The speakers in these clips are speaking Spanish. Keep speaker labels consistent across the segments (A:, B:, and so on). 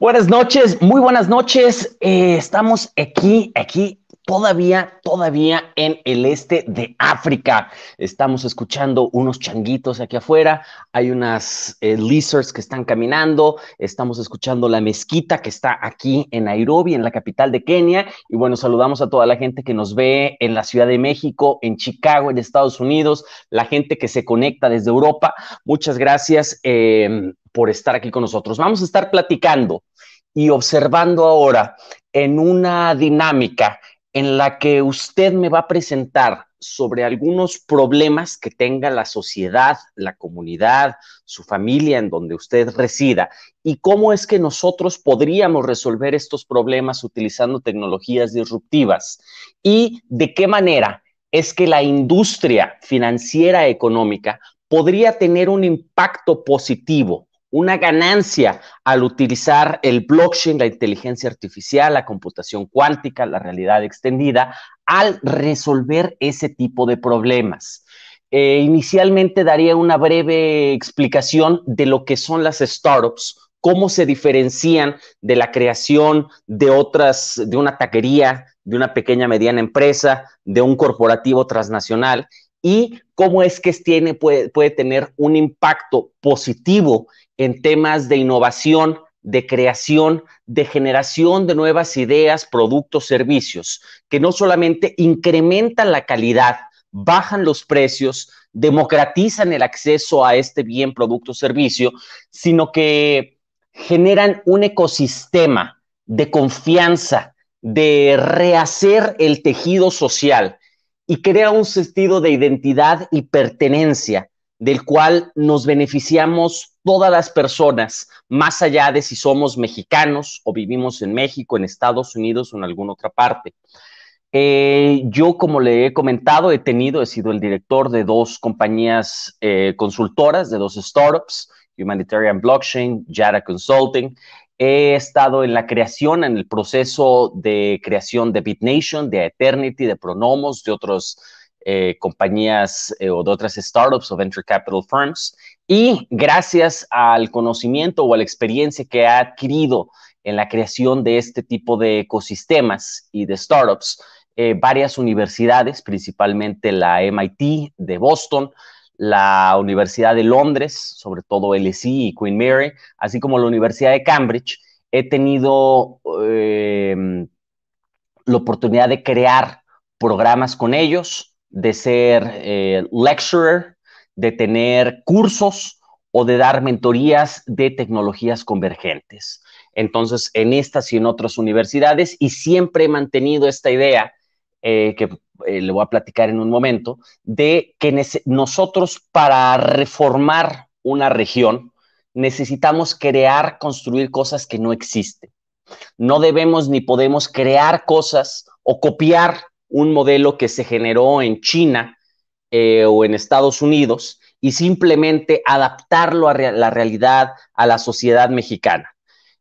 A: Buenas noches, muy buenas noches. Eh, estamos aquí, aquí todavía, todavía en el este de África. Estamos escuchando unos changuitos aquí afuera, hay unas eh, lizards que están caminando, estamos escuchando la mezquita que está aquí en Nairobi, en la capital de Kenia. Y bueno, saludamos a toda la gente que nos ve en la Ciudad de México, en Chicago, en Estados Unidos, la gente que se conecta desde Europa. Muchas gracias em, por estar aquí con nosotros. Vamos a estar platicando y observando ahora en una dinámica en la que usted me va a presentar sobre algunos problemas que tenga la sociedad, la comunidad, su familia en donde usted resida y cómo es que nosotros podríamos resolver estos problemas utilizando tecnologías disruptivas y de qué manera es que la industria financiera económica podría tener un impacto positivo una ganancia al utilizar el blockchain, la inteligencia artificial, la computación cuántica, la realidad extendida, al resolver ese tipo de problemas. Eh, inicialmente daría una breve explicación de lo que son las startups, cómo se diferencian de la creación de otras, de una taquería, de una pequeña mediana empresa, de un corporativo transnacional y cómo es que tiene, puede, puede tener un impacto positivo en temas de innovación, de creación, de generación de nuevas ideas, productos, servicios, que no solamente incrementan la calidad, bajan los precios, democratizan el acceso a este bien, producto, servicio, sino que generan un ecosistema de confianza, de rehacer el tejido social y crea un sentido de identidad y pertenencia del cual nos beneficiamos todas las personas, más allá de si somos mexicanos o vivimos en México, en Estados Unidos o en alguna otra parte. Eh, yo, como le he comentado, he tenido, he sido el director de dos compañías eh, consultoras, de dos startups, Humanitarian Blockchain, Jada Consulting, He estado en la creación, en el proceso de creación de BitNation, de Eternity, de Pronomos, de otras eh, compañías eh, o de otras startups o venture capital firms. Y gracias al conocimiento o a la experiencia que ha adquirido en la creación de este tipo de ecosistemas y de startups, eh, varias universidades, principalmente la MIT de Boston, la Universidad de Londres, sobre todo LSE y Queen Mary, así como la Universidad de Cambridge, he tenido em, la oportunidad de crear programas con ellos, de ser eh, lecturer, de tener cursos o de dar mentorías de tecnologías convergentes. Entonces, en estas y en otras universidades, y siempre he mantenido esta idea eh, que eh, le voy a platicar en un momento, de que nosotros para reformar una región necesitamos crear, construir cosas que no existen. No debemos ni podemos crear cosas o copiar un modelo que se generó en China eh, o en Estados Unidos y simplemente adaptarlo a la realidad, a la sociedad mexicana.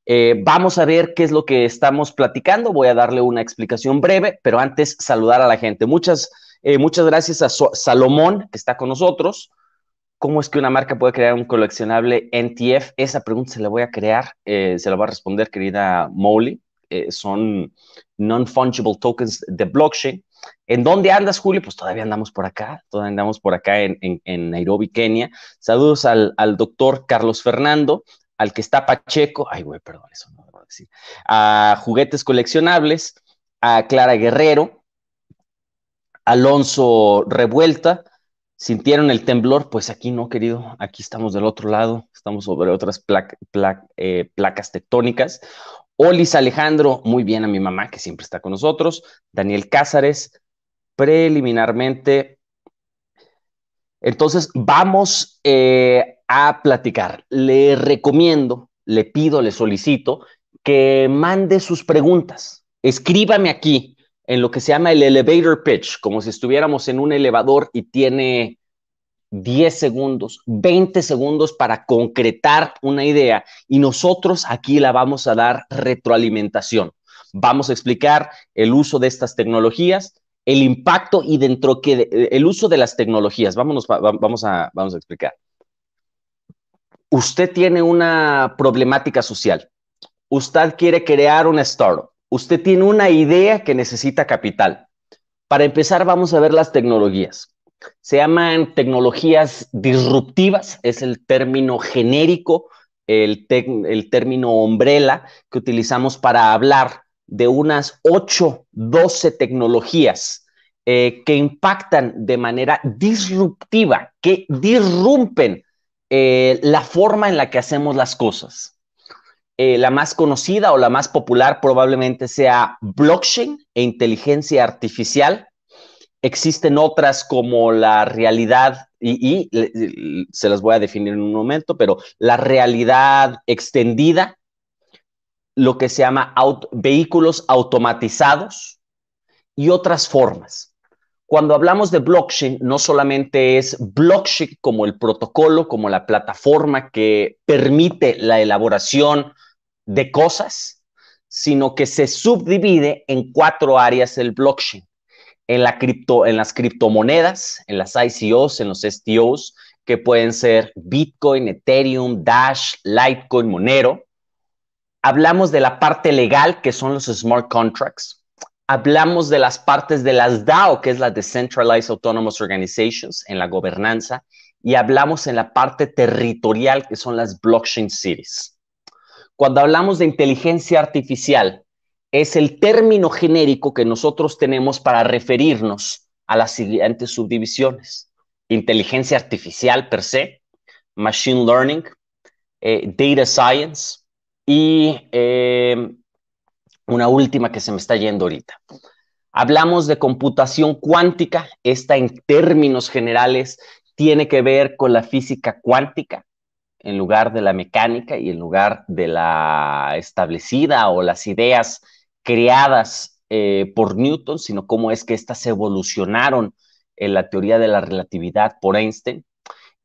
A: Eh, vamos a ver qué es lo que estamos platicando. Voy a darle una explicación breve, pero antes saludar a la gente. Muchas, eh, muchas gracias a Salomón, que está con nosotros. ¿Cómo es que una marca puede crear un coleccionable NTF? Esa pregunta se la voy a crear, eh, se la va a responder querida Molly. son non-fungible tokens de blockchain. ¿En dónde andas, Julio? Pues todavía andamos por acá, todavía andamos por acá en, Nairobi, Kenia. Saludos al, al doctor Carlos Fernando, al que está Pacheco, ay, güey, perdón, eso no lo voy a decir, a Juguetes Coleccionables, a Clara Guerrero, Alonso Revuelta, sintieron el temblor, pues aquí no, querido, aquí estamos del otro lado, estamos sobre otras eh, placas tectónicas. Olis Alejandro, muy bien a mi mamá que siempre está con nosotros. Daniel Cázares, preliminarmente. Entonces, vamos eh, a platicar. Le recomiendo, le pido, le solicito que mande sus preguntas. Escríbame aquí en lo que se llama el elevator pitch, como si estuviéramos en un elevador y tiene 10 segundos, 20 segundos para concretar una idea y nosotros aquí la vamos a dar retroalimentación. Vamos a explicar el uso de estas tecnologías, el impacto y dentro que el uso de las tecnologías. Vámonos, vamos, a, vamos a explicar usted tiene una problemática social, usted quiere crear una startup, usted tiene una idea que necesita capital. Para empezar, vamos a ver las tecnologías. Se llaman tecnologías disruptivas, es el término genérico, el, término umbrella que utilizamos para hablar de unas 8, 12 tecnologías eh, que impactan de manera disruptiva, que disrumpen eh, la forma en la que hacemos las cosas. Eh, la más conocida o la más popular probablemente sea blockchain e inteligencia artificial. Existen otras como la realidad, y, se las voy a definir en un momento, pero la realidad extendida, lo que se llama vehículos automatizados y otras formas. Cuando hablamos de blockchain, no solamente es blockchain como el protocolo, como la plataforma que permite la elaboración de cosas, sino que se subdivide en cuatro áreas el blockchain. En, en las criptomonedas, en las ICOs, en los STOs, que pueden ser Bitcoin, Ethereum, Dash, Litecoin, Monero. Hablamos de la parte legal, que son los smart contracts, hablamos de las partes de las DAO, que es la Decentralized Autonomous Organizations, en la gobernanza, y hablamos en la parte territorial, que son las blockchain cities. Cuando hablamos de inteligencia artificial, es el término genérico que nosotros tenemos para referirnos a las siguientes subdivisiones. Inteligencia artificial per se, machine learning, eh, data science y eh, una última que se me está yendo ahorita. Hablamos de computación cuántica, esta en términos generales tiene que ver con la física cuántica en lugar de la mecánica y en lugar de la establecida o las ideas creadas eh, por Newton, sino cómo es que éstas evolucionaron en la teoría de la relatividad por Einstein.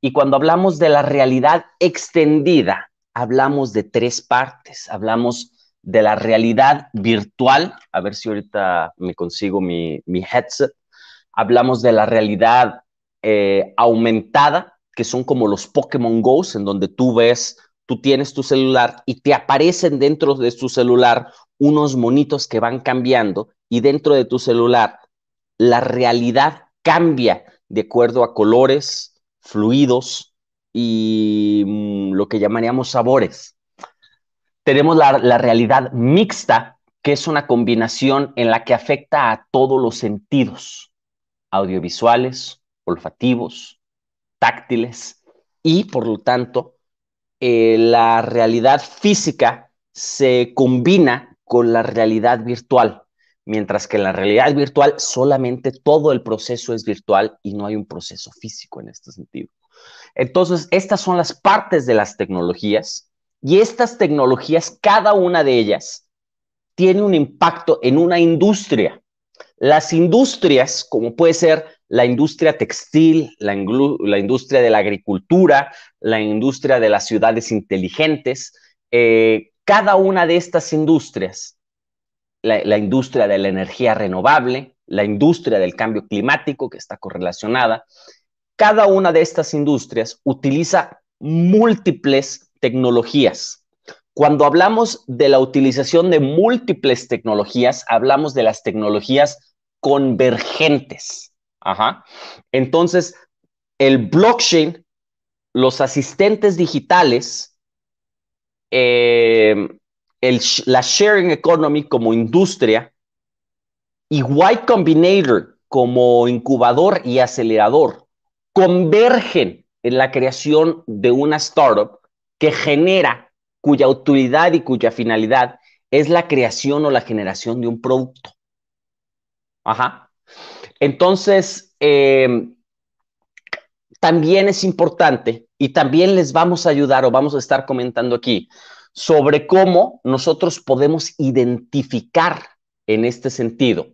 A: Y cuando hablamos de la realidad extendida, hablamos de tres partes. Hablamos de la realidad virtual, a ver si ahorita me consigo mi, headset, hablamos de la realidad eh, aumentada, que son como los Pokémon Go, en donde tú ves, tú tienes tu celular y te aparecen dentro de tu celular unos monitos que van cambiando y dentro de tu celular la realidad cambia de acuerdo a colores, fluidos y mm, lo que llamaríamos sabores. Tenemos la, realidad mixta, que es una combinación en la que afecta a todos los sentidos, audiovisuales, olfativos, táctiles, y por lo tanto, eh, la realidad física se combina con la realidad virtual, mientras que en la realidad virtual solamente todo el proceso es virtual y no hay un proceso físico en este sentido. Entonces, estas son las partes de las tecnologías y estas tecnologías, cada una de ellas, tiene un impacto en una industria. Las industrias, como puede ser la industria textil, la, industria de la agricultura, la industria de las ciudades inteligentes, eh, cada una de estas industrias, la, la industria de la energía renovable, la industria del cambio climático, que está correlacionada, cada una de estas industrias utiliza múltiples tecnologías. Cuando hablamos de la utilización de múltiples tecnologías, hablamos de las tecnologías convergentes. Entonces, el blockchain, los asistentes digitales, eh, la sharing economy como industria y Y Combinator como incubador y acelerador convergen en la creación de una startup que genera, cuya utilidad y cuya finalidad es la creación o la generación de un producto. Ajá. Entonces, eh, también es importante y también les vamos a ayudar o vamos a estar comentando aquí sobre cómo nosotros podemos identificar en este sentido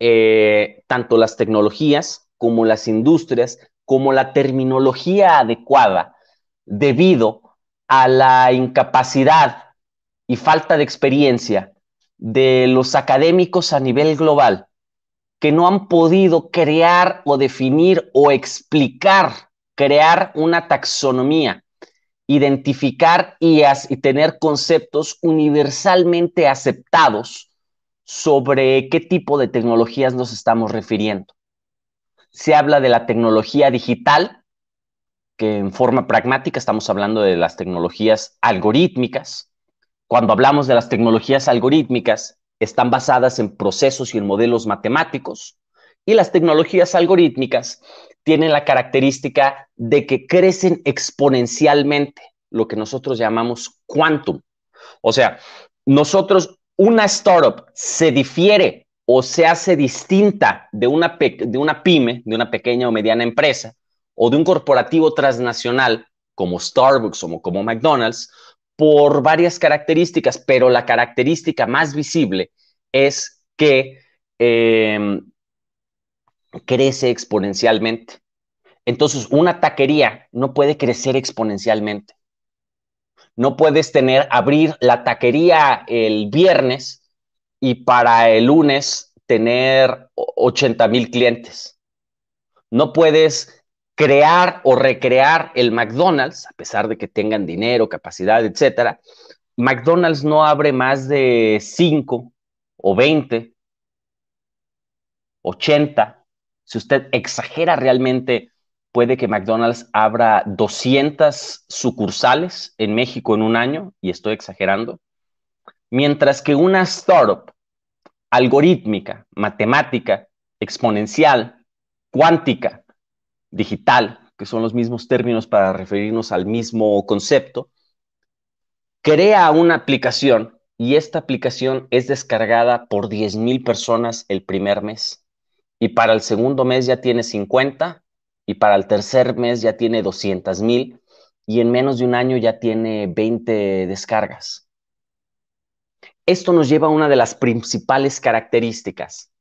A: eh, tanto las tecnologías como las industrias, como la terminología adecuada debido a la incapacidad y falta de experiencia de los académicos a nivel global que no han podido crear o definir o explicar, crear una taxonomía, identificar y, y tener conceptos universalmente aceptados sobre qué tipo de tecnologías nos estamos refiriendo. Se habla de la tecnología digital, que en forma pragmática estamos hablando de las tecnologías algorítmicas. Cuando hablamos de las tecnologías algorítmicas, están basadas en procesos y en modelos matemáticos. Y las tecnologías algorítmicas tienen la característica de que crecen exponencialmente, lo que nosotros llamamos quantum. O sea, nosotros, una startup se difiere o se hace distinta de una, de una pyme, de una pequeña o mediana empresa, o de un corporativo transnacional como Starbucks o como McDonald's por varias características, pero la característica más visible es que em, crece exponencialmente. Entonces, una taquería no puede crecer exponencialmente. No puedes tener, abrir la taquería el viernes y para el lunes tener 80 mil clientes. No puedes crear o recrear el McDonald's, a pesar de que tengan dinero, capacidad, etcétera, McDonald's no abre más de 5 o 20, 80. Si usted exagera realmente, puede que McDonald's abra 200 sucursales en México en un año, y estoy exagerando, mientras que una startup algorítmica, matemática, exponencial, cuántica, digital, que son los mismos términos para referirnos al mismo concepto, crea una aplicación y esta aplicación es descargada por 10.000 personas el primer mes y para el segundo mes ya tiene 50 y para el tercer mes ya tiene 200.000 y en menos de un año ya tiene 20 descargas. Esto nos lleva a una de las principales características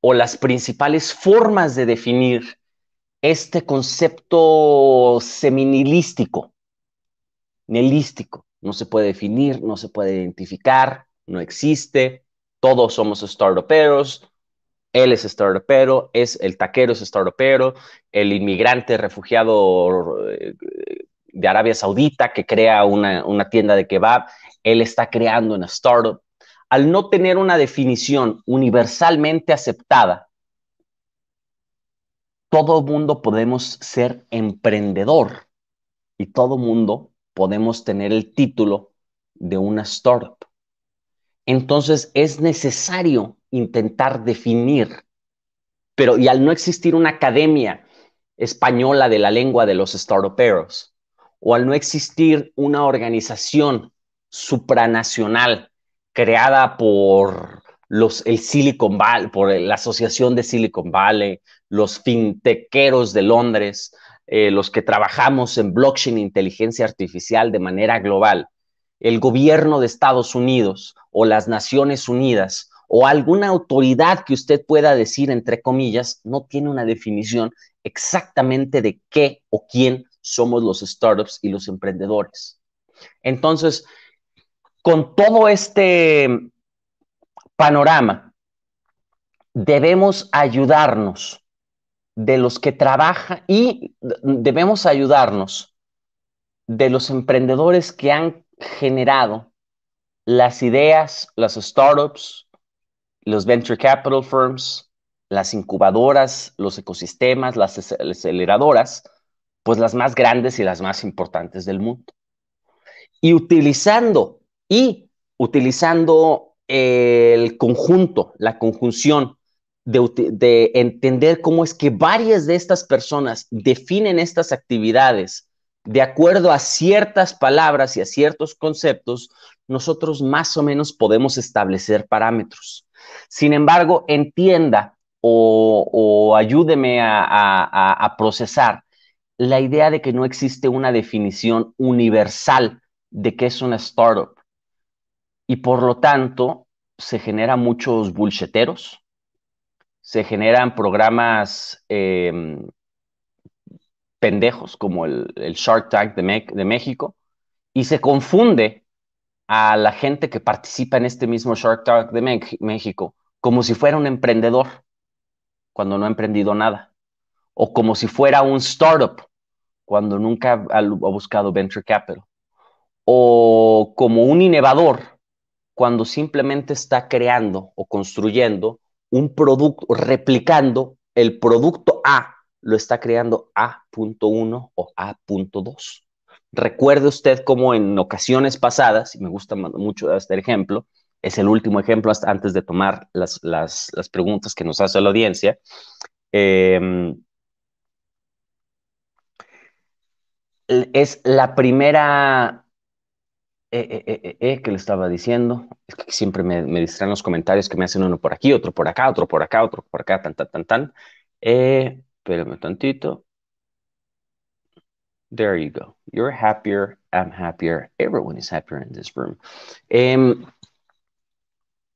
A: o las principales formas de definir este concepto seminilístico, nihilístico. No se puede definir, no se puede identificar, no existe. Todos somos startuperos. Él es startupero, es el taquero es startupero, el inmigrante refugiado eh, de Arabia Saudita que crea una, una tienda de kebab, él está creando una startup. Al no tener una definición universalmente aceptada, todo mundo podemos ser emprendedor y todo mundo podemos tener el título de una startup. Entonces es necesario intentar definir, pero y al no existir una academia española de la lengua de los startuperos, o al no existir una organización supranacional creada por los, el Silicon Valley, por la Asociación de Silicon Valley, los fintequeros de Londres, eh, los que trabajamos en blockchain e inteligencia artificial de manera global, el gobierno de Estados Unidos o las Naciones Unidas o alguna autoridad que usted pueda decir, entre comillas, no tiene una definición exactamente de qué o quién somos los startups y los emprendedores. Entonces, con todo este panorama, debemos ayudarnos de los que trabaja y debemos ayudarnos de los emprendedores que han generado las ideas, las startups, los venture capital firms, las incubadoras, los ecosistemas, las aceleradoras, pues las más grandes y las más importantes del mundo. Y utilizando, y utilizando eh, el conjunto, la conjunción de, entender cómo es que varias de estas personas definen estas actividades de acuerdo a ciertas palabras y a ciertos conceptos, nosotros más o menos podemos establecer parámetros. Sin embargo, entienda o, ayúdeme a, procesar la idea de que no existe una definición universal de qué es una startup. Y por lo tanto, se genera muchos bullsheteros, se generan programas eh, pendejos como el, Shark Tank de, México y se confunde a la gente que participa en este mismo Shark Tank de México como si fuera un emprendedor cuando no ha emprendido nada o como si fuera un startup cuando nunca ha buscado venture capital o como un innovador cuando simplemente está creando o construyendo un producto, replicando el producto A, lo está creando A.1 o A.2. Recuerde usted como en ocasiones pasadas, y me gusta mucho este ejemplo, es el último ejemplo hasta antes de tomar las, preguntas que nos hace la audiencia. Em, es la primera eh, eh, eh, eh, eh, que le estaba diciendo. Es que siempre me, distraen los comentarios que me hacen uno por aquí, otro por acá, otro por acá, otro por acá, tan, tan, tan, tan. Eh, un tantito. There you go. You're happier. I'm happier. Everyone is happier in this room. Em,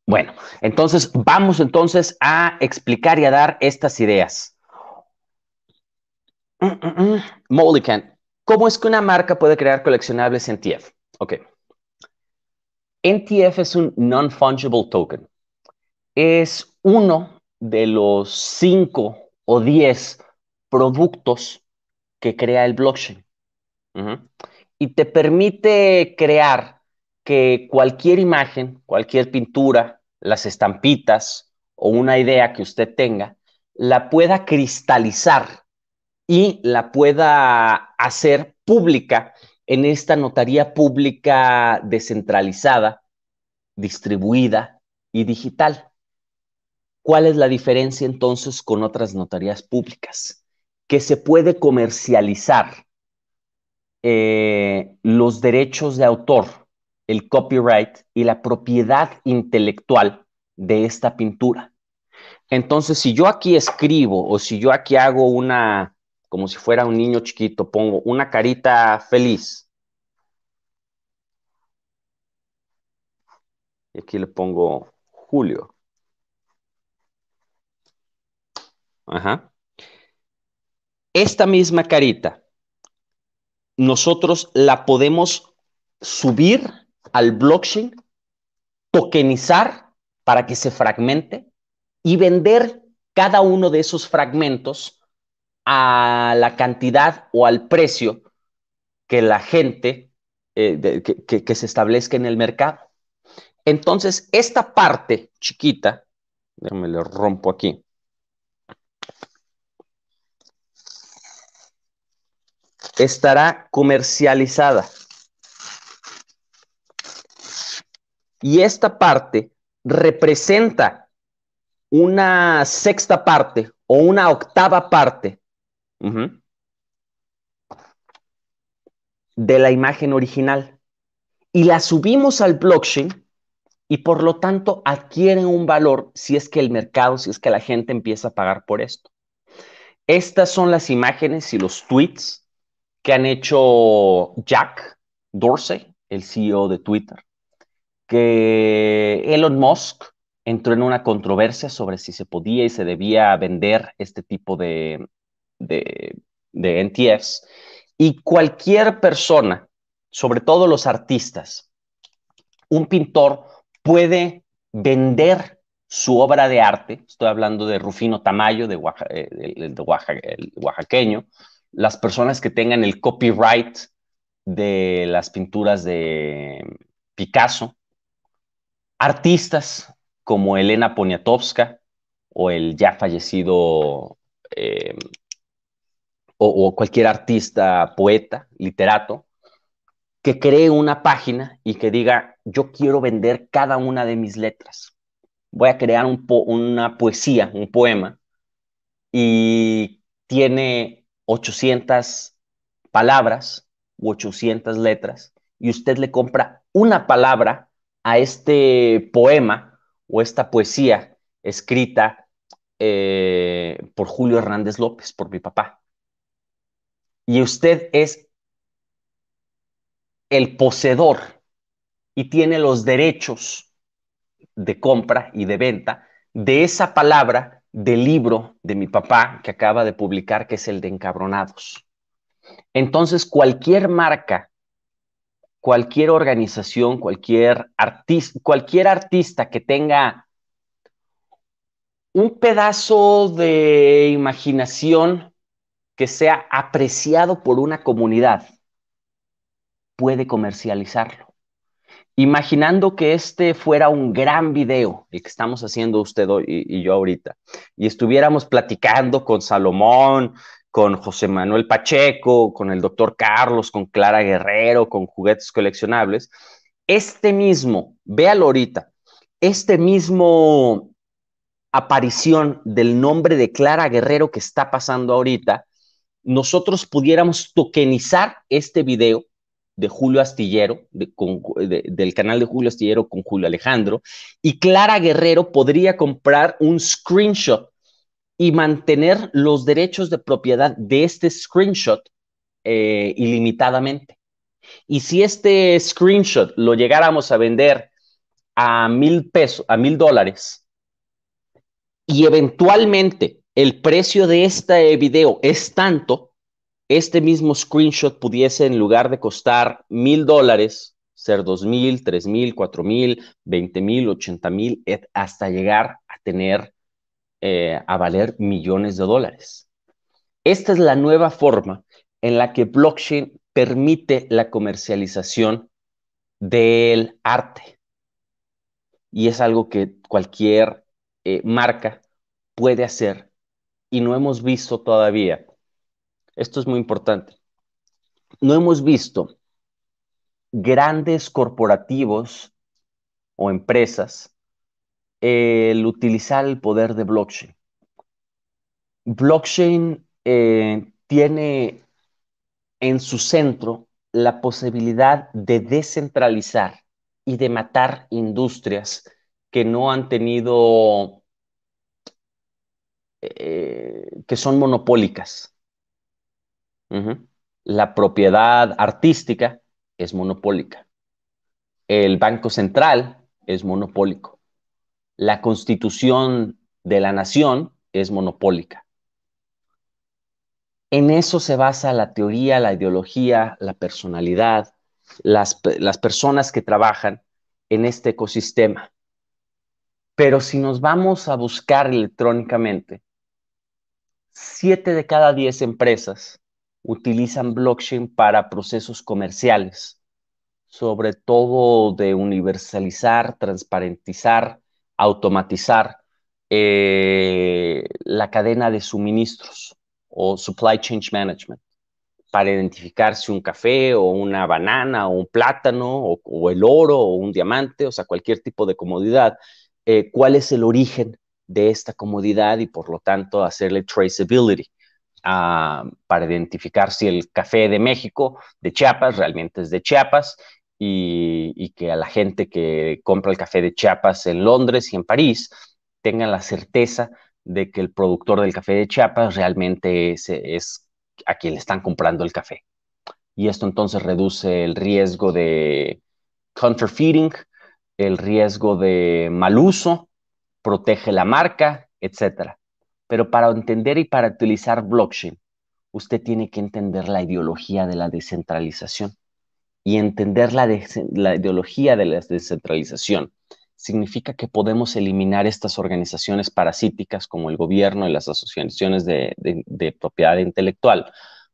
A: bueno, entonces vamos entonces a explicar y a dar estas ideas. Mm, mm, mm. Molican, ¿cómo es que una marca puede crear coleccionables en TF? Ok. NTF es un non-fungible token. Es uno de los cinco o diez productos que crea el blockchain. Y te permite crear que cualquier imagen, cualquier pintura, las estampitas o una idea que usted tenga, la pueda cristalizar y la pueda hacer pública en esta notaría pública descentralizada, distribuida y digital. ¿Cuál es la diferencia entonces con otras notarías públicas? Que se puede comercializar eh, los derechos de autor, el copyright y la propiedad intelectual de esta pintura. Entonces, si yo aquí escribo o si yo aquí hago una como si fuera un niño chiquito, pongo una carita feliz. Y aquí le pongo Julio. Ajá. Esta misma carita, nosotros la podemos subir al blockchain, tokenizar para que se fragmente y vender cada uno de esos fragmentos a la cantidad o al precio que la gente, eh, que, se establezca en el mercado. Entonces, esta parte chiquita, déjame lo rompo aquí. Estará comercializada. Y esta parte representa una sexta parte o una octava parte de la imagen original y la subimos al blockchain y por lo tanto adquieren un valor si es que el mercado, si es que la gente empieza a pagar por esto. Estas son las imágenes y los tweets que han hecho Jack Dorsey, el CEO de Twitter, que Elon Musk entró en una controversia sobre si se podía y se debía vender este tipo de, de, de NTFs y cualquier persona, sobre todo los artistas, un pintor puede vender su obra de arte, estoy hablando de Rufino Tamayo, de, eh, el oaxaqueño, las personas que tengan el copyright de las pinturas de Picasso, artistas como Elena Poniatowska o el ya fallecido eh, o, cualquier artista, poeta, literato, que cree una página y que diga, yo quiero vender cada una de mis letras. Voy a crear una poesía, un poema, y tiene 800 palabras u 800 letras, y usted le compra una palabra a este poema o esta poesía escrita eh, por Julio Hernández López, por mi papá y usted es el poseedor y tiene los derechos de compra y de venta de esa palabra del libro de mi papá que acaba de publicar, que es el de encabronados. Entonces, cualquier marca, cualquier organización, cualquier, artista, cualquier artista que tenga un pedazo de imaginación que sea apreciado por una comunidad, puede comercializarlo. Imaginando que este fuera un gran video, el que estamos haciendo usted hoy y, y yo ahorita, y estuviéramos platicando con Salomón, con José Manuel Pacheco, con el doctor Carlos, con Clara Guerrero, con juguetes coleccionables, este mismo, véalo ahorita, este mismo aparición del nombre de Clara Guerrero que está pasando ahorita, nosotros pudiéramos tokenizar este video de Julio Astillero, del canal de Julio Astillero con Julio Alejandro, y Clara Guerrero podría comprar un screenshot y mantener los derechos de propiedad de este screenshot eh, ilimitadamente. Y si este screenshot lo llegáramos a vender a mil pesos, a mil dólares, y eventualmente el precio de este video es tanto, este mismo screenshot pudiese en lugar de costar mil dólares, ser dos mil, tres mil, cuatro mil, veinte mil, ochenta mil, hasta llegar a tener, eh, a valer millones de dólares. Esta es la nueva forma en la que blockchain permite la comercialización del arte. Y es algo que cualquier eh, marca puede hacer y no hemos visto todavía. Esto es muy importante. No hemos visto grandes corporativos o empresas el utilizar el poder de blockchain. Blockchain eh, tiene en su centro la posibilidad de descentralizar y de matar industrias que no han tenido eh, que son monopólicas. La propiedad artística es monopólica. El Banco Central es monopólico. La constitución de la nación es monopólica. En eso se basa la teoría, la ideología, la personalidad, las personas que trabajan en este ecosistema. Pero si nos vamos a buscar electrónicamente, Siete de cada diez empresas utilizan blockchain para procesos comerciales, sobre todo de universalizar, transparentizar, automatizar eh, la cadena de suministros o supply chain management para identificar si un café o una banana o un plátano o, el oro o un diamante, o sea, cualquier tipo de comodidad, eh, cuál es el origen de esta comodidad y por lo tanto hacerle traceability ah, para identificar si el café de México, de Chiapas, realmente es de Chiapas y, que a la gente que compra el café de Chiapas en Londres y en París tengan la certeza de que el productor del café de Chiapas realmente es, es a quien le están comprando el café. Y esto entonces reduce el riesgo de counterfeiting, el riesgo de mal uso protege la marca, etc. Pero para entender y para utilizar blockchain, usted tiene que entender la ideología de la descentralización. Y entender la, ideología de la descentralización significa que podemos eliminar estas organizaciones parasíticas como el gobierno y las asociaciones de propiedad intelectual,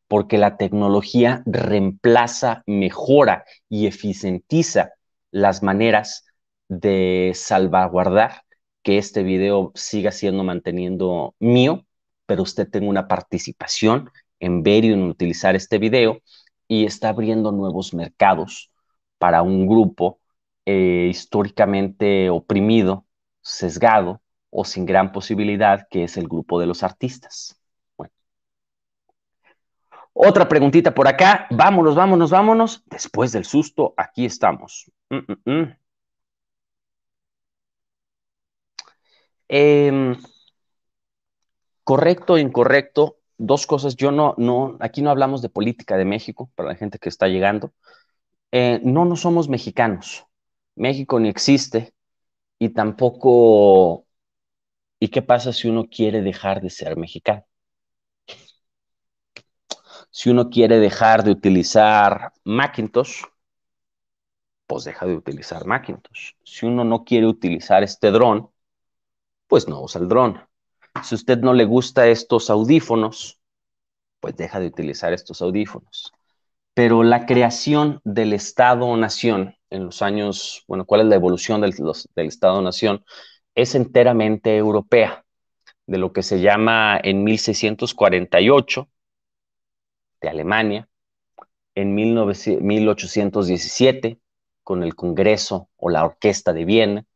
A: porque la tecnología reemplaza, mejora y eficientiza las maneras de salvaguardar que este video siga siendo manteniendo mío, pero usted tenga una participación en ver y en utilizar este video y está abriendo nuevos mercados para un grupo eh, históricamente oprimido, sesgado o sin gran posibilidad, que es el grupo de los artistas. Otra preguntita por acá. Vámonos, vámonos, vámonos. Después del susto, aquí estamos. Mm, mm, mm. correcto em, correcto, incorrecto. Dos cosas. Yo no, no, aquí no hablamos de política de México para la gente que está llegando. Eh, no, no somos mexicanos. México ni existe y tampoco. ¿Y qué pasa si uno quiere dejar de ser mexicano? Si uno quiere dejar de utilizar Macintosh, pues deja de utilizar Macintosh. Si uno no quiere utilizar este dron, pues no usa el dron. Si usted no le gusta estos audífonos, pues deja de utilizar estos audífonos. Pero la creación del Estado-Nación en los años, bueno, ¿cuál es la evolución del, Estado-Nación? Es enteramente europea, de lo que se llama en 1648 de Alemania, en 1817 con el Congreso o la Orquesta de Viena,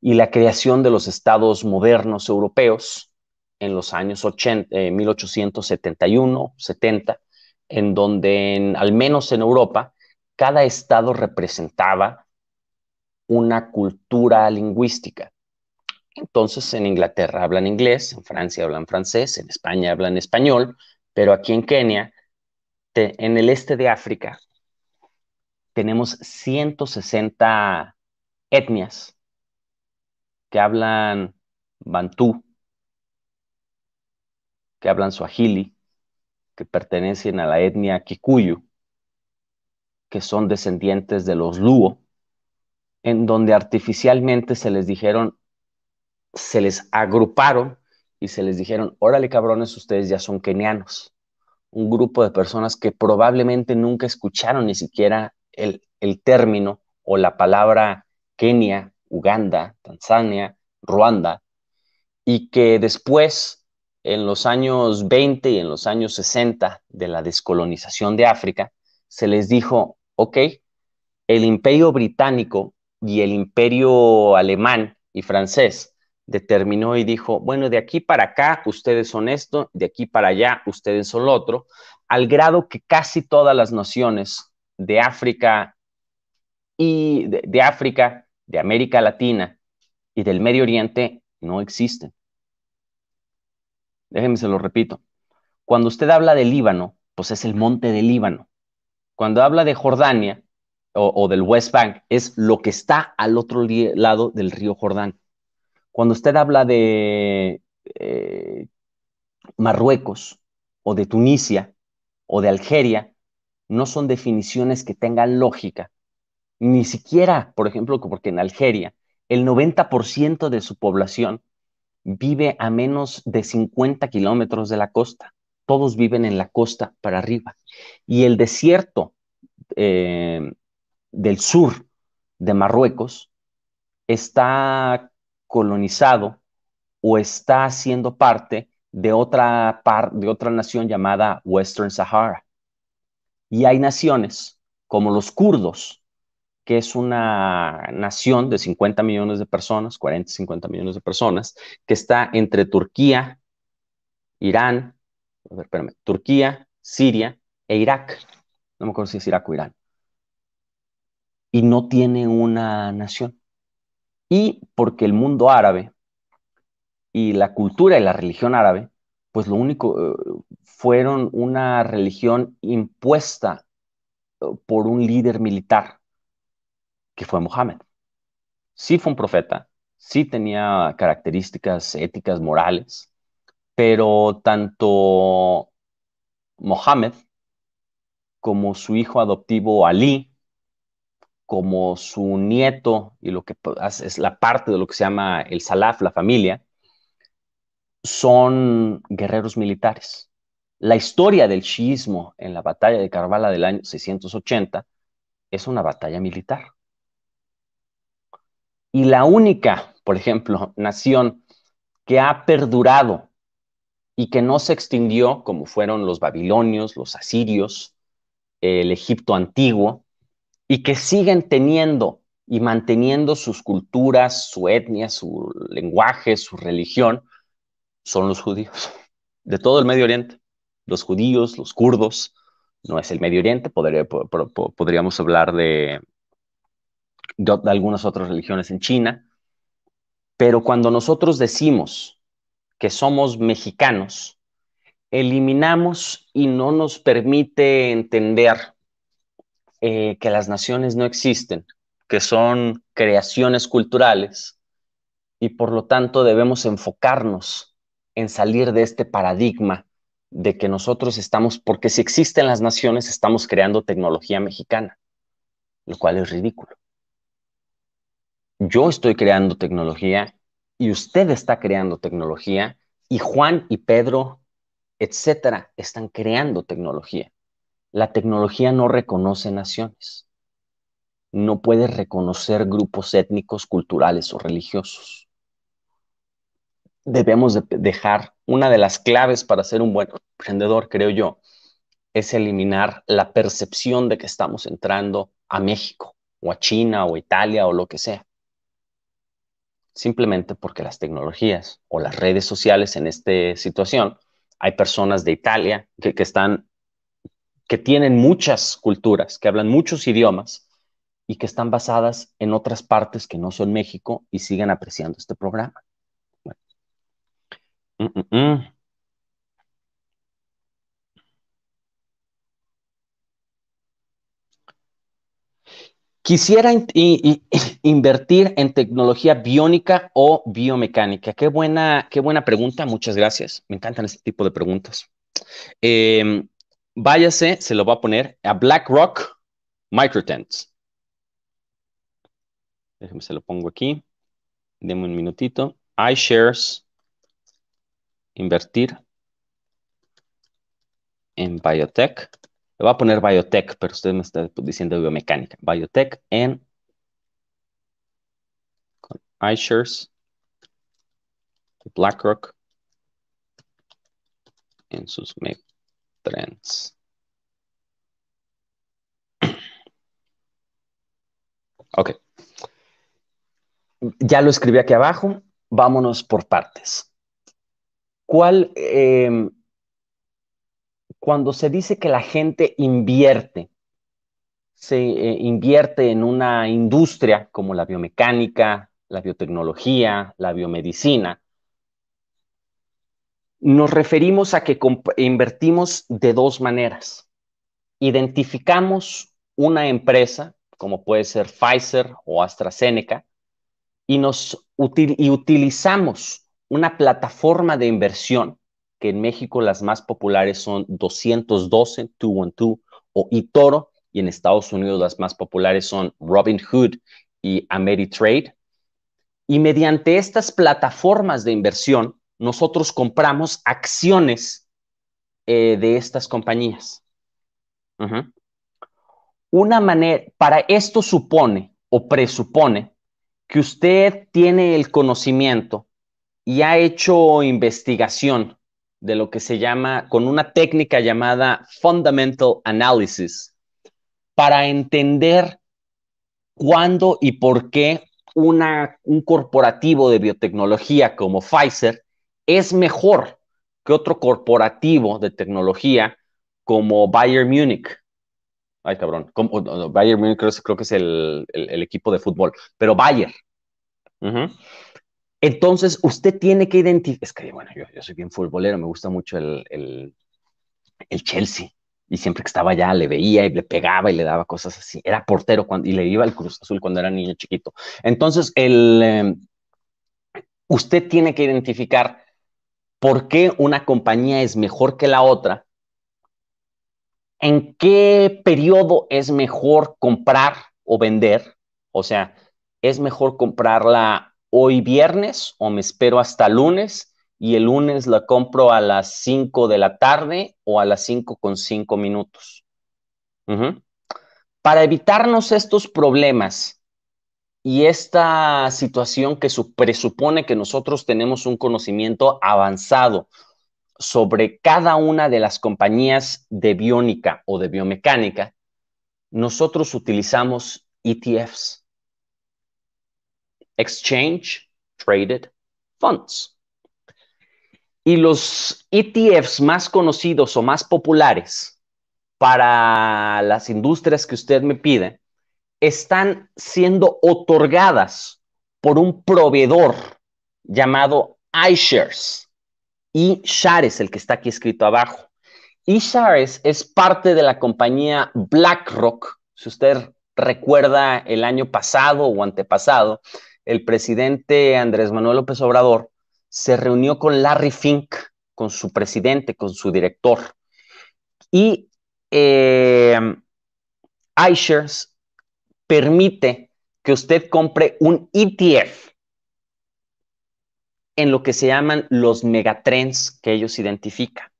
A: y la creación de los estados modernos europeos en los años 1871, 70, eh, en donde al menos en Europa cada estado representaba una cultura lingüística. Entonces en Inglaterra hablan inglés, en Francia hablan francés, en España hablan español, pero aquí en Kenia, en el este de África, tenemos 160 etnias que hablan bantú, que hablan suajili, que pertenecen a la etnia kikuyu, que son descendientes de los luo, en donde artificialmente se les dijeron, se les agruparon y se les dijeron, órale cabrones, ustedes ya son kenianos. Un grupo de personas que probablemente nunca escucharon ni siquiera el, el término o la palabra Kenia Uganda, Tanzania, Ruanda, y que después, en los años 20 y en los años 60 de la descolonización de África, se les dijo, ok, el imperio británico y el imperio alemán y francés determinó y dijo, bueno, de aquí para acá ustedes son esto, de aquí para allá ustedes son lo otro, al grado que casi todas las naciones de África y de, de África de América Latina y del Medio Oriente no existen. Déjenme se lo repito. Cuando usted habla de Líbano, pues es el monte del Líbano. Cuando habla de Jordania o, del West Bank, es lo que está al otro lado del río Jordán. Cuando usted habla de eh, Marruecos o de Tunisia o de Algeria, no son definiciones que tengan lógica ni siquiera, por ejemplo, porque en Algeria el 90% de su población vive a menos de 50 kilómetros de la costa. Todos viven en la costa para arriba. Y el desierto eh, del sur de Marruecos está colonizado o está siendo parte de otra, de otra nación llamada Western Sahara. Y hay naciones como los kurdos, que es una nación de 50 millones de personas, 40, 50 millones de personas, que está entre Turquía, Irán, Turquía, Siria e Irak. No me acuerdo si es Irak o Irán. Y no tiene una nación. Y porque el mundo árabe y la cultura y la religión árabe, pues lo único, eh, fueron una religión impuesta eh, por un líder militar que fue Mohammed. Sí fue un profeta, sí tenía características éticas, morales, pero tanto Mohammed como su hijo adoptivo Ali, como su nieto y lo que es la parte de lo que se llama el Salaf, la familia, son guerreros militares. La historia del chiismo en la batalla de Karbala del año 680 es una batalla militar. Y la única, por ejemplo, nación que ha perdurado y que no se extinguió, como fueron los babilonios, los asirios, el Egipto antiguo, y que siguen teniendo y manteniendo sus culturas, su etnia, su lenguaje, su religión, son los judíos de todo el Medio Oriente. Los judíos, los kurdos, no es el Medio Oriente, podríamos hablar de de, algunas otras religiones en China. Pero cuando nosotros decimos que somos mexicanos, eliminamos y no nos permite entender eh, que las naciones no existen, que son creaciones culturales y por lo tanto debemos enfocarnos en salir de este paradigma de que nosotros estamos, porque si existen las naciones, estamos creando tecnología mexicana, lo cual es ridículo yo estoy creando tecnología y usted está creando tecnología y Juan y Pedro, etcétera, están creando tecnología. La tecnología no reconoce naciones. No puede reconocer grupos étnicos, culturales o religiosos. Debemos dejar una de las claves para ser un buen emprendedor, creo yo, es eliminar la percepción de que estamos entrando a México o a China o a Italia o lo que sea simplemente porque las tecnologías o las redes sociales en esta situación, hay personas de Italia que, están, que tienen muchas culturas, que hablan muchos idiomas y que están basadas en otras partes que no son México y siguen apreciando este programa. Mm, mm, mm. Quisiera invertir en tecnología biónica o biomecánica. Qué buena, qué buena pregunta. Muchas gracias. Me encantan este tipo de preguntas. Em, váyase, se lo va a poner a BlackRock Microtents. Déjeme, se lo pongo aquí. Deme un minutito. iShares. Invertir en biotech. Le voy a poner biotech, pero usted me está pues, diciendo biomecánica. Biotech en iShares, BlackRock, en sus megatrends. Ok. Ya lo escribí aquí abajo. Vámonos por partes. ¿Cuál, em, cuando se dice que la gente invierte, se eh, invierte en una industria como la biomecánica, la biotecnología, la biomedicina, nos referimos a que invertimos de dos maneras. Identificamos una empresa, como puede ser Pfizer o AstraZeneca, y, nos y utilizamos una plataforma de inversión que en México las más populares son 212, 212 o Itoro y en Estados Unidos las más populares son Robin Hood y Ameritrade. Y mediante estas plataformas de inversión, nosotros compramos acciones eh, de estas compañías. Una manera, para esto supone o presupone que usted tiene el conocimiento y ha hecho investigación de lo que se llama, con una técnica llamada Fundamental Analysis, para entender cuándo y por qué una, un corporativo de biotecnología como Pfizer es mejor que otro corporativo de tecnología como Bayer Munich. Ay, cabrón. Bayer Munich creo, que es el, equipo de fútbol, pero Bayer. Entonces, usted tiene que identificar, es que, bueno, yo, soy bien futbolero, me gusta mucho el, Chelsea. Y siempre que estaba allá le veía y le pegaba y le daba cosas así. Era portero cuando, y le iba al Cruz Azul cuando era niño chiquito. Entonces, em, usted tiene que identificar por qué una compañía es mejor que la otra, en qué periodo es mejor comprar o vender. O sea, es mejor comprarla hoy viernes o me espero hasta lunes y el lunes la compro a las 5 de la tarde o a las 5 con 5 minutos. Para evitarnos estos problemas y esta situación que presupone que nosotros tenemos un conocimiento avanzado sobre cada una de las compañías de biónica o de biomecánica, nosotros utilizamos ETFs Exchange Traded Funds. Y los ETFs más conocidos o más populares para las industrias que usted me pide están siendo otorgadas por un proveedor llamado iShares. iShares es el que está aquí escrito abajo. iShares es parte de la compañía BlackRock. Si usted recuerda el año pasado o antepasado, el presidente Andrés Manuel López Obrador se reunió con Larry Fink, con su presidente, con su director. Y eh, iShares permite que usted compre un ETF en lo que se llaman los megatrends que ellos identifican.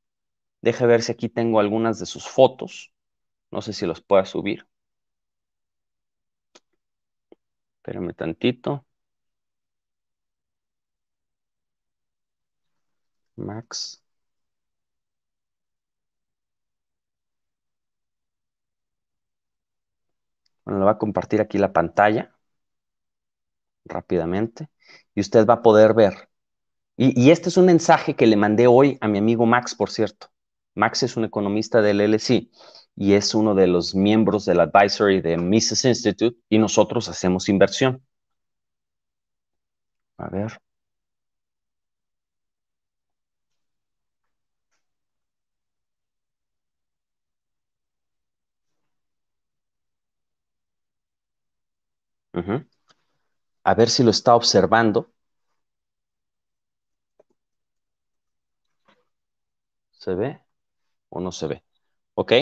A: Deje ver si aquí tengo algunas de sus fotos. No sé si los pueda subir. Espérame tantito. Max. Bueno, le va a compartir aquí la pantalla rápidamente y usted va a poder ver. Y, este es un mensaje que le mandé hoy a mi amigo Max, por cierto. Max es un economista del LSI y es uno de los miembros del advisory de Mises Institute y nosotros hacemos inversión. A ver. A ver si lo está observando. ¿Se ve o no se ve? ¿Ok?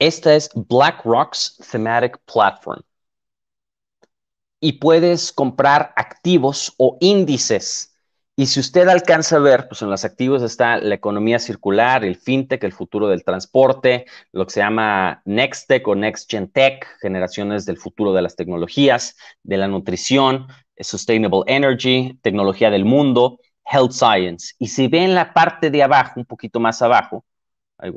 A: Esta es BlackRock's Thematic Platform. Y puedes comprar activos o índices y si usted alcanza a ver, pues en los activos está la economía circular, el fintech, el futuro del transporte, lo que se llama Tech o Next Gen Tech, generaciones del futuro de las tecnologías, de la nutrición, Sustainable Energy, tecnología del mundo, Health Science. Y si ve en la parte de abajo, un poquito más abajo, ahí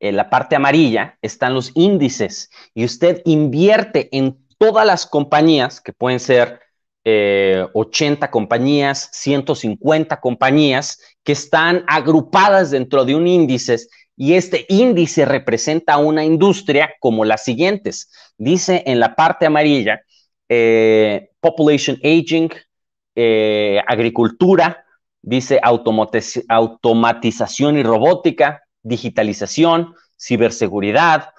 A: en la parte amarilla están los índices y usted invierte en todas las compañías que pueden ser 80 eh, compañías, 150 compañías que están agrupadas dentro de un índice y este índice representa una industria como las siguientes. Dice en la parte amarilla, eh, population aging, eh, agricultura, dice automatización y robótica, digitalización, ciberseguridad,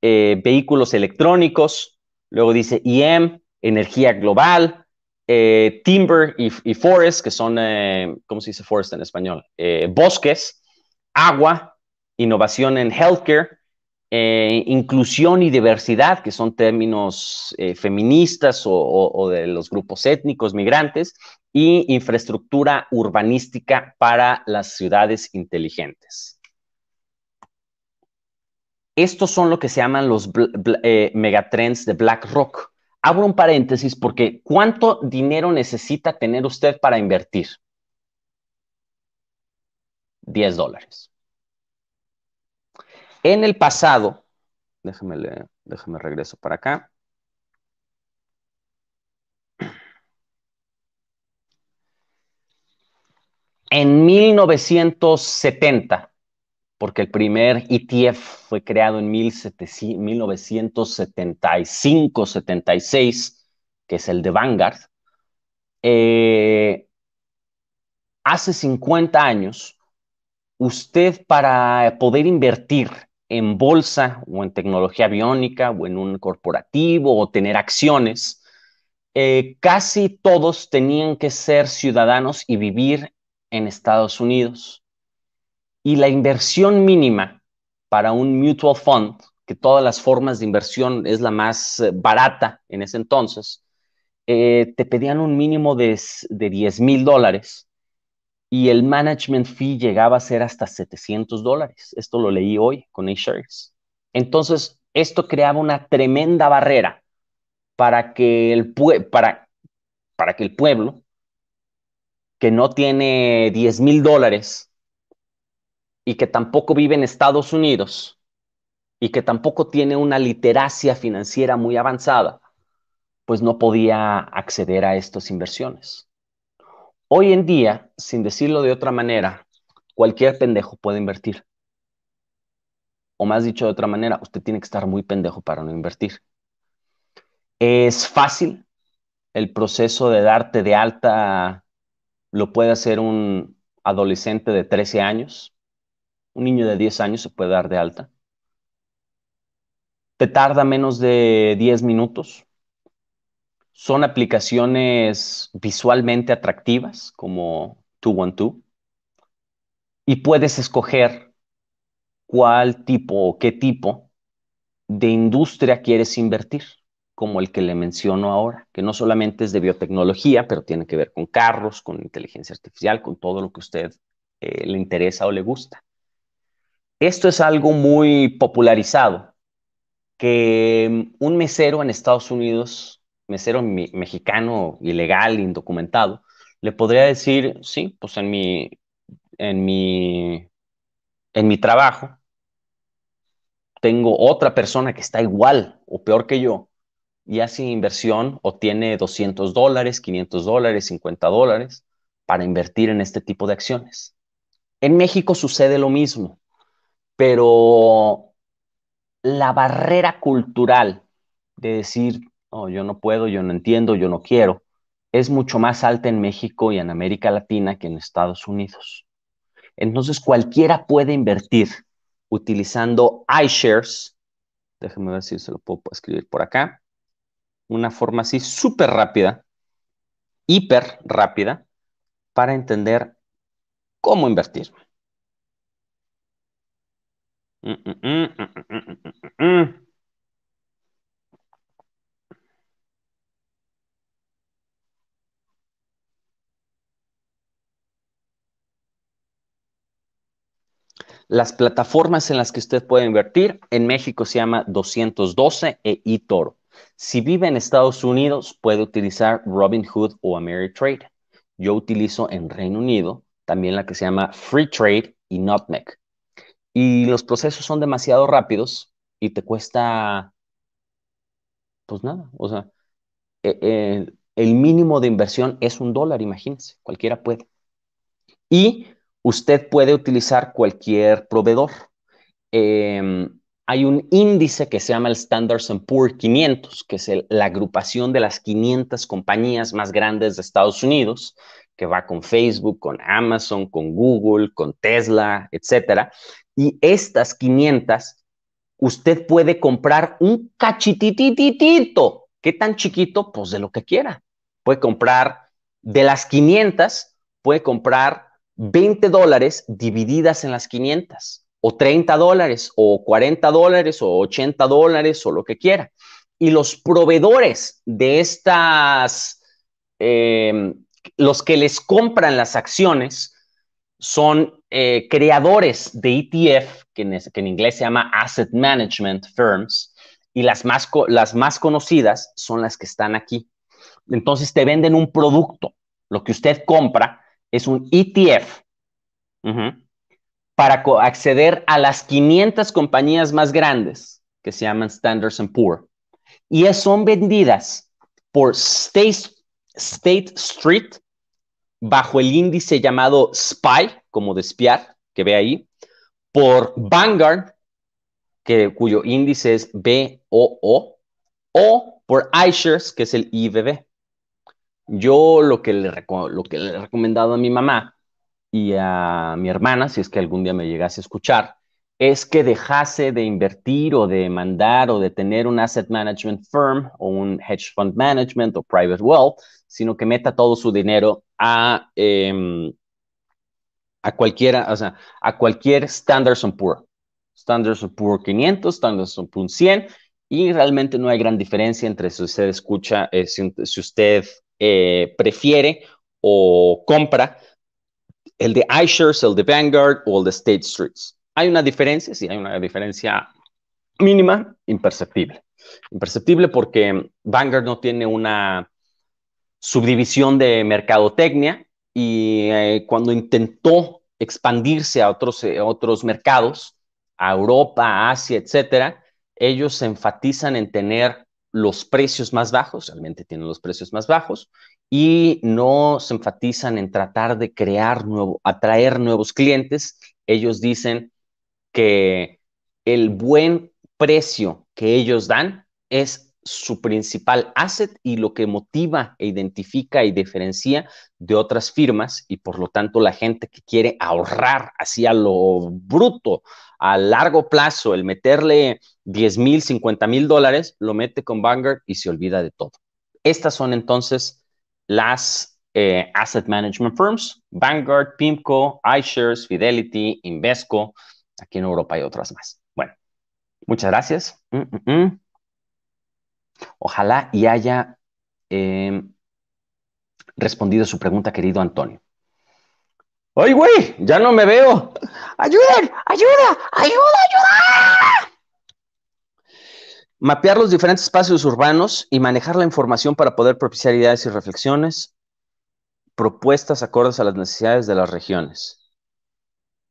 A: vehículos electrónicos, luego dice IEM, energía global, eh, timber y, forest, que son, eh, ¿cómo se dice forest en español? Eh, bosques, agua, innovación en healthcare, inclusión y diversidad, que son términos feministas o, de los grupos étnicos migrantes, y infraestructura urbanística para las ciudades inteligentes. Estos son lo que se llaman los megatrends de BlackRock abro un paréntesis porque ¿cuánto dinero necesita tener usted para invertir? 10 dólares. En el pasado, déjeme regreso para acá. En 1970, porque el primer ETF fue creado en 1975-76, que es el de Vanguard. Eh, hace 50 años, usted para poder invertir en bolsa o en tecnología biónica o en un corporativo o tener acciones, eh, casi todos tenían que ser ciudadanos y vivir en Estados Unidos y la inversión mínima para un mutual fund, que todas las formas de inversión es la más eh, barata en ese entonces, eh, te pedían un mínimo de, de 10 mil dólares y el management fee llegaba a ser hasta 700 dólares. Esto lo leí hoy con a Entonces, esto creaba una tremenda barrera para que el, para, para que el pueblo, que no tiene 10 mil dólares, y que tampoco vive en Estados Unidos y que tampoco tiene una literacia financiera muy avanzada, pues no podía acceder a estas inversiones. Hoy en día, sin decirlo de otra manera, cualquier pendejo puede invertir. O más dicho de otra manera, usted tiene que estar muy pendejo para no invertir. Es fácil el proceso de darte de alta, lo puede hacer un adolescente de 13 años, un niño de 10 años se puede dar de alta. Te tarda menos de 10 minutos. Son aplicaciones visualmente atractivas como 212. Y puedes escoger cuál tipo o qué tipo de industria quieres invertir, como el que le menciono ahora, que no solamente es de biotecnología, pero tiene que ver con carros, con inteligencia artificial, con todo lo que a usted eh, le interesa o le gusta. Esto es algo muy popularizado, que un mesero en Estados Unidos, mesero mexicano, ilegal, indocumentado, le podría decir, sí, pues en mi, en mi, en mi trabajo tengo otra persona que está igual o peor que yo y hace inversión o tiene 200 dólares, 500 dólares, 50 dólares para invertir en este tipo de acciones. En México sucede lo mismo pero la barrera cultural de decir, oh, yo no puedo, yo no entiendo, yo no quiero, es mucho más alta en México y en América Latina que en Estados Unidos. Entonces cualquiera puede invertir utilizando iShares. Déjenme ver si se lo puedo escribir por acá. Una forma así súper rápida, hiper rápida, para entender cómo invertir. Las plataformas en las que usted puede invertir, en México se llama 212 e eToro. Si vive en Estados Unidos, puede utilizar Robinhood o Ameritrade. Yo utilizo en Reino Unido también la que se llama Free Trade y Nutmeg y los procesos son demasiado rápidos y te cuesta, pues nada, o sea, e, e, el mínimo de inversión es un dólar, imagínense, cualquiera puede. Y usted puede utilizar cualquier proveedor. Em, hay un índice que se llama el Standard Poor 500, que es la agrupación de las 500 compañías más grandes de Estados Unidos, que va con Facebook, con Amazon, con Google, con Tesla, etcétera. Y estas 500, usted puede comprar un cachitititito. ¿Qué tan chiquito? Pues de lo que quiera. Puede comprar de las 500, puede comprar 20 dólares divididas en las 500, o 30 dólares, o 40 dólares, o 80 dólares, o lo que quiera. Y los proveedores de estas em, los que les compran las acciones son eh, creadores de ETF, que en, inglés se llama Asset Management Firms, y las más, las más conocidas son las que están aquí. Entonces te venden un producto. Lo que usted compra es un ETF para acceder a las 500 compañías más grandes que se llaman Standards Poor. Y son vendidas por State Street bajo el índice llamado SPY, como de espiar, que ve ahí, por Vanguard, que, cuyo índice es BOO, o por iShares, que es el IBB. Yo lo que, le lo que le he recomendado a mi mamá y a mi hermana, si es que algún día me llegase a escuchar, es que dejase de invertir o de mandar o de tener un asset management firm o un hedge fund management o private wealth, sino que meta todo su dinero a, em, a cualquiera, o sea, a cualquier Standard Poor. Standard Poor 500, Standard Poor 100, y realmente no hay gran diferencia entre si usted escucha, eh, si, usted eh, prefiere o compra el de iShares, el de Vanguard o el de State Streets. Hay una diferencia, sí, hay una diferencia mínima, imperceptible. Imperceptible porque Vanguard no tiene una subdivisión de mercadotecnia y eh, cuando intentó expandirse a otros, eh, otros mercados, a Europa, Asia, etcétera, ellos se enfatizan en tener los precios más bajos, realmente tienen los precios más bajos, y no se enfatizan en tratar de crear nuevo, atraer nuevos clientes. Ellos dicen que el buen precio que ellos dan es su principal asset y lo que motiva e identifica y diferencia de otras firmas y por lo tanto la gente que quiere ahorrar hacia lo bruto a largo plazo, el meterle 10 mil, 50 mil dólares, lo mete con Vanguard y se olvida de todo. Estas son entonces las eh, asset management firms, Vanguard, PIMCO, iShares, Fidelity, Invesco, aquí en Europa hay otras más. Bueno, muchas gracias. Mm, mm, mm. Ojalá y haya em, respondido su pregunta, querido Antonio. ¡Ay, güey! ¡Ya no me veo! ¡Ayuden! ¡Ayuda! ¡Ayuda! ¡Ayuda! Mapear los diferentes espacios urbanos y manejar la información para poder propiciar ideas y reflexiones, propuestas acordes a las necesidades de las regiones.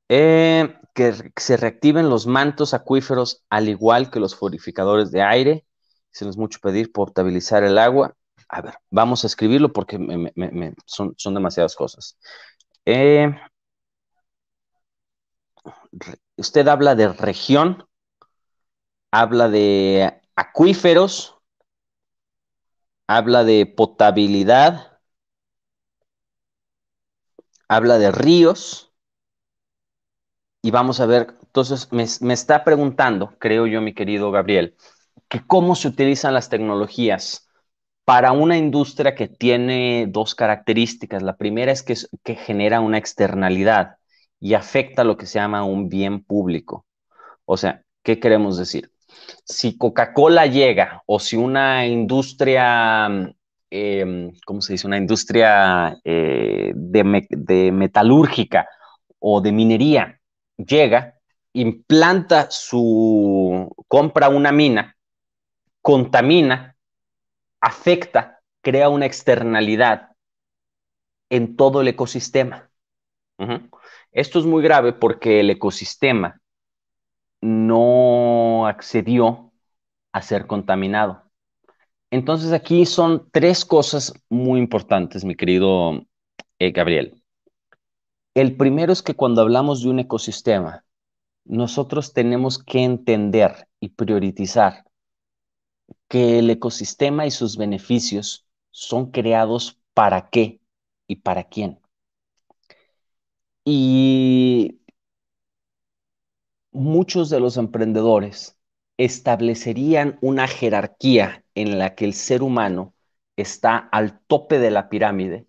A: Eh, que se reactiven los mantos acuíferos al igual que los purificadores de aire se nos es mucho pedir, portabilizar el agua. A ver, vamos a escribirlo porque son, demasiadas cosas. Eh, usted habla de región, habla de acuíferos, habla de potabilidad, habla de ríos, y vamos a ver, entonces me, me está preguntando, creo yo, mi querido Gabriel, que cómo se utilizan las tecnologías para una industria que tiene dos características. La primera es que, genera una externalidad y afecta lo que se llama un bien público. O sea, ¿qué queremos decir? Si Coca-Cola llega o si una industria mm, em, ¿cómo se dice? Una industria eh, de, de, metalúrgica o de minería llega, implanta su, compra una mina contamina, afecta, crea una externalidad en todo el ecosistema. Esto es muy grave porque el ecosistema no accedió a ser contaminado. Entonces aquí son tres cosas muy importantes, mi querido eh, Gabriel. El primero es que cuando hablamos de un ecosistema, nosotros tenemos que entender y priorizar que el ecosistema y sus beneficios son creados para qué y para quién. Y muchos de los emprendedores establecerían una jerarquía en la que el ser humano está al tope de la pirámide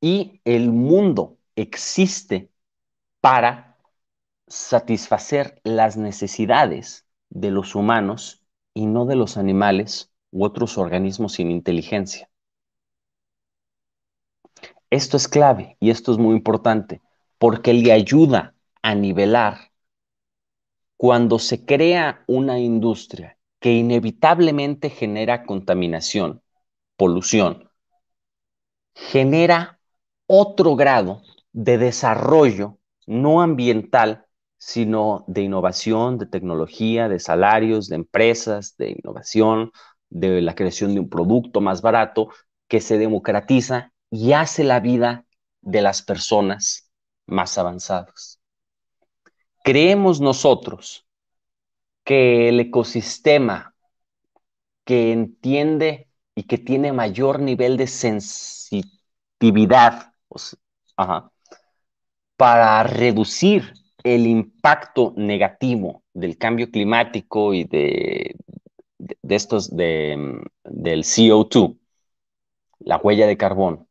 A: y el mundo existe para satisfacer las necesidades de los humanos y no de los animales u otros organismos sin inteligencia. Esto es clave y esto es muy importante porque le ayuda a nivelar cuando se crea una industria que inevitablemente genera contaminación, polución, genera otro grado de desarrollo no ambiental sino de innovación, de tecnología, de salarios, de empresas, de innovación, de la creación de un producto más barato que se democratiza y hace la vida de las personas más avanzadas. Creemos nosotros que el ecosistema que entiende y que tiene mayor nivel de sensitividad para reducir el impacto negativo del cambio climático y de, estos, del CO2, la huella de carbón,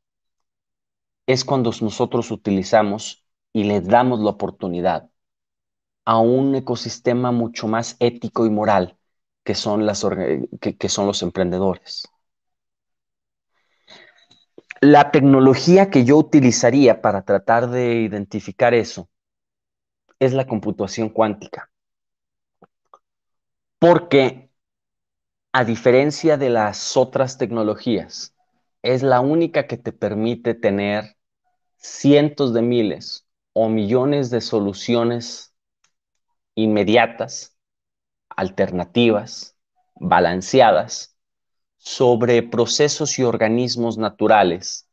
A: es cuando nosotros utilizamos y le damos la oportunidad a un ecosistema mucho más ético y moral que son, las, que son los emprendedores. La tecnología que yo utilizaría para tratar de identificar eso es la computación cuántica. Porque, a diferencia de las otras tecnologías, es la única que te permite tener cientos de miles o millones de soluciones inmediatas, alternativas, balanceadas, sobre procesos y organismos naturales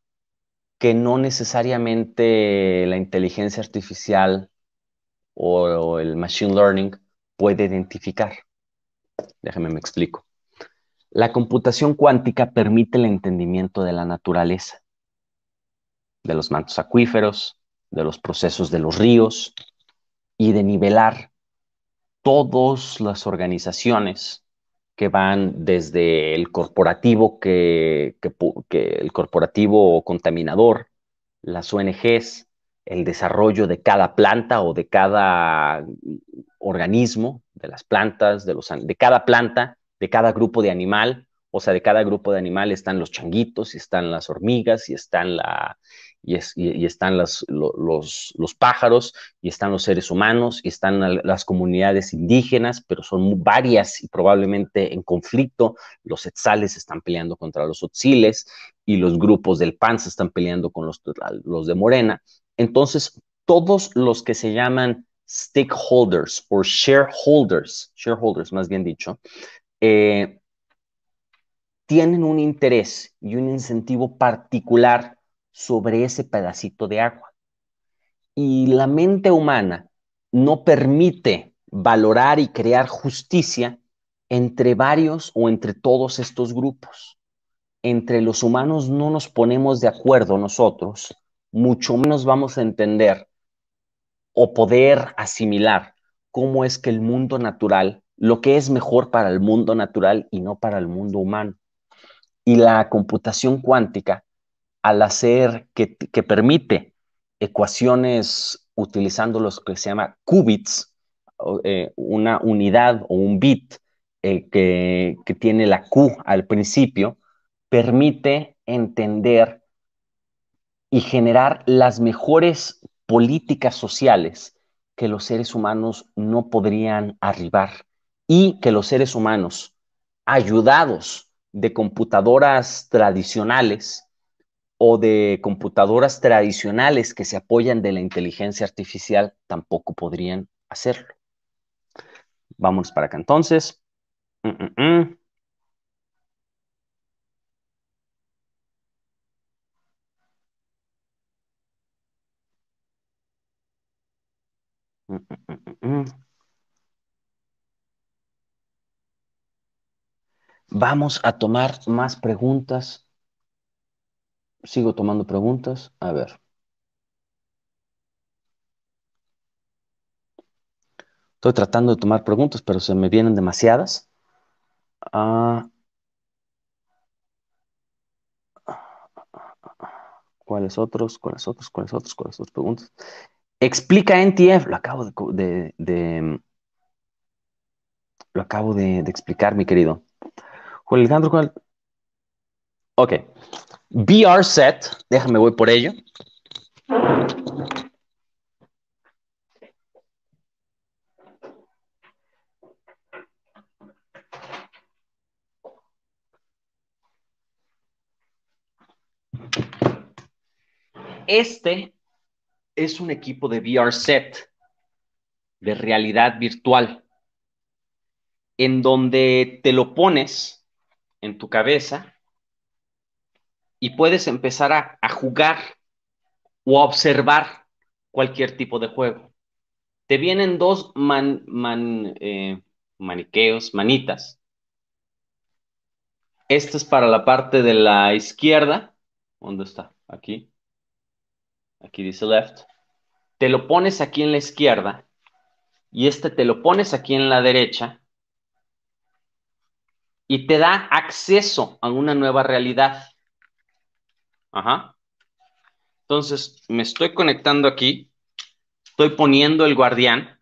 A: que no necesariamente la inteligencia artificial o, el Machine Learning puede identificar. Déjeme me explico. La computación cuántica permite el entendimiento de la naturaleza, de los mantos acuíferos, de los procesos de los ríos y de nivelar todas las organizaciones que van desde el corporativo que, que el corporativo contaminador, las ONGs, el desarrollo de cada planta o de cada organismo, de las plantas, de, los, de cada planta, de cada grupo de animal, o sea, de cada grupo de animal están los changuitos, y están las hormigas, y están, la, y, están los, pájaros, y están los seres humanos, y están las comunidades indígenas, pero son varias y probablemente en conflicto. Los etzales están peleando contra los otziles, y los grupos del PAN se están peleando con los, los de Morena. Entonces, todos los que se llaman stakeholders o shareholders, shareholders más bien dicho, eh, tienen un interés y un incentivo particular sobre ese pedacito de agua. Y la mente humana no permite valorar y crear justicia entre varios o entre todos estos grupos. Entre los humanos no nos ponemos de acuerdo nosotros mucho menos vamos a entender o poder asimilar cómo es que el mundo natural, lo que es mejor para el mundo natural y no para el mundo humano. Y la computación cuántica, al hacer que, permite ecuaciones utilizando lo que se llama qubits, eh, una unidad o un bit eh, que, que tiene la Q al principio, permite entender y generar las mejores políticas sociales que los seres humanos no podrían arribar y que los seres humanos, ayudados de computadoras tradicionales o de computadoras tradicionales que se apoyan de la inteligencia artificial, tampoco podrían hacerlo. Vámonos para acá entonces. Mm, mm, mm. Vamos a tomar más preguntas. Sigo tomando preguntas. A ver. Estoy tratando de tomar preguntas, pero se me vienen demasiadas. Ah, ¿Cuáles otros? ¿Cuáles otros? ¿Cuáles otros? ¿Cuáles otras preguntas? Explica NTF, lo acabo de, mm, lo acabo de, explicar, mi querido. Juan Alejandro, ¿cuál? Ok. BR set, déjame voy por ello. Este es un equipo de VR set, de realidad virtual, en donde te lo pones en tu cabeza y puedes empezar a, jugar o a observar cualquier tipo de juego. Te vienen dos man, eh, maniqueos, manitas. Esta es para la parte de la izquierda. ¿Dónde está? Aquí aquí dice left, te lo pones aquí en la izquierda y este te lo pones aquí en la derecha y te da acceso a una nueva realidad. Ajá. Entonces, me estoy conectando aquí, estoy poniendo el guardián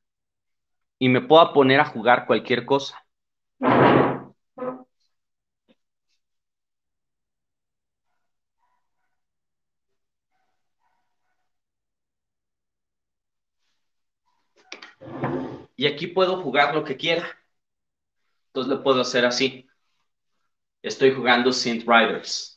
A: y me puedo poner a jugar cualquier cosa. y aquí puedo jugar lo que quiera. Entonces lo puedo hacer así. Estoy jugando Synth Riders.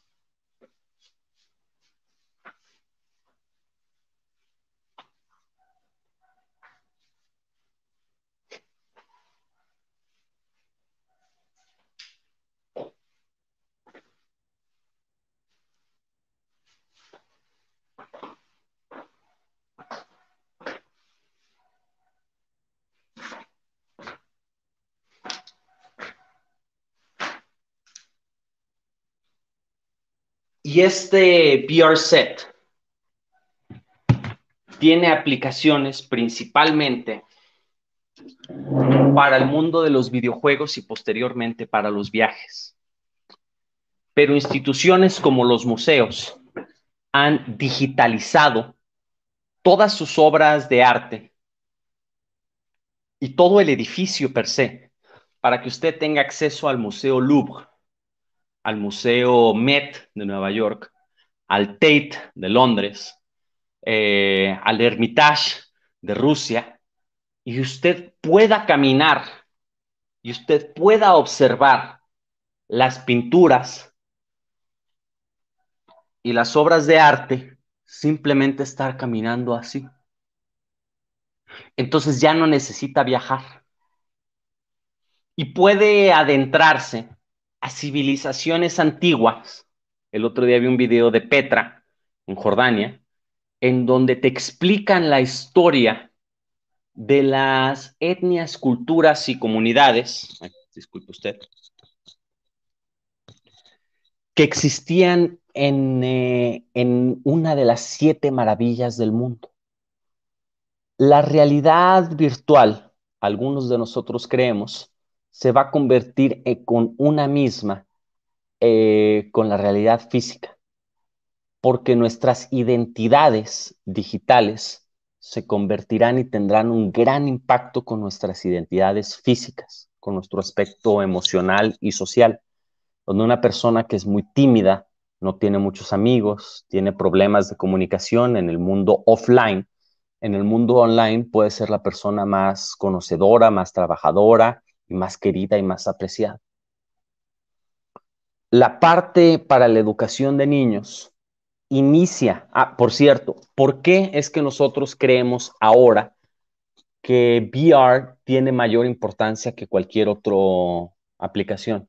A: Y este VR set tiene aplicaciones principalmente para el mundo de los videojuegos y posteriormente para los viajes. Pero instituciones como los museos han digitalizado todas sus obras de arte y todo el edificio per se para que usted tenga acceso al Museo Louvre al Museo Met de Nueva York, al Tate de Londres, eh, al Hermitage de Rusia, y usted pueda caminar y usted pueda observar las pinturas y las obras de arte, simplemente estar caminando así. Entonces ya no necesita viajar y puede adentrarse a civilizaciones antiguas. El otro día vi un video de Petra, en Jordania, en donde te explican la historia de las etnias, culturas y comunidades, disculpe usted, que existían en, eh, en una de las siete maravillas del mundo. La realidad virtual, algunos de nosotros creemos, se va a convertir eh, con una misma, eh, con la realidad física, porque nuestras identidades digitales se convertirán y tendrán un gran impacto con nuestras identidades físicas, con nuestro aspecto emocional y social, donde una persona que es muy tímida, no tiene muchos amigos, tiene problemas de comunicación en el mundo offline, en el mundo online puede ser la persona más conocedora, más trabajadora, más querida y más apreciada. La parte para la educación de niños inicia, ah, por cierto, ¿por qué es que nosotros creemos ahora que VR tiene mayor importancia que cualquier otra aplicación?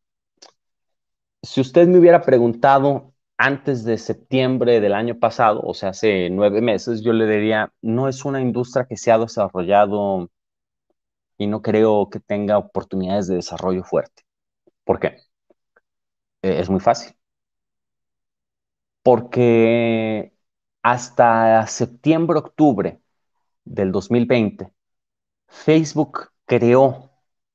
A: Si usted me hubiera preguntado antes de septiembre del año pasado, o sea, hace nueve meses, yo le diría, no es una industria que se ha desarrollado y no creo que tenga oportunidades de desarrollo fuerte. ¿Por qué? Eh, es muy fácil. Porque hasta septiembre, octubre del 2020, Facebook creó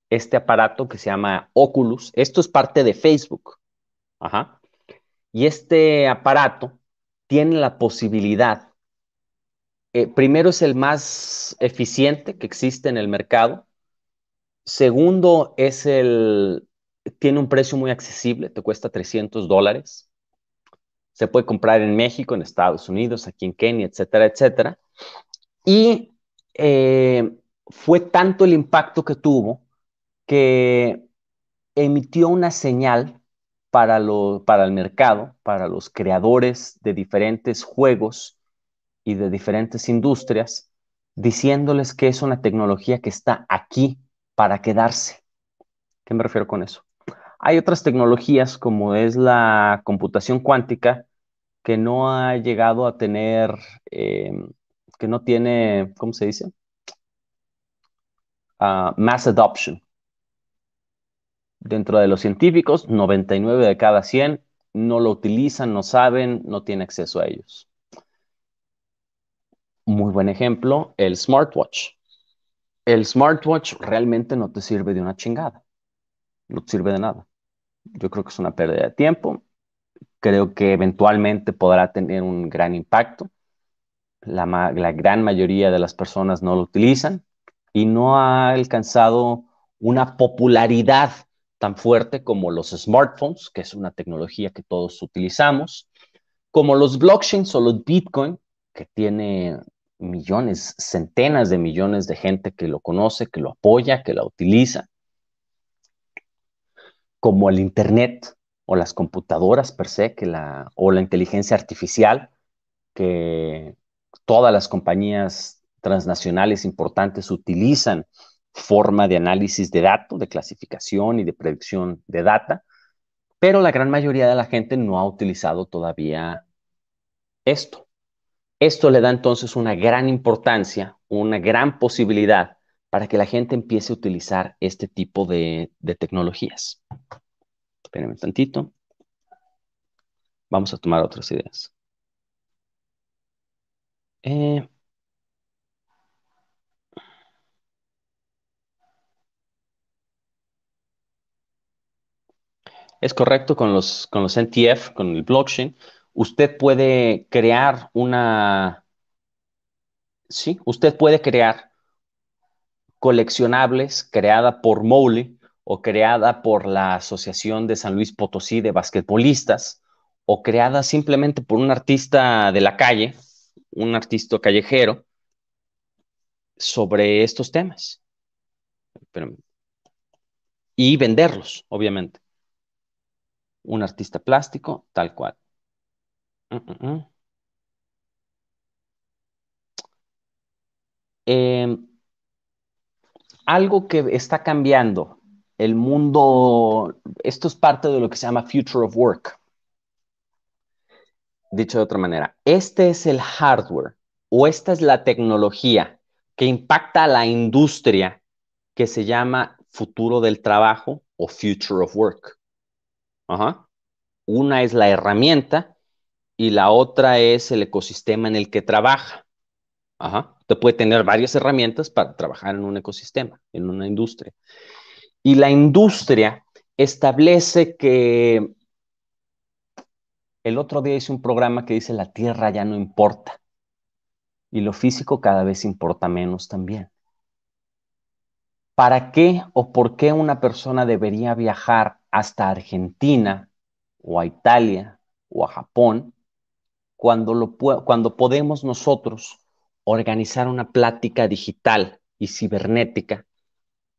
A: este aparato que se llama Oculus. Esto es parte de Facebook. Ajá. Y este aparato tiene la posibilidad, eh, primero es el más eficiente que existe en el mercado, Segundo, es el, tiene un precio muy accesible, te cuesta 300 dólares. Se puede comprar en México, en Estados Unidos, aquí en Kenia, etcétera, etcétera. Y eh, fue tanto el impacto que tuvo que emitió una señal para el mercado, para los creadores de diferentes juegos y de diferentes industrias, diciéndoles que es una tecnología que está aquí para quedarse. ¿Qué me refiero con eso? Hay otras tecnologías como es la computación cuántica que no ha llegado a tener, em, que no tiene, ¿cómo se dice? Ah, mass adoption. Dentro de los científicos, 99 de cada 100 no lo utilizan, no saben, no tienen acceso a ellos. Muy buen ejemplo, el smartwatch el smartwatch realmente no te sirve de una chingada. No te sirve de nada. Yo creo que es una pérdida de tiempo. Creo que eventualmente podrá tener un gran impacto. La, gran mayoría de las personas no lo utilizan y no ha alcanzado una popularidad tan fuerte como los smartphones, que es una tecnología que todos utilizamos, como los blockchains o los Bitcoin, que tiene millones, centenas de millones de gente que lo conoce, que lo apoya, que la utiliza. Como el Internet o las computadoras per se, que la, o la inteligencia artificial, que todas las compañías transnacionales importantes utilizan forma de análisis de datos, de clasificación y de predicción de data, pero la gran mayoría de la gente no ha utilizado todavía esto. Esto le da entonces una gran importancia, una gran posibilidad para que la gente empiece a utilizar este tipo de, tecnologías. Espérenme un tantito. Vamos a tomar otras ideas. Eh, es correcto con los, con los NTF, con el blockchain usted puede crear una, sí, usted puede crear coleccionables creada por Mole o creada por la Asociación de San Luis Potosí de Basquetbolistas o creada simplemente por un artista de la calle, un artista callejero, sobre estos temas. Y venderlos, obviamente. Un artista plástico, tal cual. Mm, mm, mm. Em, algo que está cambiando el mundo, esto es parte de lo que se llama Future of Work. Dicho de otra manera, este es el hardware o esta es la tecnología que impacta a la industria que se llama futuro del trabajo o Future of Work. Una es la herramienta y la otra es el ecosistema en el que trabaja. Ajá. Usted puede tener varias herramientas para trabajar en un ecosistema, en una industria. Y la industria establece que el otro día hice un programa que dice la tierra ya no importa y lo físico cada vez importa menos también. ¿Para qué o por qué una persona debería viajar hasta Argentina o a Italia o a Japón cuando, lo, cuando podemos nosotros organizar una plática digital y cibernética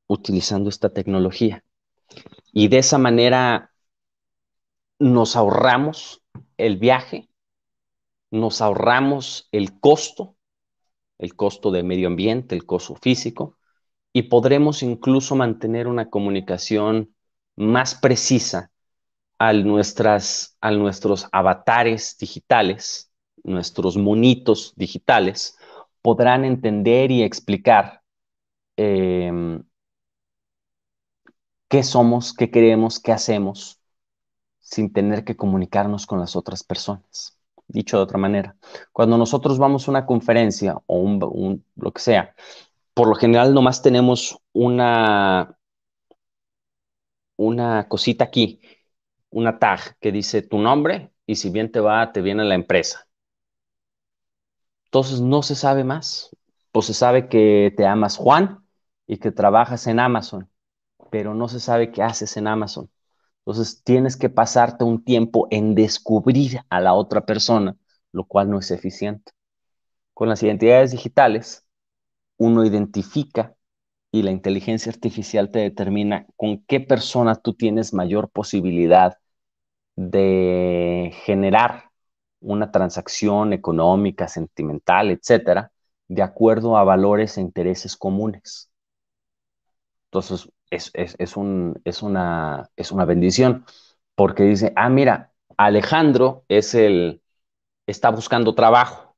A: utilizando esta tecnología. Y de esa manera nos ahorramos el viaje, nos ahorramos el costo, el costo de medio ambiente, el costo físico, y podremos incluso mantener una comunicación más precisa a, nuestras, nuestros avatares digitales, nuestros monitos digitales, podrán entender y explicar em, qué somos, qué queremos, qué hacemos, sin tener que comunicarnos con las otras personas. Dicho de otra manera, cuando nosotros vamos a una conferencia o un, lo que sea, por lo general nomás tenemos una, una cosita aquí una tag que dice tu nombre y si bien te va, te viene la empresa. Entonces no se sabe más. Pues se sabe que te amas Juan y que trabajas en Amazon, pero no se sabe qué haces en Amazon. Entonces tienes que pasarte un tiempo en descubrir a la otra persona, lo cual no es eficiente. Con las identidades digitales, uno identifica y la inteligencia artificial te determina con qué persona tú tienes mayor posibilidad de generar una transacción económica, sentimental, etcétera, de acuerdo a valores e intereses comunes. Entonces, es, una, bendición, porque dice, ah, mira, Alejandro es el, está buscando trabajo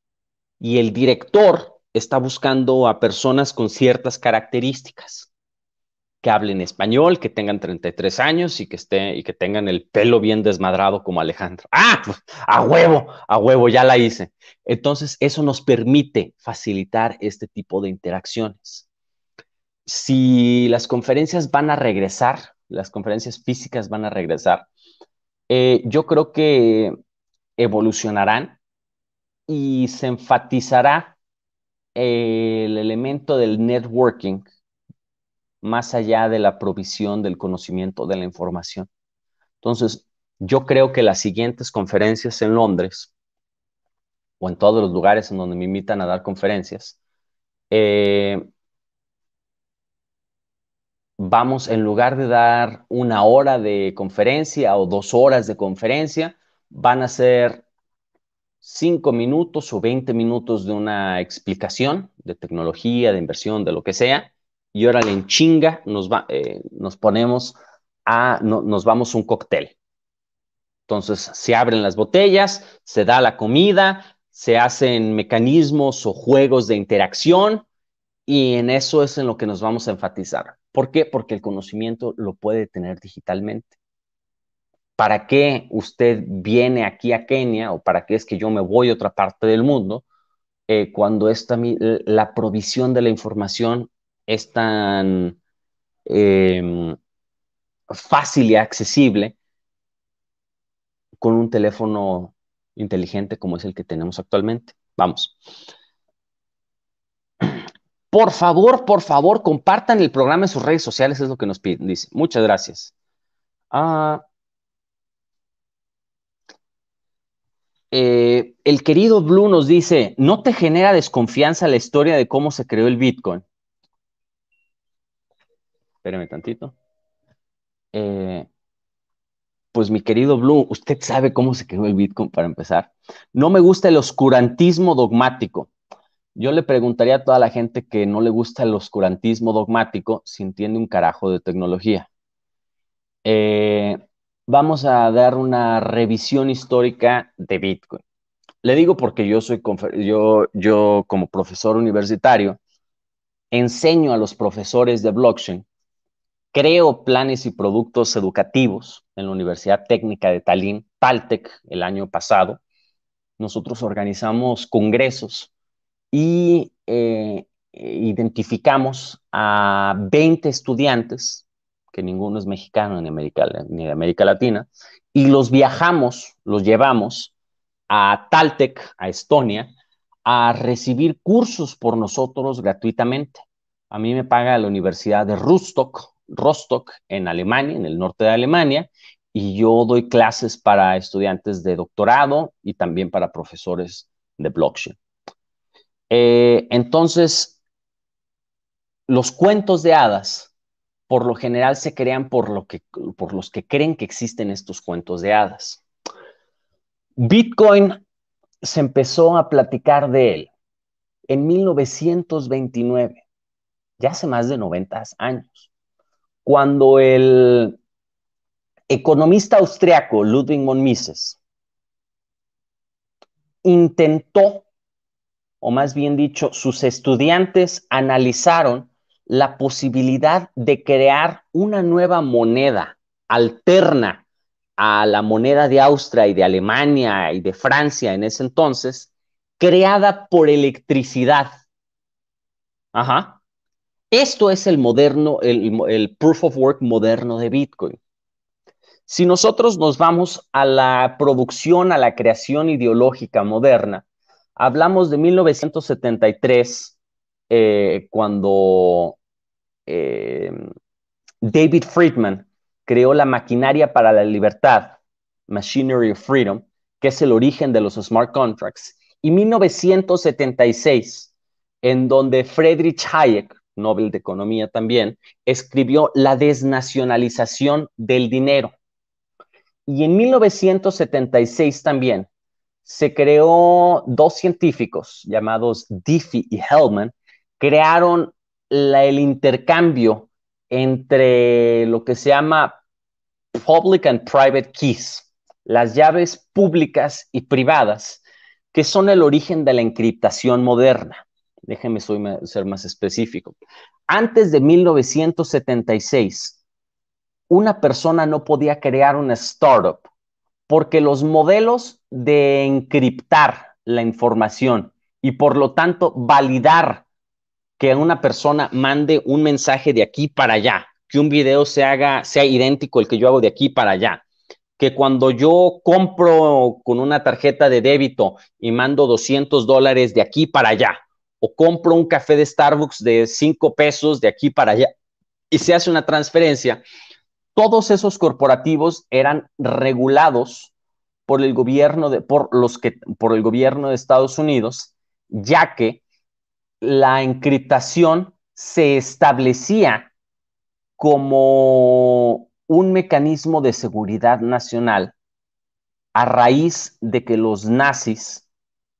A: y el director está buscando a personas con ciertas características que hablen español, que tengan 33 años y que, esté, y que tengan el pelo bien desmadrado como Alejandro. Ah, pues, a huevo, a huevo, ya la hice. Entonces, eso nos permite facilitar este tipo de interacciones. Si las conferencias van a regresar, las conferencias físicas van a regresar, eh, yo creo que evolucionarán y se enfatizará el elemento del networking más allá de la provisión del conocimiento, de la información. Entonces, yo creo que las siguientes conferencias en Londres o en todos los lugares en donde me invitan a dar conferencias, eh, vamos, en lugar de dar una hora de conferencia o dos horas de conferencia, van a ser cinco minutos o veinte minutos de una explicación de tecnología, de inversión, de lo que sea, y ahora en chinga, nos, eh, nos ponemos a, nos vamos un cóctel. Entonces se abren las botellas, se da la comida, se hacen mecanismos o juegos de interacción y en eso es en lo que nos vamos a enfatizar. ¿Por qué? Porque el conocimiento lo puede tener digitalmente. ¿Para qué usted viene aquí a Kenia o para qué es que yo me voy a otra parte del mundo eh, cuando esta, la provisión de la información es tan em, fácil y accesible con un teléfono inteligente como es el que tenemos actualmente. Vamos. Por favor, por favor, compartan el programa en sus redes sociales, es lo que nos piden. Dice, muchas gracias. Ah, eh, el querido Blue nos dice, ¿no te genera desconfianza la historia de cómo se creó el Bitcoin? espéreme tantito. Eh, pues mi querido Blue, usted sabe cómo se quedó el Bitcoin para empezar. No me gusta el oscurantismo dogmático. Yo le preguntaría a toda la gente que no le gusta el oscurantismo dogmático si entiende un carajo de tecnología. Eh, vamos a dar una revisión histórica de Bitcoin. Le digo porque yo soy yo, yo como profesor universitario enseño a los profesores de blockchain creo planes y productos educativos en la Universidad Técnica de Tallinn, TALTEC, el año pasado. Nosotros organizamos congresos y eh, identificamos a 20 estudiantes, que ninguno es mexicano ni, ni de América Latina, y los viajamos, los llevamos a Taltec, a Estonia, a recibir cursos por nosotros gratuitamente. A mí me paga la Universidad de Rostock, Rostock, en Alemania, en el norte de Alemania, y yo doy clases para estudiantes de doctorado y también para profesores de blockchain. Eh, entonces, los cuentos de hadas por lo general se crean por, lo que, por los que creen que existen estos cuentos de hadas. Bitcoin se empezó a platicar de él en 1929, ya hace más de 90 años cuando el economista austriaco Ludwig von Mises intentó, o más bien dicho, sus estudiantes analizaron la posibilidad de crear una nueva moneda alterna a la moneda de Austria y de Alemania y de Francia en ese entonces, creada por electricidad. Ajá. Esto es el moderno, el, proof of work moderno de Bitcoin. Si nosotros nos vamos a la producción, a la creación ideológica moderna, hablamos de 1973, eh, cuando eh, David Friedman creó la maquinaria para la libertad, Machinery of Freedom, que es el origen de los smart contracts, y 1976, en donde Friedrich Hayek Nobel de Economía también, escribió La desnacionalización del dinero. Y en 1976 también se creó dos científicos llamados Diffie y Hellman, crearon el intercambio entre lo que se llama public and private keys, las llaves públicas y privadas, que son el origen de la encriptación moderna. Déjeme ser más específico. Antes de 1976, una persona no podía crear una startup porque los modelos de encriptar la información y por lo tanto validar que una persona mande un mensaje de aquí para allá, que un video se haga, sea idéntico al que yo hago de aquí para allá, que cuando yo compro con una tarjeta de débito y mando 200 dólares de aquí para allá, o compro un café de Starbucks de cinco pesos de aquí para allá y se hace una transferencia, todos esos corporativos eran regulados por el gobierno de, por los que, por el gobierno de Estados Unidos, ya que la encriptación se establecía como un mecanismo de seguridad nacional a raíz de que los nazis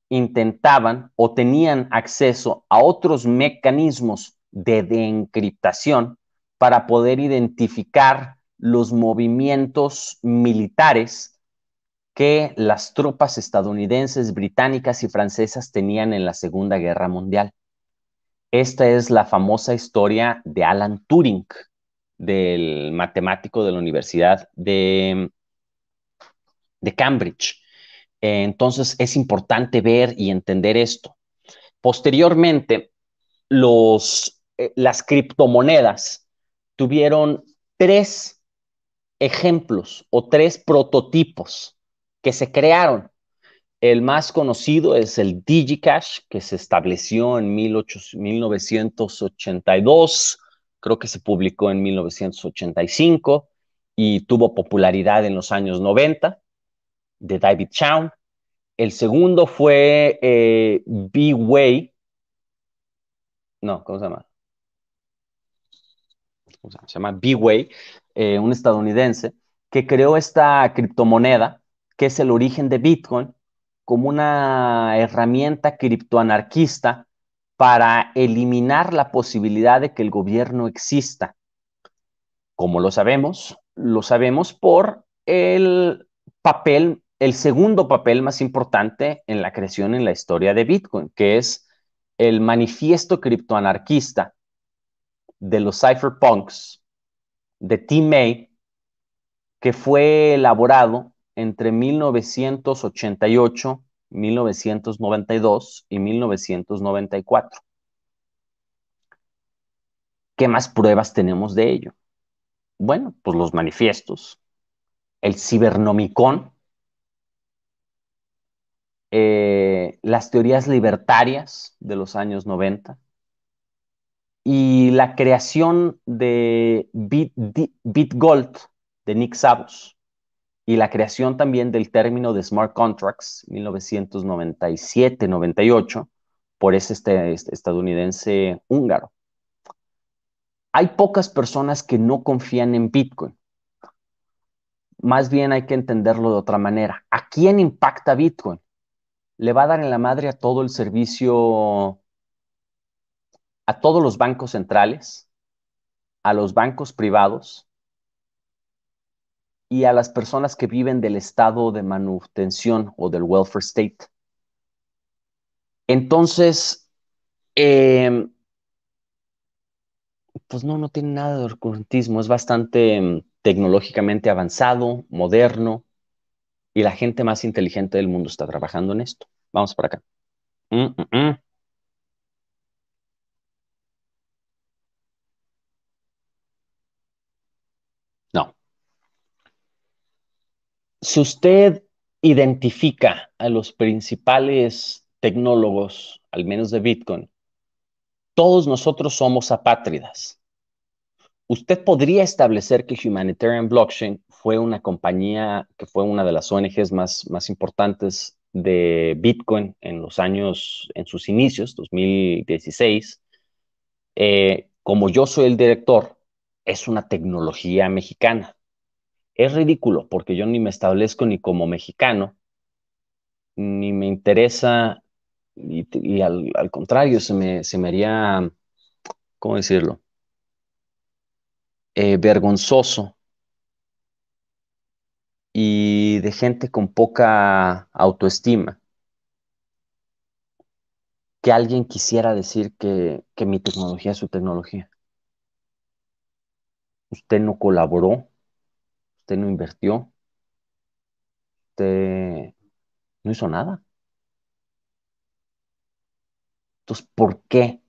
A: intentaban o tenían acceso a otros mecanismos de, encriptación para poder identificar los movimientos militares que las tropas estadounidenses, británicas y francesas tenían en la Segunda Guerra Mundial. Esta es la famosa historia de Alan Turing, del matemático de la Universidad de, de Cambridge, eh, entonces es importante ver y entender esto. Posteriormente, los, eh, las criptomonedas tuvieron tres ejemplos o tres prototipos que se crearon. El más conocido es el DigiCash, que se estableció en 1982, creo que se publicó en 1985 y tuvo popularidad en los años 90 de David Chown. El segundo fue eh, B-Way. No, ¿cómo se llama? se llama? B-Way, eh, un estadounidense, que creó esta criptomoneda, que es el origen de Bitcoin, como una herramienta criptoanarquista para eliminar la posibilidad de que el gobierno exista. Como lo sabemos, lo sabemos por el papel el segundo papel más importante en la creación en la historia de Bitcoin, que es el manifiesto criptoanarquista de los cypherpunks de Tim May, que fue elaborado entre 1988, 1992 y 1994. ¿Qué más pruebas tenemos de ello? Bueno, pues los manifiestos, el cibernomicón, eh, las teorías libertarias de los años 90 y la creación de Bitgold de Nick Savos y la creación también del término de smart contracts 1997-98 por ese este, este estadounidense húngaro. Hay pocas personas que no confían en Bitcoin. Más bien hay que entenderlo de otra manera. ¿A quién impacta Bitcoin? le va a dar en la madre a todo el servicio, a todos los bancos centrales, a los bancos privados y a las personas que viven del estado de manutención o del welfare state. Entonces, eh, pues no, no tiene nada de ocultismo, es bastante mm, tecnológicamente avanzado, moderno, y la gente más inteligente del mundo está trabajando en esto. Vamos para acá. Mm, mm, mm. No. Si usted identifica a los principales tecnólogos, al menos de Bitcoin, todos nosotros somos apátridas. Usted podría establecer que Humanitarian Blockchain fue una compañía que fue una de las ONGs más, más importantes de Bitcoin en los años, en sus inicios, 2016. Eh, como yo soy el director, es una tecnología mexicana. Es ridículo porque yo ni me establezco ni como mexicano, ni me interesa, y, al, contrario, se me, se haría, ¿cómo decirlo? Eh, vergonzoso y de gente con poca autoestima. Que alguien quisiera decir que, mi tecnología es su tecnología. Usted no colaboró, usted no invirtió, usted no hizo nada. Entonces, ¿por qué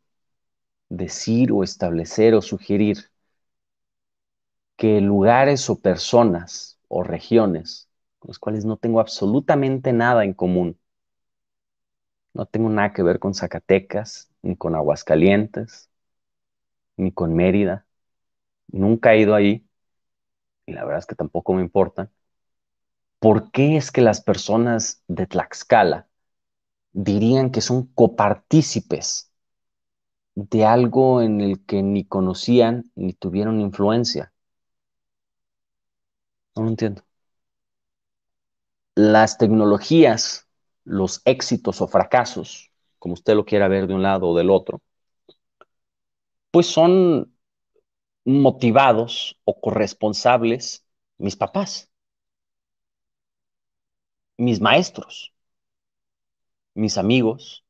A: decir o establecer o sugerir que lugares o personas o regiones con las cuales no tengo absolutamente nada en común. No tengo nada que ver con Zacatecas, ni con Aguascalientes, ni con Mérida. Nunca he ido ahí y la verdad es que tampoco me importa. ¿Por qué es que las personas de Tlaxcala dirían que son copartícipes de algo en el que ni conocían ni tuvieron influencia? No entiendo. Las tecnologías, los éxitos o fracasos, como usted lo quiera ver de un lado o del otro, pues son motivados o corresponsables mis papás, mis maestros, mis amigos,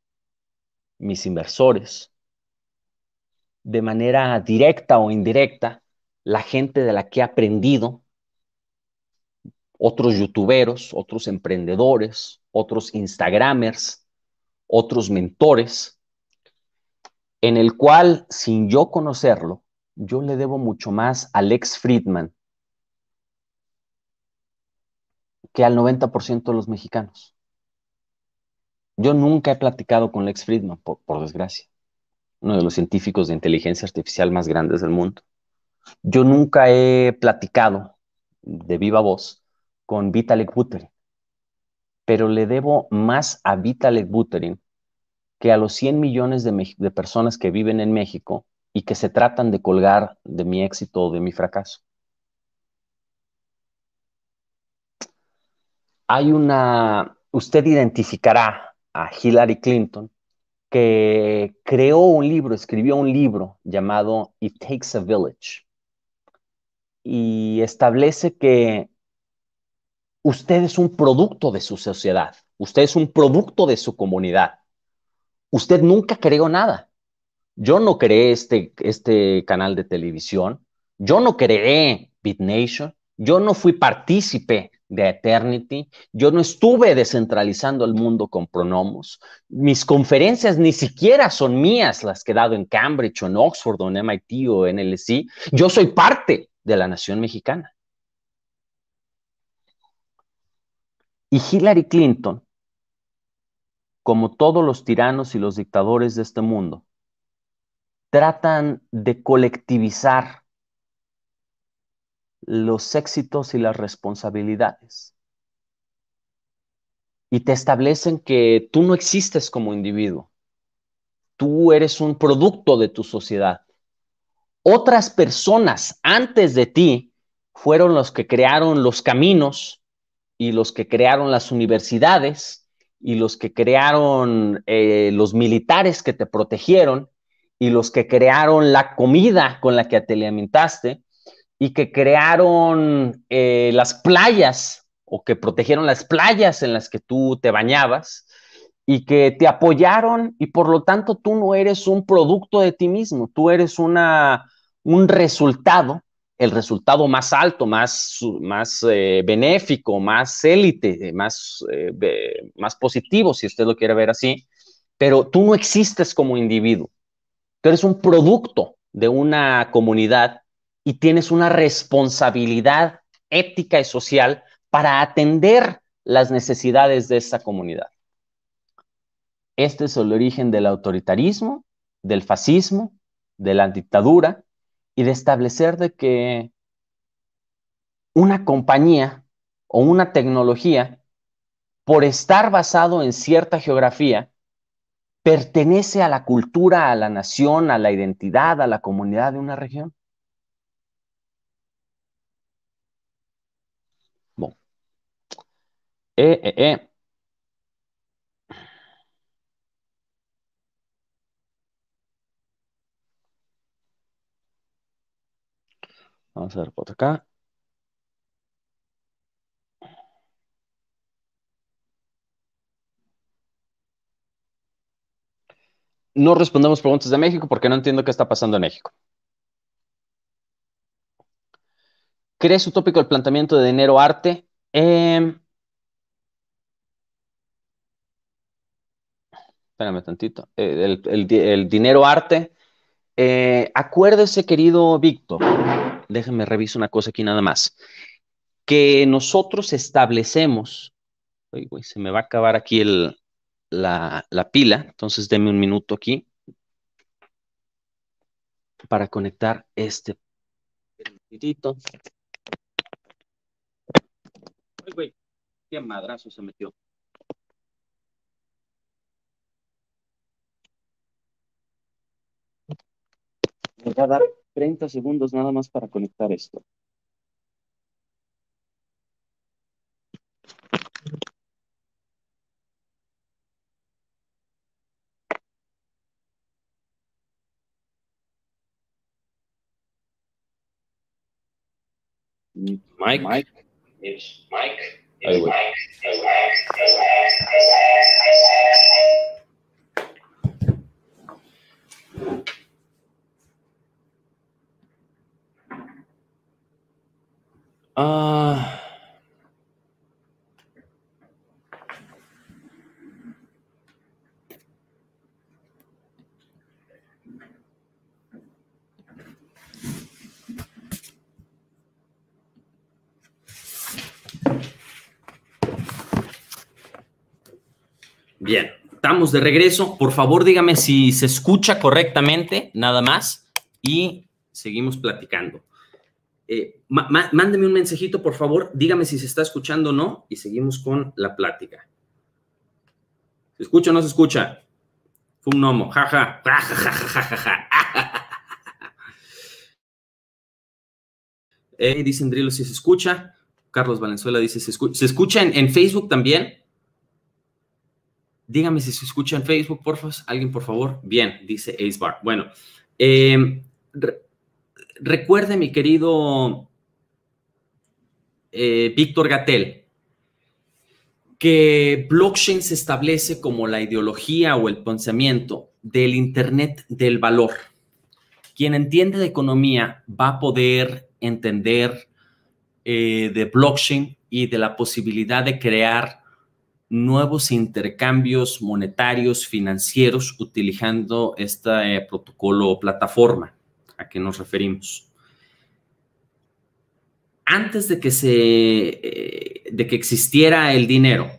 A: mis inversores, de manera directa o indirecta, la gente de la que he aprendido otros youtuberos, otros emprendedores, otros instagramers, otros mentores, en el cual, sin yo conocerlo, yo le debo mucho más a Lex Friedman que al 90% de los mexicanos. Yo nunca he platicado con Lex Friedman, por, por, desgracia, uno de los científicos de inteligencia artificial más grandes del mundo. Yo nunca he platicado de viva voz con Vitalik Buterin. Pero le debo más a Vitalik Buterin que a los 100 millones de, personas que viven en México y que se tratan de colgar de mi éxito o de mi fracaso. Hay una, usted identificará a Hillary Clinton, que creó un libro, escribió un libro llamado It Takes a Village, y establece que Usted es un producto de su sociedad, usted es un producto de su comunidad. Usted nunca creó nada. Yo no creé este, este canal de televisión, yo no creé BitNation, yo no fui partícipe de Eternity, yo no estuve descentralizando el mundo con pronomos, mis conferencias ni siquiera son mías las que he dado en Cambridge o en Oxford o en MIT o en LSE, yo soy parte de la nación mexicana. Y Hillary Clinton, como todos los tiranos y los dictadores de este mundo, tratan de colectivizar los éxitos y las responsabilidades. Y te establecen que tú no existes como individuo. Tú eres un producto de tu sociedad. Otras personas antes de ti fueron los que crearon los caminos y los que crearon las universidades y los que crearon eh, los militares que te protegieron y los que crearon la comida con la que te alimentaste y que crearon eh, las playas o que protegieron las playas en las que tú te bañabas y que te apoyaron y por lo tanto tú no eres un producto de ti mismo, tú eres una, un resultado el resultado más alto, más, más eh, benéfico, más élite, eh, más, eh, más positivo, si usted lo quiere ver así, pero tú no existes como individuo. Tú eres un producto de una comunidad y tienes una responsabilidad ética y social para atender las necesidades de esa comunidad. Este es el origen del autoritarismo, del fascismo, de la dictadura y de establecer de que una compañía o una tecnología, por estar basado en cierta geografía, pertenece a la cultura, a la nación, a la identidad, a la comunidad de una región. Eh, eh, eh. Vamos a ver por acá. No respondemos preguntas de México porque no entiendo qué está pasando en México. ¿Crees utópico el planteamiento de dinero arte? Em, espérame tantito. Eh, el, el, dinero arte. Eh, acuérdese, querido Víctor, déjenme revisar una cosa aquí nada más, que nosotros establecemos, uy, güey, se me va a acabar aquí el, la, la pila, entonces denme un minuto aquí para conectar este minutito. Uy, güey, qué madrazo se metió. dar 30 segundos nada más para conectar esto. Ah. Bien, estamos de regreso. Por favor, dígame si se escucha correctamente, nada más, y seguimos platicando. Eh, mándeme un mensajito, por favor, dígame si se está escuchando o no y seguimos con la plática. ¿Se escucha o no se escucha? Fue un gnomo, jaja, eh, dice Andrilo, si se escucha. Carlos Valenzuela dice, ¿se escucha, ¿se escucha en, Facebook también? Dígame si se escucha en Facebook, por favor. Alguien, por favor. Bien, dice Ace Bar. Bueno, eh, recuerde, mi querido eh, Víctor Gatel, que blockchain se establece como la ideología o el pensamiento del Internet del valor. Quien entiende de economía va a poder entender eh, de blockchain y de la posibilidad de crear nuevos intercambios monetarios, financieros, utilizando este protocolo o plataforma a qué nos referimos. Antes de que se, eh, de que existiera el dinero,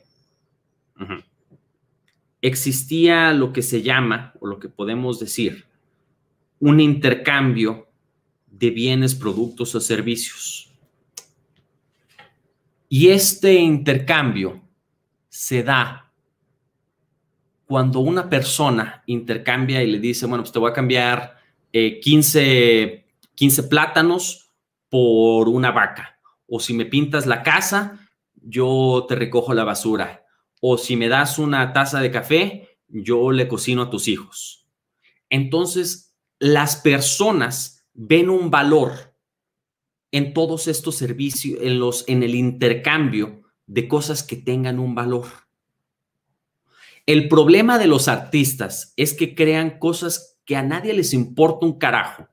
A: existía lo que se llama, o lo que podemos decir, un intercambio de bienes, productos o servicios. Y este intercambio se da cuando una persona intercambia y le dice, bueno, pues te voy a cambiar 15, eh, plátanos por una vaca. O si me pintas la casa, yo te recojo la basura. O si me das una taza de café, yo le cocino a tus hijos. Entonces, las personas ven un valor en todos estos servicios, en, los, en el intercambio de cosas que tengan un valor. El problema de los artistas es que crean cosas que a nadie les importa un carajo,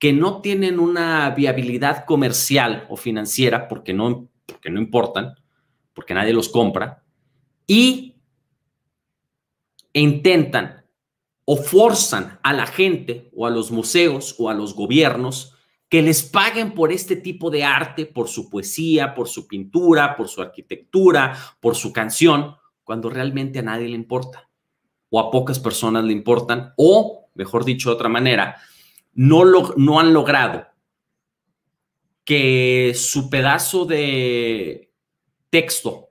A: que no tienen una viabilidad comercial o financiera porque no, porque no importan, porque nadie los compra, y intentan o forzan a la gente o a los museos o a los gobiernos que les paguen por este tipo de arte, por su poesía, por su pintura, por su arquitectura, por su canción, cuando realmente a nadie le importa o a pocas personas le importan o, mejor dicho de otra manera, no, lo, no han logrado que su pedazo de texto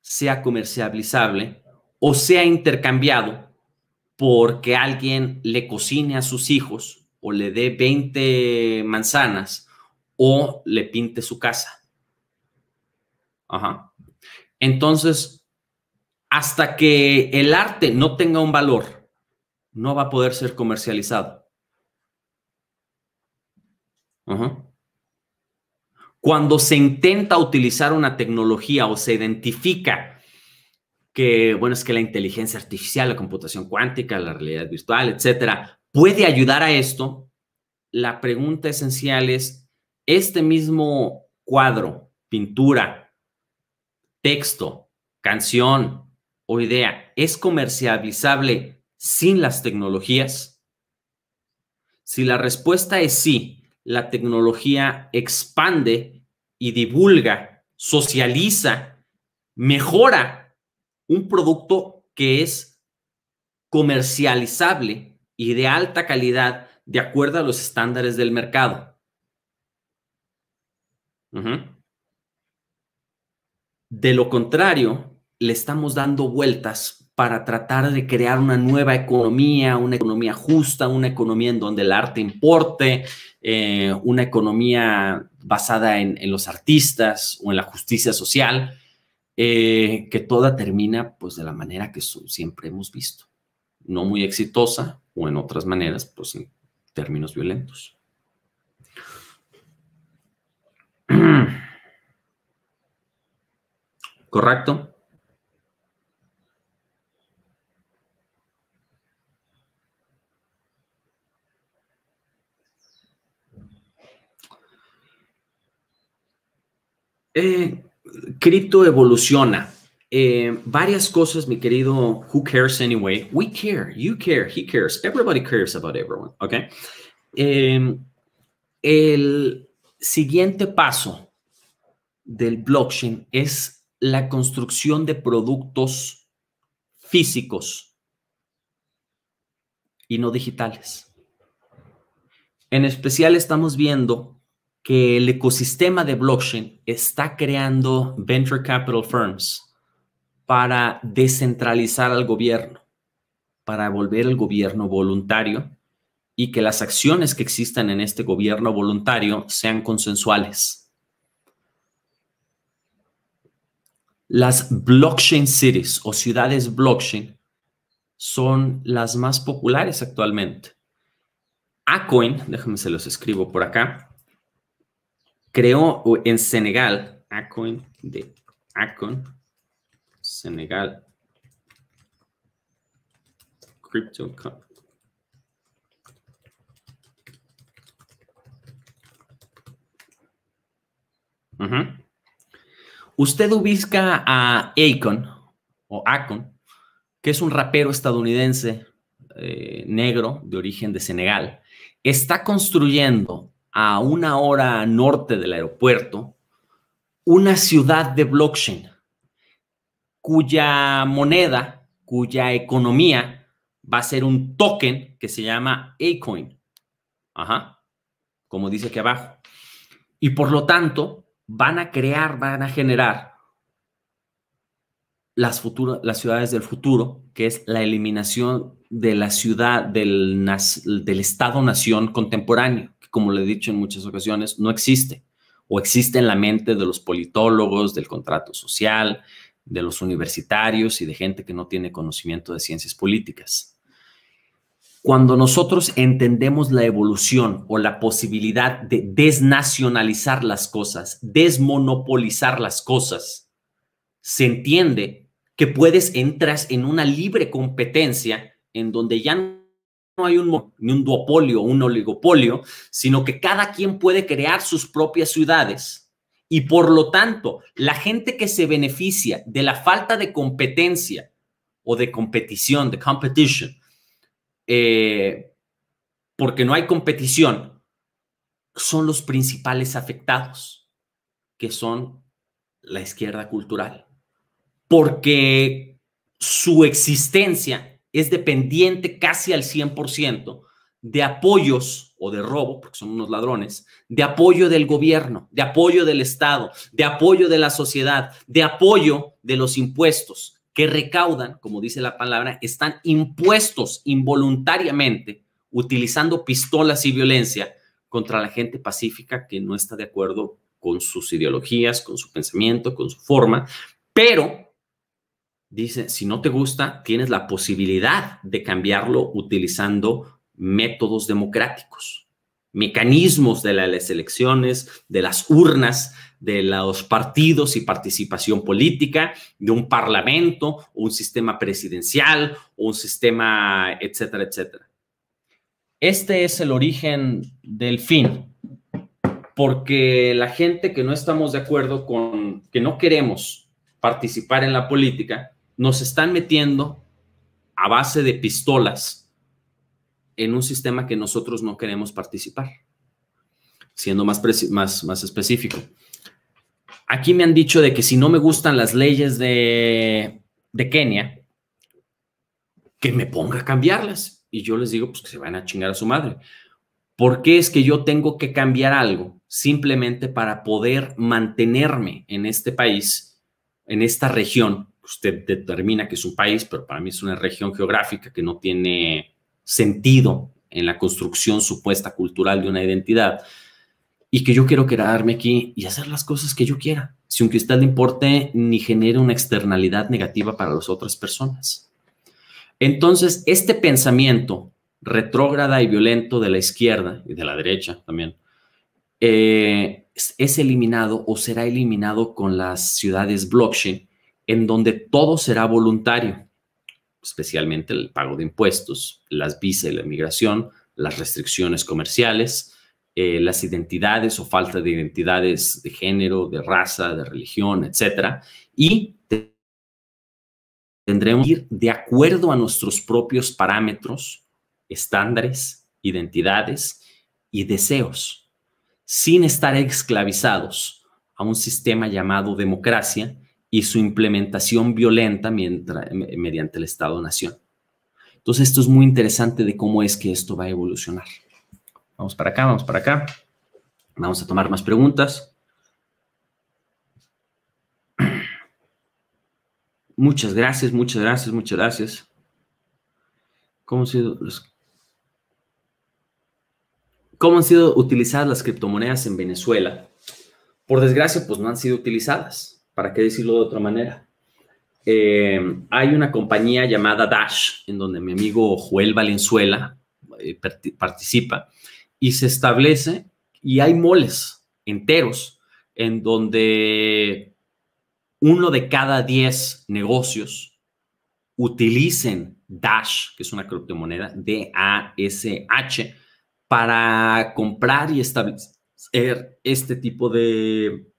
A: sea comercializable o sea intercambiado porque alguien le cocine a sus hijos o le dé 20 manzanas o le pinte su casa. Ajá. Entonces, hasta que el arte no tenga un valor, no va a poder ser comercializado. Cuando se intenta utilizar una tecnología o se identifica que, bueno, es que la inteligencia artificial, la computación cuántica, la realidad virtual, etcétera, puede ayudar a esto, la pregunta esencial es, este mismo cuadro, pintura, texto, canción, o idea es comercializable sin las tecnologías? Si la respuesta es sí, la tecnología expande y divulga, socializa, mejora un producto que es comercializable y de alta calidad de acuerdo a los estándares del mercado. De lo contrario, le estamos dando vueltas para tratar de crear una nueva economía, una economía justa, una economía en donde el arte importe, eh, una economía basada en, los artistas o en la justicia social, eh, que toda termina pues de la manera que siempre hemos visto, no muy exitosa o en otras maneras, pues en términos violentos. ¿Correcto? Eh, cripto evoluciona. Eh, varias cosas, mi querido, who cares anyway? We care, you care, he cares, everybody cares about everyone, ¿ok? Em, el siguiente paso del blockchain es la construcción de productos físicos y no digitales. En especial estamos viendo que el ecosistema de blockchain está creando venture capital firms para descentralizar al gobierno, para volver el gobierno voluntario y que las acciones que existan en este gobierno voluntario sean consensuales. Las blockchain cities o ciudades blockchain son las más populares actualmente. Acoin, déjenme se los escribo por acá, creó en Senegal, Acoin, de Acon, Senegal, Crypto Usted ubica a Acon o Acon, que es un rapero estadounidense eh, negro de origen de Senegal. Está construyendo a una hora norte del aeropuerto, una ciudad de blockchain cuya moneda, cuya economía va a ser un token que se llama Acoin. Ajá, como dice aquí abajo. Y por lo tanto, van a crear, van a generar las, las ciudades del futuro, que es la eliminación de la ciudad del, del Estado-nación contemporáneo como le he dicho en muchas ocasiones, no existe o existe en la mente de los politólogos, del contrato social, de los universitarios y de gente que no tiene conocimiento de ciencias políticas. Cuando nosotros entendemos la evolución o la posibilidad de desnacionalizar las cosas, desmonopolizar las cosas, se entiende que puedes entras en una libre competencia en donde ya no hay un, ni un duopolio, un oligopolio, sino que cada quien puede crear sus propias ciudades. Y por lo tanto, la gente que se beneficia de la falta de competencia o de competición, de competition, eh, porque no hay competición, son los principales afectados, que son la izquierda cultural, porque su existencia es dependiente casi al 100% de apoyos o de robo, porque son unos ladrones, de apoyo del gobierno, de apoyo del Estado, de apoyo de la sociedad, de apoyo de los impuestos que recaudan, como dice la palabra, están impuestos involuntariamente utilizando pistolas y violencia contra la gente pacífica que no está de acuerdo con sus ideologías, con su pensamiento, con su forma, pero dice, si no te gusta, tienes la posibilidad de cambiarlo utilizando métodos democráticos, mecanismos de las elecciones, de las urnas, de los partidos y participación política, de un parlamento, un sistema presidencial, un sistema, etcétera, etcétera. Este es el origen del fin, porque la gente que no estamos de acuerdo con, que no queremos participar en la política, nos están metiendo a base de pistolas en un sistema que nosotros no queremos participar. Siendo más, más, más específico. Aquí me han dicho de que si no me gustan las leyes de, de Kenia, que me ponga a cambiarlas. Y yo les digo, pues que se van a chingar a su madre. ¿Por qué es que yo tengo que cambiar algo simplemente para poder mantenerme en este país, en esta región, usted determina que es un país, pero para mí es una región geográfica que no tiene sentido en la construcción supuesta cultural de una identidad y que yo quiero quedarme aquí y hacer las cosas que yo quiera, sin que usted le importe ni genere una externalidad negativa para las otras personas. Entonces, este pensamiento retrógrada y violento de la izquierda y de la derecha también eh, es eliminado o será eliminado con las ciudades blockchain en donde todo será voluntario, especialmente el pago de impuestos, las visas y la migración, las restricciones comerciales, eh, las identidades o falta de identidades de género, de raza, de religión, etc. y tendremos que ir de acuerdo a nuestros propios parámetros, estándares, identidades y deseos, sin estar esclavizados a un sistema llamado democracia y su implementación violenta mientras, mediante el Estado-Nación. Entonces, esto es muy interesante de cómo es que esto va a evolucionar. Vamos para acá, vamos para acá. Vamos a tomar más preguntas. Muchas gracias, muchas gracias, muchas gracias. ¿Cómo han sido, ¿Cómo han sido utilizadas las criptomonedas en Venezuela? Por desgracia, pues no han sido utilizadas ¿Para qué decirlo de otra manera? Eh, hay una compañía llamada Dash, en donde mi amigo Joel Valenzuela eh, participa, y se establece, y hay moles enteros, en donde uno de cada diez negocios utilicen Dash, que es una criptomoneda, D-A-S-H, para comprar y establecer este tipo de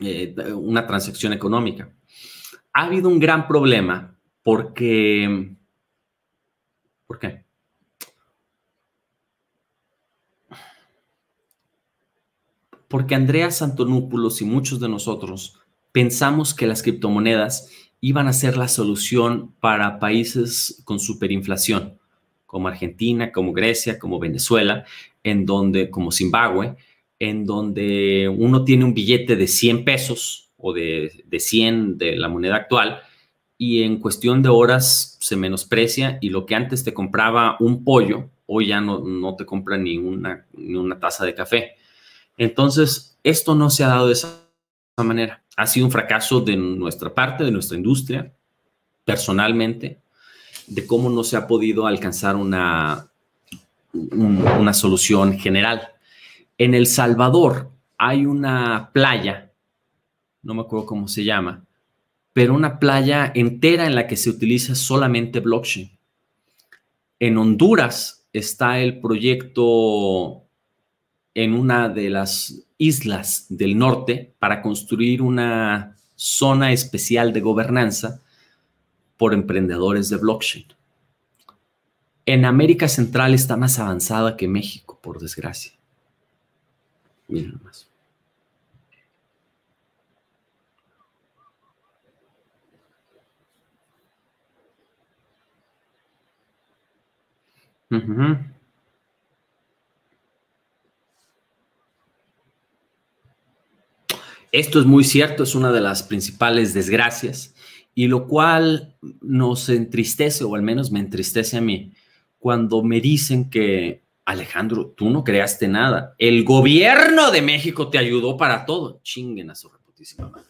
A: eh, una transacción económica. Ha habido un gran problema porque... ¿Por qué? Porque Andrea Santonúpulos y muchos de nosotros pensamos que las criptomonedas iban a ser la solución para países con superinflación, como Argentina, como Grecia, como Venezuela, en donde, como Zimbabue, en donde uno tiene un billete de 100 pesos o de, 100 de la moneda actual y en cuestión de horas se menosprecia y lo que antes te compraba un pollo, hoy ya no, te compra ni una, taza de café. Entonces, esto no se ha dado de esa manera. Ha sido un fracaso de nuestra parte, de nuestra industria, personalmente, de cómo no se ha podido alcanzar una, una solución general. En El Salvador hay una playa, no me acuerdo cómo se llama, pero una playa entera en la que se utiliza solamente blockchain. En Honduras está el proyecto en una de las islas del norte para construir una zona especial de gobernanza por emprendedores de blockchain. En América Central está más avanzada que México, por desgracia. Mira Esto es muy cierto, es una de las principales desgracias y lo cual nos entristece, o al menos me entristece a mí, cuando me dicen que Alejandro, tú no creaste nada. El gobierno de México te ayudó para todo. Chinguen a su reputísima madre.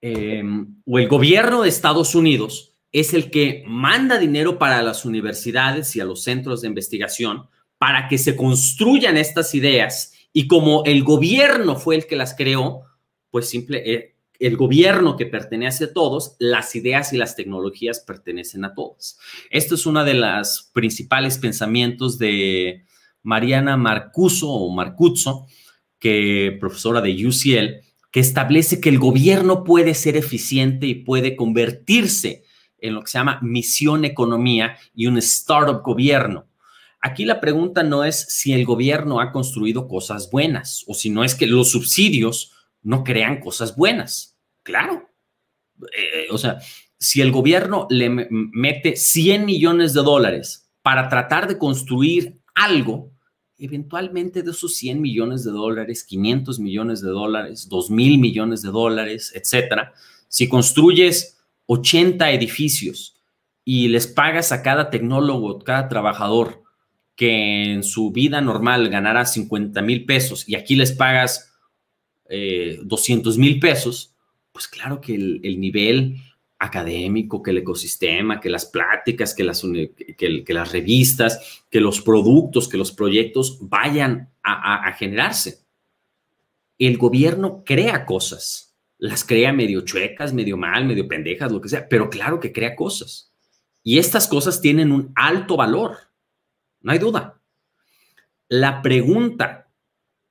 A: Em, o el gobierno de Estados Unidos es el que manda dinero para las universidades y a los centros de investigación para que se construyan estas ideas y como el gobierno fue el que las creó, pues simple, eh, el gobierno que pertenece a todos, las ideas y las tecnologías pertenecen a todos. Esto es uno de los principales pensamientos de Mariana Marcuso o Marcuzzo, que profesora de UCL, que establece que el gobierno puede ser eficiente y puede convertirse en lo que se llama misión economía y un startup gobierno. Aquí la pregunta no es si el gobierno ha construido cosas buenas o si no es que los subsidios no crean cosas buenas. Claro. Eh, eh, o sea, si el gobierno le mete 100 millones de dólares para tratar de construir algo, eventualmente de esos 100 millones de dólares, 500 millones de dólares, 2 mil millones de dólares, etcétera, si construyes 80 edificios y les pagas a cada tecnólogo, cada trabajador que en su vida normal ganará 50 mil pesos y aquí les pagas 200 eh, mil pesos, pues claro que el, nivel académico, que el ecosistema, que las pláticas, que las, que, las revistas, que los productos, que los proyectos vayan a, a generarse. El gobierno crea cosas, las crea medio chuecas, medio mal, medio pendejas, lo que sea, pero claro que crea cosas. Y estas cosas tienen un alto valor, no hay duda. La pregunta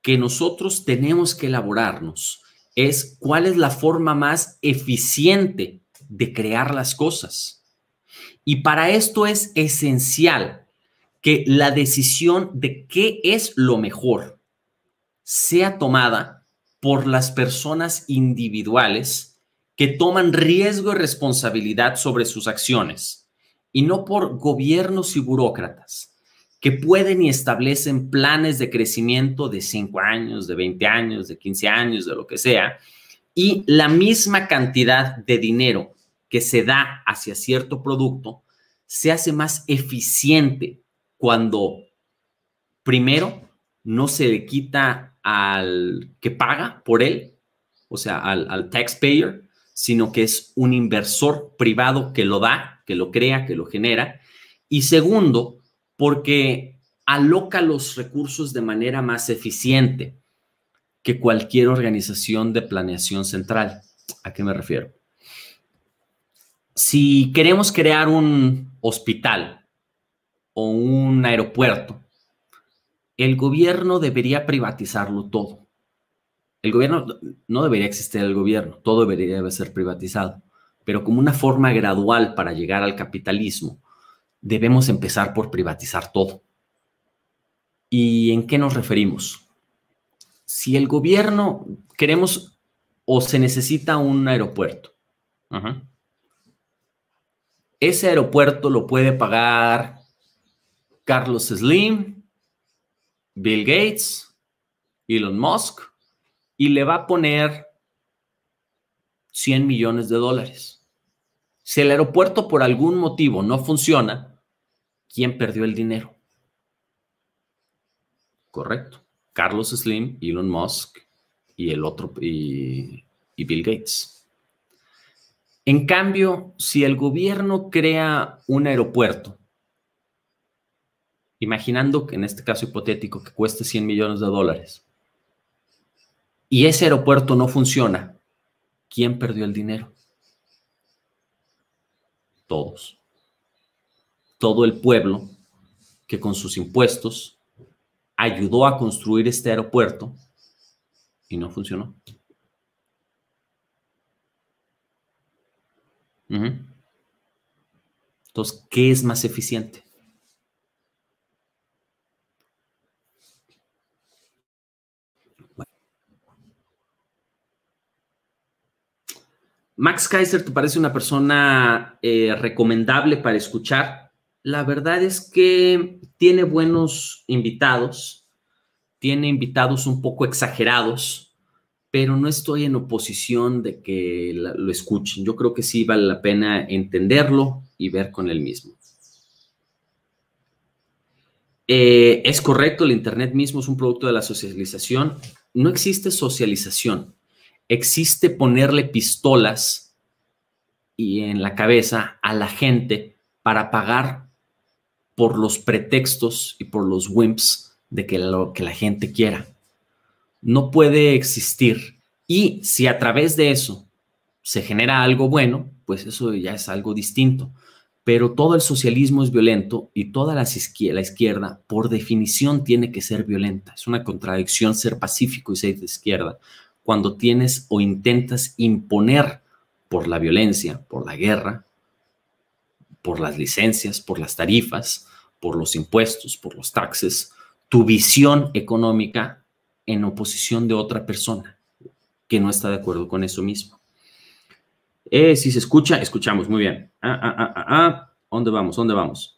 A: que nosotros tenemos que elaborarnos es cuál es la forma más eficiente de crear las cosas. Y para esto es esencial que la decisión de qué es lo mejor sea tomada por las personas individuales que toman riesgo y responsabilidad sobre sus acciones y no por gobiernos y burócratas que pueden y establecen planes de crecimiento de 5 años, de 20 años, de 15 años, de lo que sea, y la misma cantidad de dinero que se da hacia cierto producto se hace más eficiente cuando, primero, no se le quita al que paga por él, o sea, al, al taxpayer, sino que es un inversor privado que lo da, que lo crea, que lo genera. Y segundo, porque aloca los recursos de manera más eficiente que cualquier organización de planeación central. ¿A qué me refiero? Si queremos crear un hospital o un aeropuerto, el gobierno debería privatizarlo todo. El gobierno no debería existir el gobierno, todo debería ser privatizado, pero como una forma gradual para llegar al capitalismo, debemos empezar por privatizar todo. ¿Y en qué nos referimos? Si el gobierno queremos o se necesita un aeropuerto, ese aeropuerto lo puede pagar Carlos Slim, Bill Gates, Elon Musk, y le va a poner 100 millones de dólares. Si el aeropuerto por algún motivo no funciona, ¿Quién perdió el dinero? Correcto. Carlos Slim, Elon Musk y el otro y, Bill Gates. En cambio, si el gobierno crea un aeropuerto, imaginando que en este caso hipotético que cueste 100 millones de dólares, y ese aeropuerto no funciona, ¿quién perdió el dinero? Todos todo el pueblo que con sus impuestos ayudó a construir este aeropuerto y no funcionó. Entonces, ¿qué es más eficiente? Max Kaiser, ¿te parece una persona eh, recomendable para escuchar? la verdad es que tiene buenos invitados, tiene invitados un poco exagerados, pero no estoy en oposición de que lo escuchen. Yo creo que sí vale la pena entenderlo y ver con él mismo. Eh, es correcto, el Internet mismo es un producto de la socialización. No existe socialización, existe ponerle pistolas y en la cabeza a la gente para pagar por los pretextos y por los wimps de que lo que la gente quiera. No puede existir. Y si a través de eso se genera algo bueno, pues eso ya es algo distinto. Pero todo el socialismo es violento y toda la la izquierda por definición tiene que ser violenta. Es una contradicción ser pacífico y ser de izquierda cuando tienes o intentas imponer por la violencia, por la guerra, por las licencias, por las tarifas, por los impuestos, por los taxes, tu visión económica en oposición de otra persona que no está de acuerdo con eso mismo. Eh, si se escucha, escuchamos, muy bien. Ah, ah, ah, ah, ah. ¿Dónde vamos? ¿Dónde vamos?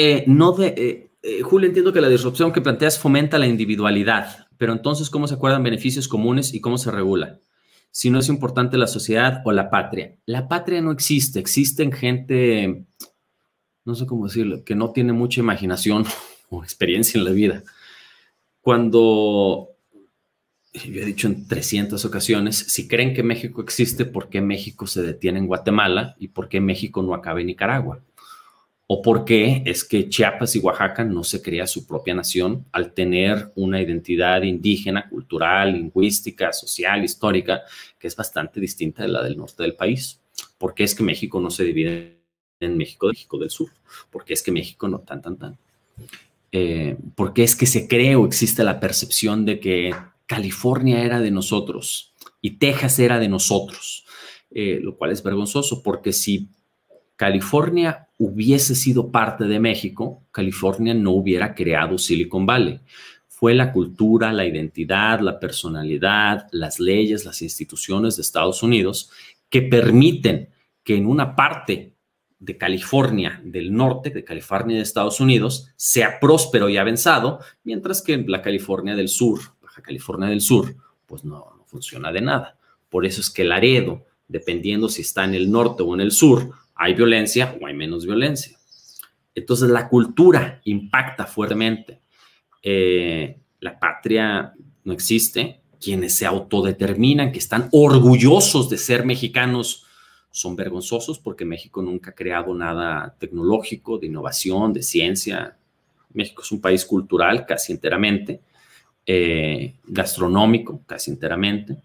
A: Eh, no de, eh, eh, Julio, entiendo que la disrupción que planteas fomenta la individualidad, pero entonces, ¿cómo se acuerdan beneficios comunes y cómo se regula? Si no es importante la sociedad o la patria. La patria no existe, existen gente, no sé cómo decirlo, que no tiene mucha imaginación o experiencia en la vida. Cuando, yo he dicho en 300 ocasiones, si creen que México existe, ¿por qué México se detiene en Guatemala y por qué México no acaba en Nicaragua? o por qué es que Chiapas y Oaxaca no se crea su propia nación al tener una identidad indígena, cultural, lingüística, social, histórica, que es bastante distinta de la del norte del país. ¿Por qué es que México no se divide en México, México del Sur? ¿Por qué es que México no tan, tan, tan? Eh, ¿Por qué es que se cree o existe la percepción de que California era de nosotros y Texas era de nosotros? Eh, lo cual es vergonzoso, porque si California hubiese sido parte de México, California no hubiera creado Silicon Valley. Fue la cultura, la identidad, la personalidad, las leyes, las instituciones de Estados Unidos que permiten que en una parte de California del norte, de California de Estados Unidos, sea próspero y avanzado, mientras que en la California del sur, Baja California del sur, pues no, funciona de nada. Por eso es que el Laredo, dependiendo si está en el norte o en el sur, hay violencia o hay menos violencia. Entonces la cultura impacta fuertemente. Eh, la patria no existe. Quienes se autodeterminan, que están orgullosos de ser mexicanos, son vergonzosos porque México nunca ha creado nada tecnológico, de innovación, de ciencia. México es un país cultural casi enteramente, eh, gastronómico casi enteramente,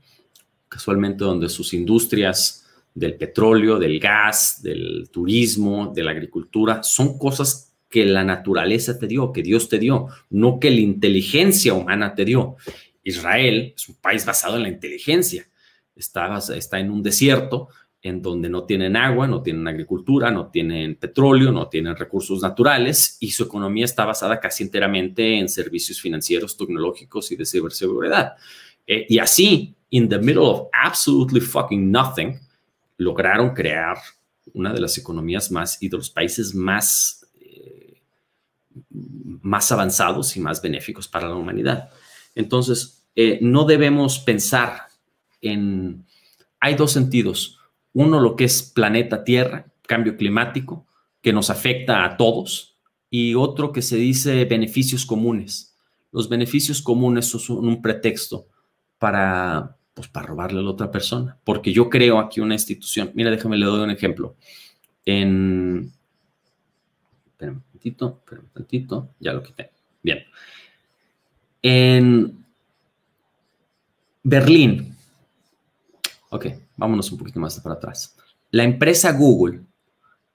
A: casualmente donde sus industrias del petróleo, del gas, del turismo, de la agricultura, son cosas que la naturaleza te dio, que Dios te dio, no que la inteligencia humana te dio. Israel es un país basado en la inteligencia. Está, está en un desierto en donde no tienen agua, no tienen agricultura, no tienen petróleo, no tienen recursos naturales y su economía está basada casi enteramente en servicios financieros, tecnológicos y de ciberseguridad. Eh, y así, in the middle of absolutely fucking nothing, lograron crear una de las economías más y de los países más, eh, más avanzados y más benéficos para la humanidad. Entonces, eh, no debemos pensar en... Hay dos sentidos. Uno, lo que es planeta Tierra, cambio climático, que nos afecta a todos, y otro que se dice beneficios comunes. Los beneficios comunes son un pretexto para pues para robarle a la otra persona, porque yo creo aquí una institución. Mira, déjame, le doy un ejemplo. En... Espérame un tantito, espérame un tantito, ya lo quité. Bien. En Berlín. Ok, vámonos un poquito más para atrás. La empresa Google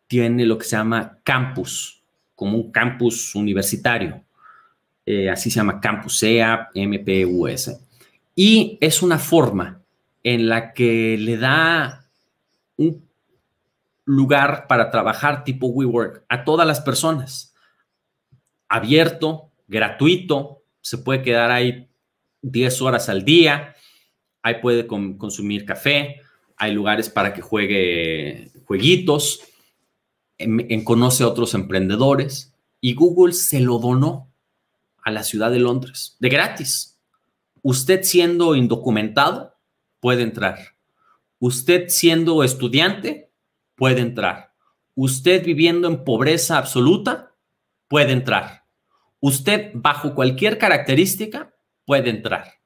A: tiene lo que se llama campus, como un campus universitario. Eh, así se llama Campus EA MPUS. Y es una forma en la que le da un lugar para trabajar tipo WeWork a todas las personas. Abierto, gratuito, se puede quedar ahí 10 horas al día, ahí puede consumir café, hay lugares para que juegue jueguitos, em, conoce a otros emprendedores y Google se lo donó a la ciudad de Londres de gratis. Usted siendo indocumentado puede entrar. Usted siendo estudiante puede entrar. Usted viviendo en pobreza absoluta puede entrar. Usted bajo cualquier característica puede entrar.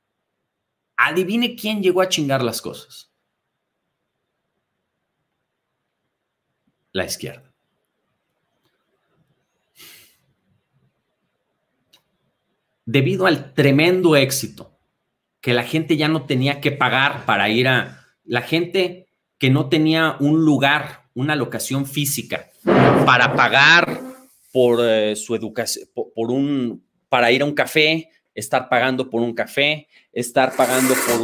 A: Adivine quién llegó a chingar las cosas. La izquierda. Debido al tremendo éxito que la gente ya no tenía que pagar para ir a la gente que no tenía un lugar, una locación física para pagar por eh, su educación, un, para ir a un café, estar pagando por un café, estar pagando por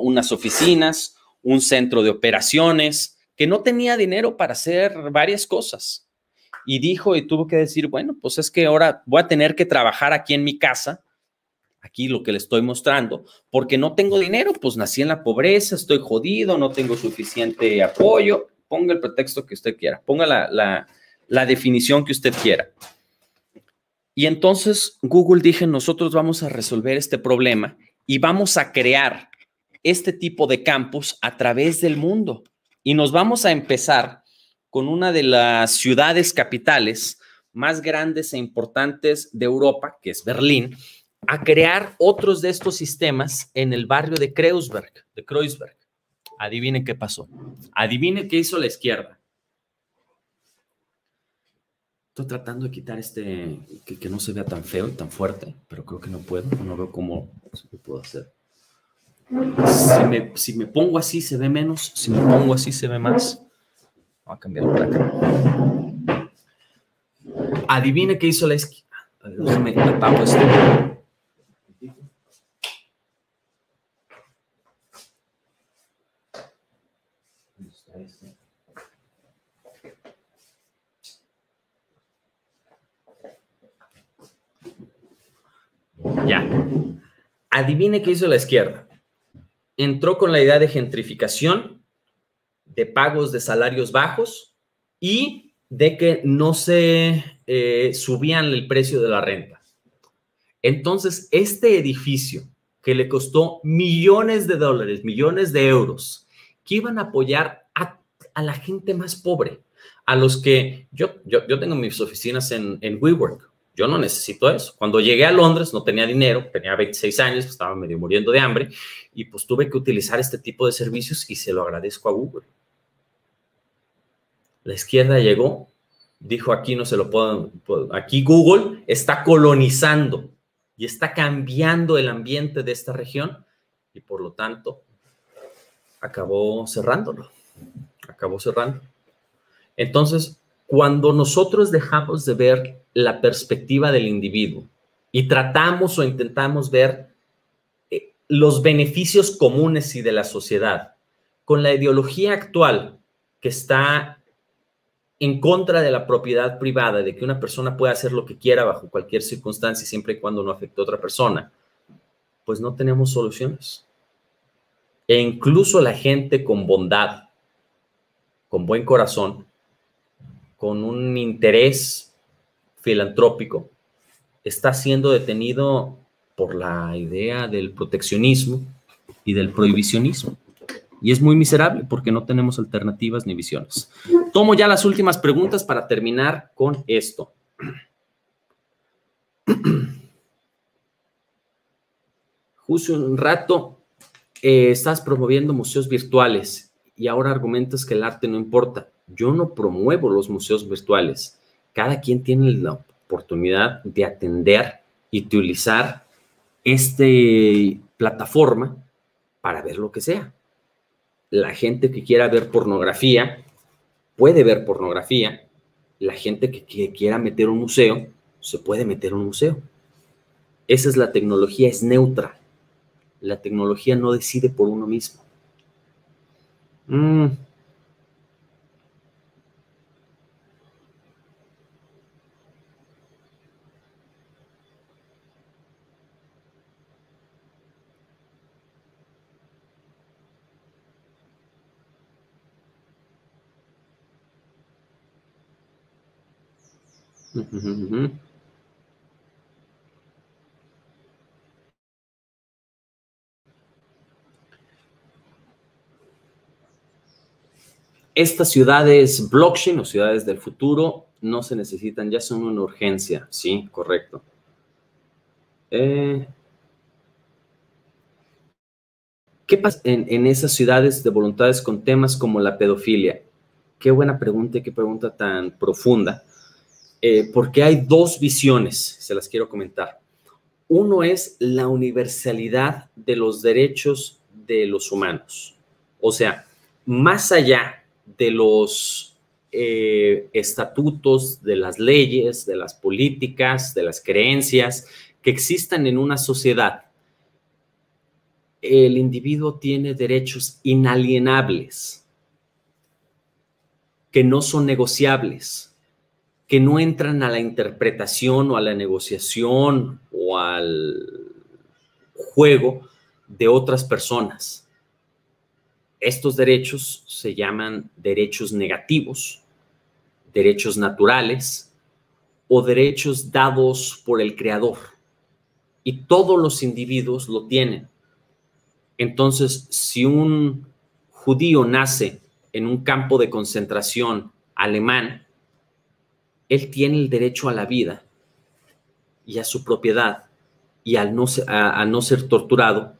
A: unas oficinas, un centro de operaciones, que no tenía dinero para hacer varias cosas. Y dijo y tuvo que decir, bueno, pues es que ahora voy a tener que trabajar aquí en mi casa Aquí lo que le estoy mostrando, porque no tengo dinero, pues nací en la pobreza, estoy jodido, no tengo suficiente apoyo. Ponga el pretexto que usted quiera, ponga la, definición que usted quiera. Y entonces Google dije, nosotros vamos a resolver este problema y vamos a crear este tipo de campus a través del mundo. Y nos vamos a empezar con una de las ciudades capitales más grandes e importantes de Europa, que es Berlín, a crear otros de estos sistemas en el barrio de Kreuzberg, de Adivine qué pasó. Adivine qué hizo la izquierda. Estoy tratando de quitar este, que, no se vea tan feo y tan fuerte, pero creo que no puedo, no veo cómo puedo hacer. Si me, pongo así se ve menos, si me pongo así se ve más. Voy a cambiar la placa. Adivine qué hizo la izquierda. Déjame, pago este. Ya. Adivine qué hizo la izquierda. Entró con la idea de gentrificación, de pagos de salarios bajos y de que no se eh, subían el precio de la renta. Entonces, este edificio que le costó millones de dólares, millones de euros, que iban a apoyar a, la gente más pobre, a los que yo, yo, tengo mis oficinas en, en WeWork, yo no necesito eso. Cuando llegué a Londres no tenía dinero, tenía 26 años, estaba medio muriendo de hambre y pues tuve que utilizar este tipo de servicios y se lo agradezco a Google. La izquierda llegó, dijo aquí no se lo puedo, aquí Google está colonizando y está cambiando el ambiente de esta región y por lo tanto acabó cerrándolo, acabó cerrando. Entonces, cuando nosotros dejamos de ver la perspectiva del individuo y tratamos o intentamos ver eh, los beneficios comunes y de la sociedad, con la ideología actual que está en contra de la propiedad privada, de que una persona pueda hacer lo que quiera bajo cualquier circunstancia, siempre y cuando no afecte a otra persona, pues no tenemos soluciones. E incluso la gente con bondad, con buen corazón, con un interés filantrópico, está siendo detenido por la idea del proteccionismo y del prohibicionismo. Y es muy miserable porque no tenemos alternativas ni visiones. Tomo ya las últimas preguntas para terminar con esto. Justo un rato eh, estás promoviendo museos virtuales y ahora argumentas que el arte no importa. Yo no promuevo los museos virtuales. Cada quien tiene la oportunidad de atender y utilizar esta plataforma para ver lo que sea. La gente que quiera ver pornografía puede ver pornografía. La gente que, quiera meter un museo se puede meter un museo. Esa es la tecnología, es neutra. La tecnología no decide por uno mismo. Mm. Estas ciudades blockchain o ciudades del futuro no se necesitan, ya son una urgencia, sí, correcto. Eh, ¿Qué pasa en, en, esas ciudades de voluntades con temas como la pedofilia? Qué buena pregunta qué pregunta tan profunda. Eh, porque hay dos visiones, se las quiero comentar. Uno es la universalidad de los derechos de los humanos, o sea, más allá de los eh, estatutos, de las leyes, de las políticas, de las creencias que existan en una sociedad, el individuo tiene derechos inalienables que no son negociables que no entran a la interpretación o a la negociación o al juego de otras personas. Estos derechos se llaman derechos negativos, derechos naturales o derechos dados por el creador. Y todos los individuos lo tienen. Entonces, si un judío nace en un campo de concentración alemán, él tiene el derecho a la vida y a su propiedad y no, a no ser torturado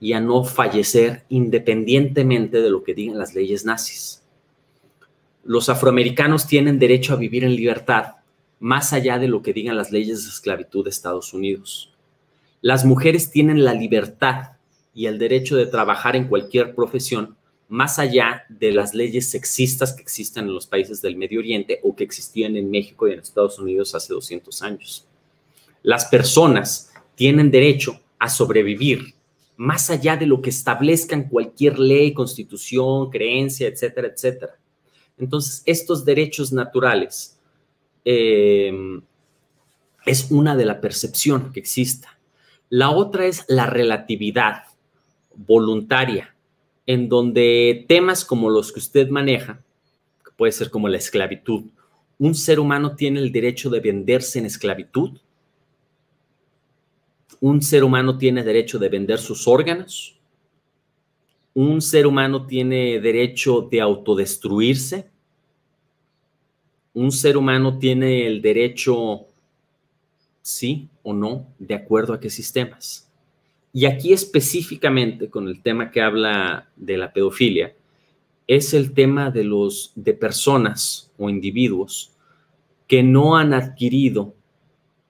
A: y a no fallecer independientemente de lo que digan las leyes nazis. Los afroamericanos tienen derecho a vivir en libertad más allá de lo que digan las leyes de esclavitud de Estados Unidos. Las mujeres tienen la libertad y el derecho de trabajar en cualquier profesión más allá de las leyes sexistas que existen en los países del Medio Oriente o que existían en México y en Estados Unidos hace 200 años. Las personas tienen derecho a sobrevivir más allá de lo que establezcan cualquier ley, constitución, creencia, etcétera, etcétera. Entonces, estos derechos naturales em, es una de la percepción que exista. La otra es la relatividad voluntaria en donde temas como los que usted maneja, que puede ser como la esclavitud, ¿un ser humano tiene el derecho de venderse en esclavitud? ¿Un ser humano tiene derecho de vender sus órganos? ¿Un ser humano tiene derecho de autodestruirse? ¿Un ser humano tiene el derecho, sí o no, de acuerdo a qué sistemas? Y aquí específicamente con el tema que habla de la pedofilia, es el tema de los de personas o individuos que no han adquirido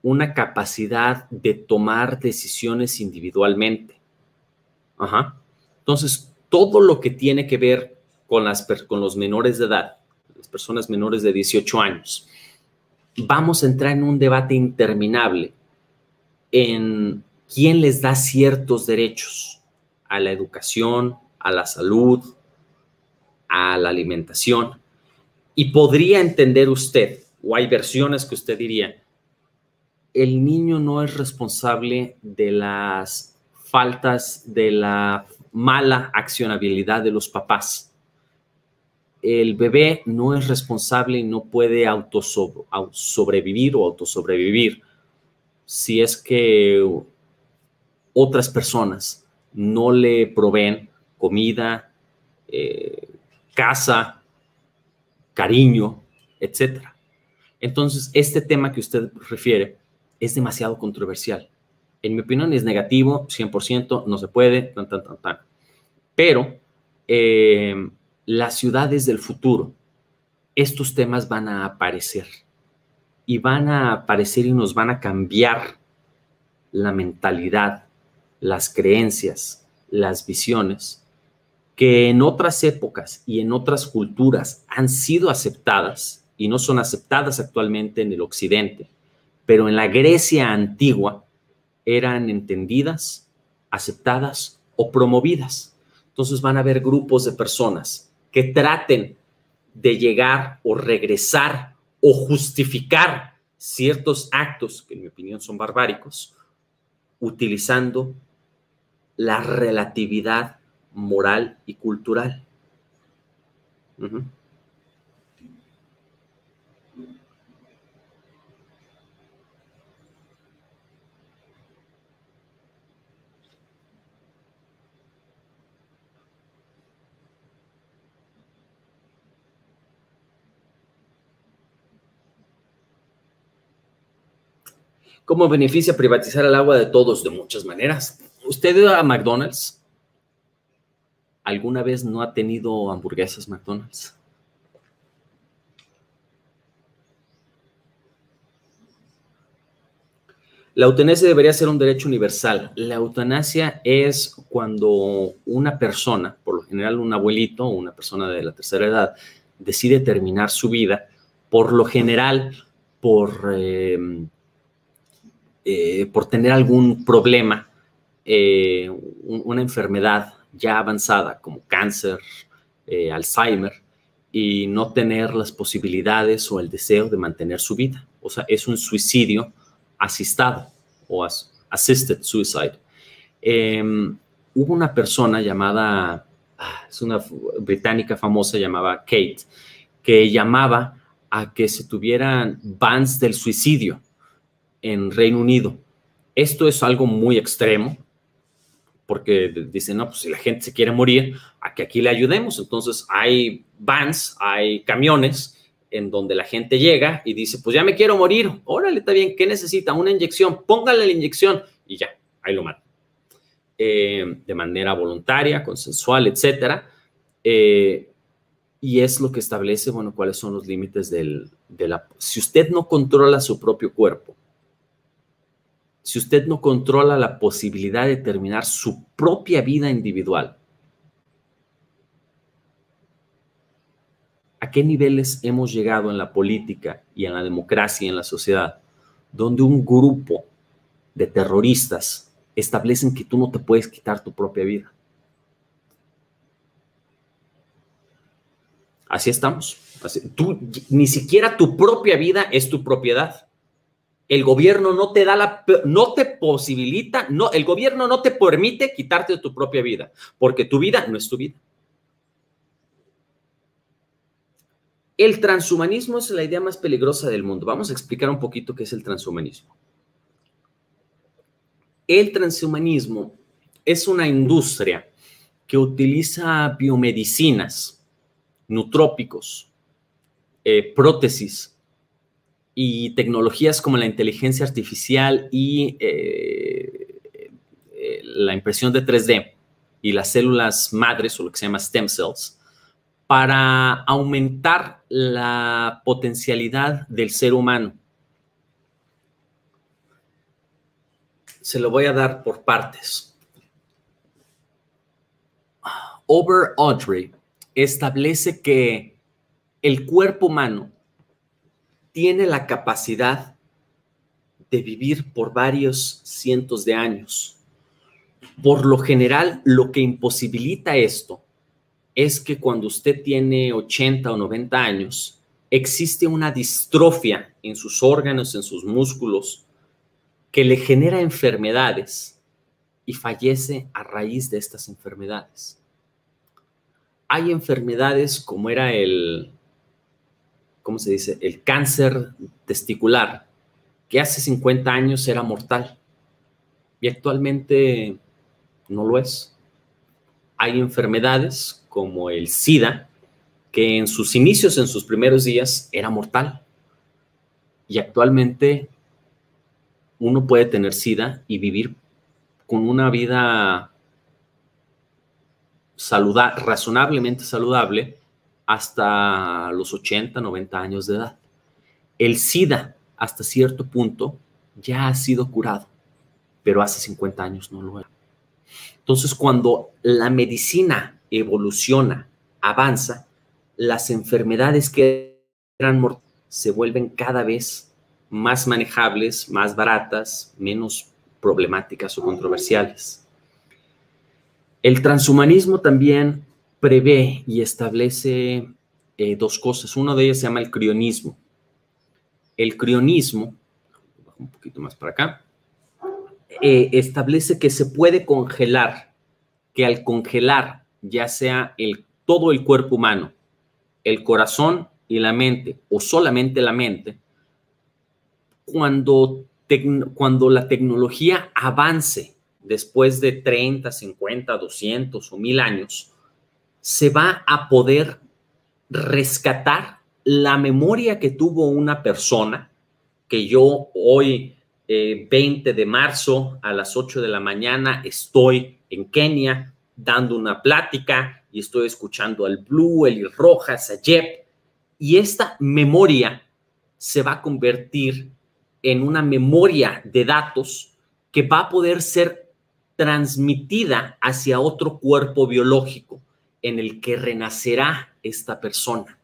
A: una capacidad de tomar decisiones individualmente. Entonces, todo lo que tiene que ver con, las, con los menores de edad, las personas menores de 18 años, vamos a entrar en un debate interminable en quién les da ciertos derechos a la educación, a la salud, a la alimentación. Y podría entender usted, o hay versiones que usted diría, el niño no es responsable de las faltas, de la mala accionabilidad de los papás. El bebé no es responsable y no puede autosobrevivir o autosobrevivir. Si es que otras personas no le proveen comida, eh, casa, cariño, etcétera. Entonces, este tema que usted refiere es demasiado controversial. En mi opinión es negativo, 100%, no se puede, tan, tan, tan, tan. Pero eh, las ciudades del futuro, estos temas van a aparecer y van a aparecer y nos van a cambiar la mentalidad las creencias, las visiones, que en otras épocas y en otras culturas han sido aceptadas y no son aceptadas actualmente en el Occidente, pero en la Grecia antigua eran entendidas, aceptadas o promovidas. Entonces van a haber grupos de personas que traten de llegar o regresar o justificar ciertos actos que en mi opinión son barbáricos, utilizando la relatividad moral y cultural. ¿Cómo beneficia privatizar el agua de todos? De muchas maneras. ¿Usted a McDonald's? ¿Alguna vez no ha tenido hamburguesas McDonald's? La eutanasia debería ser un derecho universal. La eutanasia es cuando una persona, por lo general un abuelito o una persona de la tercera edad, decide terminar su vida, por lo general por, eh, eh, por tener algún problema eh, una enfermedad ya avanzada como cáncer, eh, Alzheimer, y no tener las posibilidades o el deseo de mantener su vida. O sea, es un suicidio asistado o assisted suicide. Em, hubo una persona llamada, ah, es una británica famosa llamada Kate, que llamaba a que se tuvieran bans del suicidio en Reino Unido. Esto es algo muy extremo, porque dicen, no, pues si la gente se quiere morir, a que aquí le ayudemos. Entonces hay vans, hay camiones en donde la gente llega y dice, pues ya me quiero morir, órale, está bien, ¿qué necesita? Una inyección, póngale la inyección y ya, ahí lo mata. Eh, de manera voluntaria, consensual, etcétera. Eh, y es lo que establece, bueno, cuáles son los límites de la... Si usted no controla su propio cuerpo, si usted no controla la posibilidad de terminar su propia vida individual? ¿A qué niveles hemos llegado en la política y en la democracia y en la sociedad donde un grupo de terroristas establecen que tú no te puedes quitar tu propia vida? Así estamos. tú, ni siquiera tu propia vida es tu propiedad el gobierno no te da la, no te posibilita, no, el gobierno no te permite quitarte de tu propia vida, porque tu vida no es tu vida. El transhumanismo es la idea más peligrosa del mundo. Vamos a explicar un poquito qué es el transhumanismo. El transhumanismo es una industria que utiliza biomedicinas, nutrópicos, eh, prótesis, y tecnologías como la inteligencia artificial y eh, eh, la impresión de 3D y las células madres o lo que se llama stem cells para aumentar la potencialidad del ser humano. Se lo voy a dar por partes. Over Audrey establece que el cuerpo humano tiene la capacidad de vivir por varios cientos de años. Por lo general, lo que imposibilita esto es que cuando usted tiene 80 o 90 años, existe una distrofia en sus órganos, en sus músculos, que le genera enfermedades y fallece a raíz de estas enfermedades. Hay enfermedades como era el ¿cómo se dice? El cáncer testicular, que hace 50 años era mortal y actualmente no lo es. Hay enfermedades como el SIDA, que en sus inicios, en sus primeros días, era mortal. Y actualmente uno puede tener SIDA y vivir con una vida razonablemente saludable hasta los 80, 90 años de edad. El SIDA, hasta cierto punto, ya ha sido curado, pero hace 50 años no lo era. Entonces, cuando la medicina evoluciona, avanza, las enfermedades que eran mortales se vuelven cada vez más manejables, más baratas, menos problemáticas o controversiales. El transhumanismo también prevé y establece eh, dos cosas. Una de ellas se llama el crionismo. El crionismo, un poquito más para acá, eh, establece que se puede congelar, que al congelar ya sea el, todo el cuerpo humano, el corazón y la mente, o solamente la mente, cuando, cuando la tecnología avance después de 30, 50, 200 o 1000 años, se va a poder rescatar la memoria que tuvo una persona que yo hoy, 20 eh, de marzo, a las 8 de la mañana, estoy en Kenia dando una plática y estoy escuchando al Blue, el Rojas, a y esta memoria se va a convertir en una memoria de datos que va a poder ser transmitida hacia otro cuerpo biológico en el que renacerá esta persona.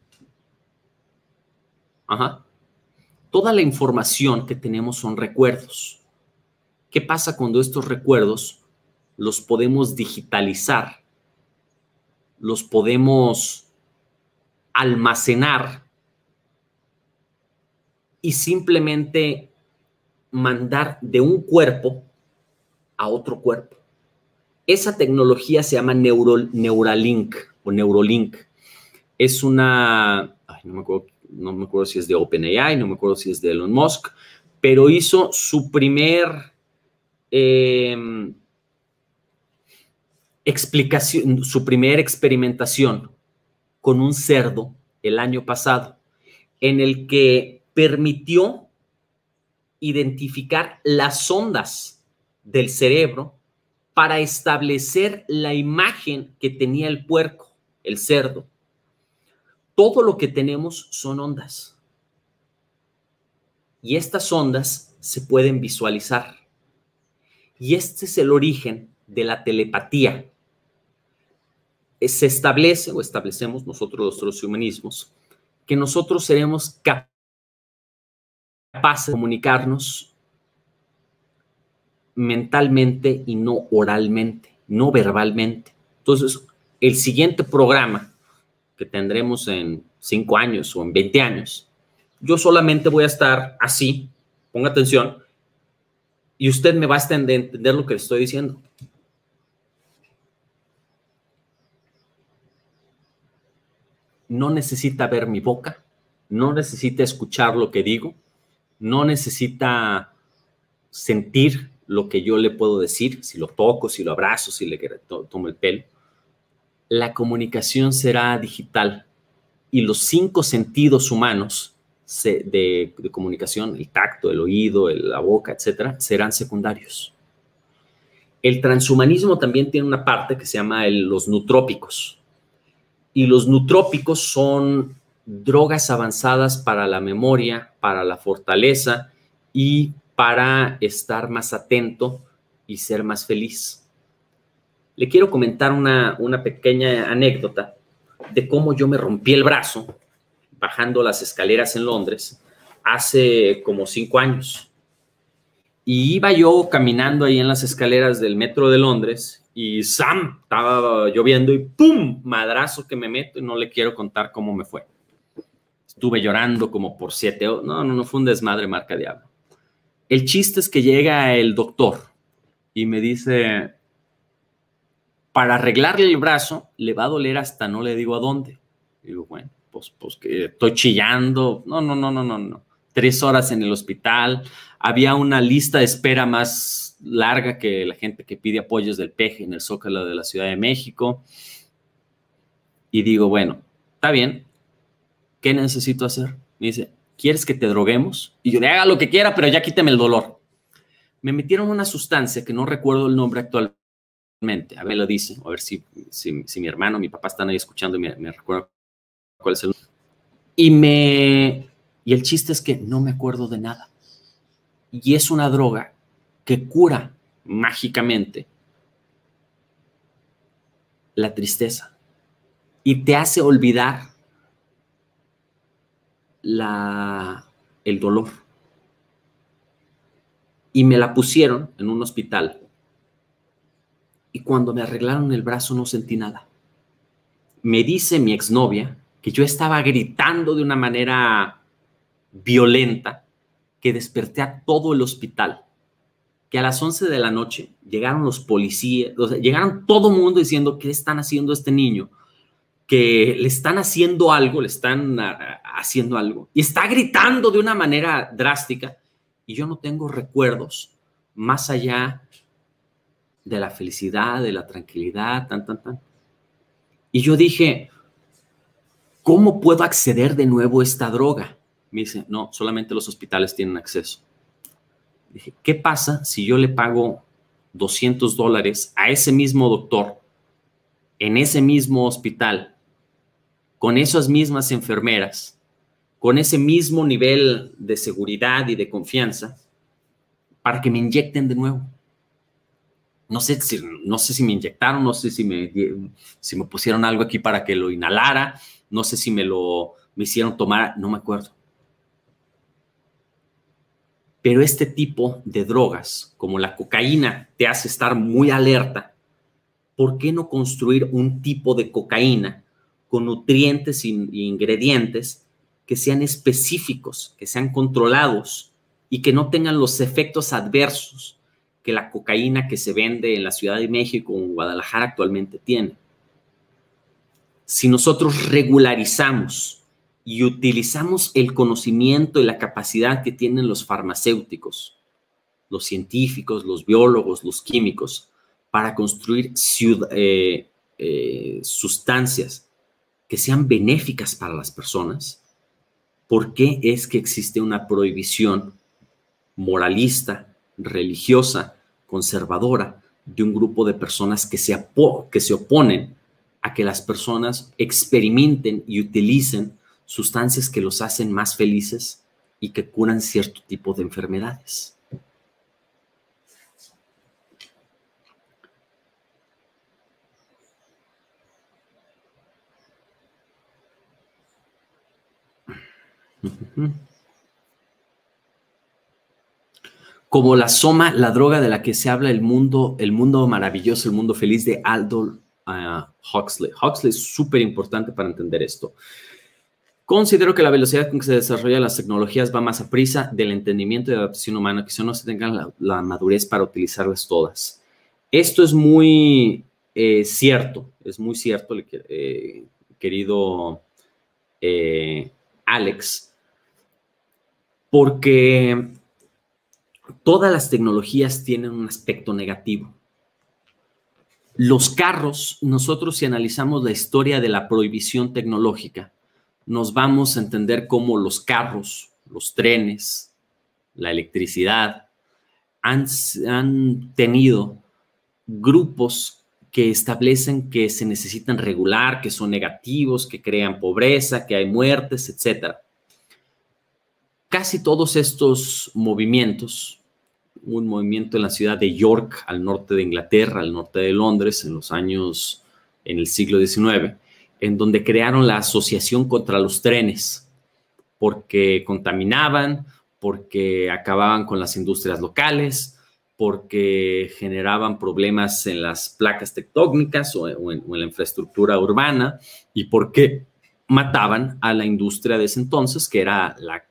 A: Toda la información que tenemos son recuerdos. ¿Qué pasa cuando estos recuerdos los podemos digitalizar? Los podemos almacenar y simplemente mandar de un cuerpo a otro cuerpo. Esa tecnología se llama Neuralink o Neurolink. Es una, no, me acuerdo, si es de OpenAI, no me acuerdo si es de Elon Musk, pero hizo su primer em, explicación, su primera experimentación con un cerdo el año pasado, en el que permitió identificar las ondas del cerebro para establecer la imagen que tenía el puerco, el cerdo. Todo lo que tenemos son ondas. Y estas ondas se pueden visualizar. Y este es el origen de la telepatía. Se establece o establecemos nosotros los humanismos que nosotros seremos capaces de comunicarnos mentalmente y no oralmente, no verbalmente. Entonces, el siguiente programa que tendremos en cinco años o en 20 años, yo solamente voy a estar así, ponga atención, y usted me va a entender lo que le estoy diciendo. No necesita ver mi boca, no necesita escuchar lo que digo, no necesita sentir lo que yo le puedo decir, si lo toco, si lo abrazo, si le tomo el pelo, la comunicación será digital y los cinco sentidos humanos de, comunicación, el tacto, el oído, la boca, etcétera, serán secundarios. El transhumanismo también tiene una parte que se llama los nutrópicos. Y los nutrópicos son drogas avanzadas para la memoria, para la fortaleza y para estar más atento y ser más feliz. Le quiero comentar una, una pequeña anécdota de cómo yo me rompí el brazo bajando las escaleras en Londres hace como cinco años. Y iba yo caminando ahí en las escaleras del metro de Londres y Sam estaba lloviendo y ¡pum! Madrazo que me meto y no le quiero contar cómo me fue. Estuve llorando como por siete horas. No, no, no fue un desmadre marca diablo. El chiste es que llega el doctor y me dice, para arreglarle el brazo, le va a doler hasta no le digo a dónde. digo, bueno, pues, pues que estoy chillando. No, no, no, no, no, no. Tres horas en el hospital. Había una lista de espera más larga que la gente que pide apoyos del peje en el Zócalo de la Ciudad de México. Y digo, bueno, está bien. ¿Qué necesito hacer? Me dice, ¿quieres que te droguemos? Y yo le haga lo que quiera, pero ya quíteme el dolor. Me metieron una sustancia que no recuerdo el nombre actualmente. A ver, lo dice. A ver si, si, mi hermano, mi papá están ahí escuchando y me, me recuerda cuál es el Y me... Y el chiste es que no me acuerdo de nada. Y es una droga que cura mágicamente la tristeza y te hace olvidar la, el dolor. Y me la pusieron en un hospital. Y cuando me arreglaron el brazo no sentí nada. Me dice mi exnovia que yo estaba gritando de una manera violenta que desperté a todo el hospital. Que a las 11 de la noche llegaron los policías, llegaron todo el mundo diciendo, ¿qué están haciendo este niño? que le están haciendo algo, le están ah, ah, haciendo algo, y está gritando de una manera drástica, y yo no tengo recuerdos más allá de la felicidad, de la tranquilidad, tan, tan, tan. Y yo dije, ¿cómo puedo acceder de nuevo a esta droga? Me dice, no, solamente los hospitales tienen acceso. Dije, ¿qué pasa si yo le pago 200 dólares a ese mismo doctor en ese mismo hospital con esas mismas enfermeras, con ese mismo nivel de seguridad y de confianza, para que me inyecten de nuevo. No sé si, no sé si me inyectaron, no sé si me, si me pusieron algo aquí para que lo inhalara, no sé si me lo me hicieron tomar, no me acuerdo. Pero este tipo de drogas, como la cocaína, te hace estar muy alerta. ¿Por qué no construir un tipo de cocaína con nutrientes e ingredientes que sean específicos, que sean controlados y que no tengan los efectos adversos que la cocaína que se vende en la Ciudad de México o en Guadalajara actualmente tiene. Si nosotros regularizamos y utilizamos el conocimiento y la capacidad que tienen los farmacéuticos, los científicos, los biólogos, los químicos, para construir eh, eh, sustancias que sean benéficas para las personas, ¿por qué es que existe una prohibición moralista, religiosa, conservadora de un grupo de personas que se, que se oponen a que las personas experimenten y utilicen sustancias que los hacen más felices y que curan cierto tipo de enfermedades? Como la soma, la droga de la que se habla el mundo, el mundo maravilloso, el mundo feliz de Aldo ah, Huxley. Huxley es súper importante para entender esto. Considero que la velocidad con que se desarrollan las tecnologías va más a prisa del entendimiento y de la adaptación humana, que si no se tengan la, madurez para utilizarlas todas. Esto es muy eh, cierto, es muy cierto, eh, querido eh, Alex porque todas las tecnologías tienen un aspecto negativo. Los carros, nosotros si analizamos la historia de la prohibición tecnológica, nos vamos a entender cómo los carros, los trenes, la electricidad, han, tenido grupos que establecen que se necesitan regular, que son negativos, que crean pobreza, que hay muertes, etcétera casi todos estos movimientos, un movimiento en la ciudad de York, al norte de Inglaterra, al norte de Londres, en los años, en el siglo XIX, en donde crearon la Asociación contra los Trenes, porque contaminaban, porque acababan con las industrias locales, porque generaban problemas en las placas tectónicas o, en, en la infraestructura urbana y porque mataban a la industria de ese entonces, que era la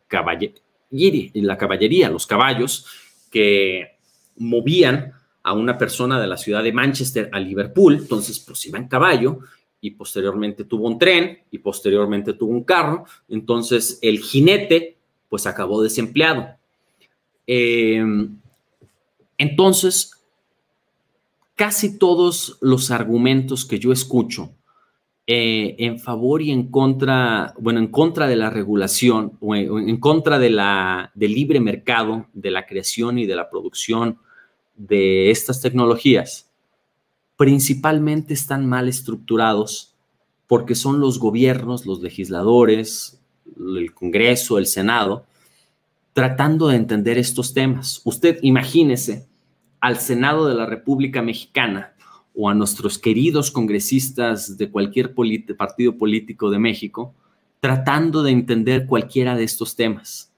A: la caballería, los caballos que movían a una persona de la ciudad de Manchester a Liverpool, entonces pues iba en caballo y posteriormente tuvo un tren y posteriormente tuvo un carro, entonces el jinete pues acabó desempleado. Em, entonces, casi todos los argumentos que yo escucho eh, en favor y en contra, bueno, en contra de la regulación o en, contra de la, del libre mercado, de la creación y de la producción de estas tecnologías, principalmente están mal estructurados porque son los gobiernos, los legisladores, el Congreso, el Senado, tratando de entender estos temas. Usted imagínese al Senado de la República Mexicana o a nuestros queridos congresistas de cualquier partido político de México tratando de entender cualquiera de estos temas.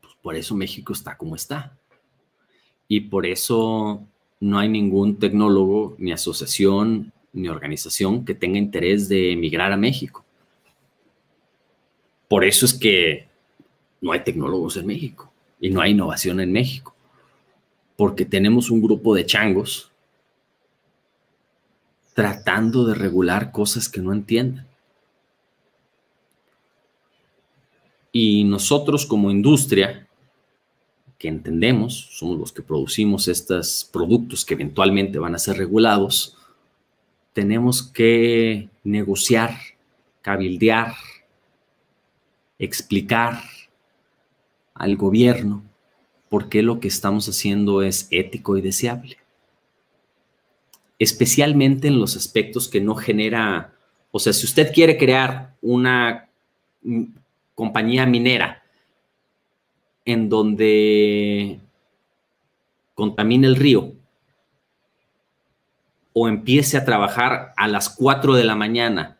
A: Pues por eso México está como está. Y por eso no hay ningún tecnólogo, ni asociación, ni organización que tenga interés de emigrar a México. Por eso es que no hay tecnólogos en México y no hay innovación en México, porque tenemos un grupo de changos tratando de regular cosas que no entienden. Y nosotros como industria, que entendemos, somos los que producimos estos productos que eventualmente van a ser regulados, tenemos que negociar, cabildear, explicar, al gobierno porque lo que estamos haciendo es ético y deseable. Especialmente en los aspectos que no genera, o sea, si usted quiere crear una compañía minera en donde contamine el río o empiece a trabajar a las 4 de la mañana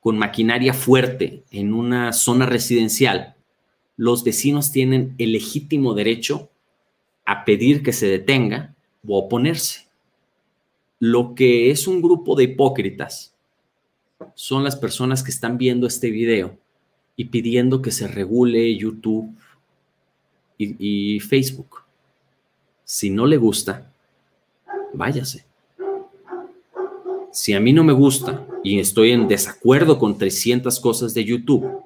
A: con maquinaria fuerte en una zona residencial, los vecinos tienen el legítimo derecho a pedir que se detenga o a oponerse. Lo que es un grupo de hipócritas son las personas que están viendo este video y pidiendo que se regule YouTube y, Facebook. Si no le gusta, váyase. Si a mí no me gusta y estoy en desacuerdo con 300 cosas de YouTube,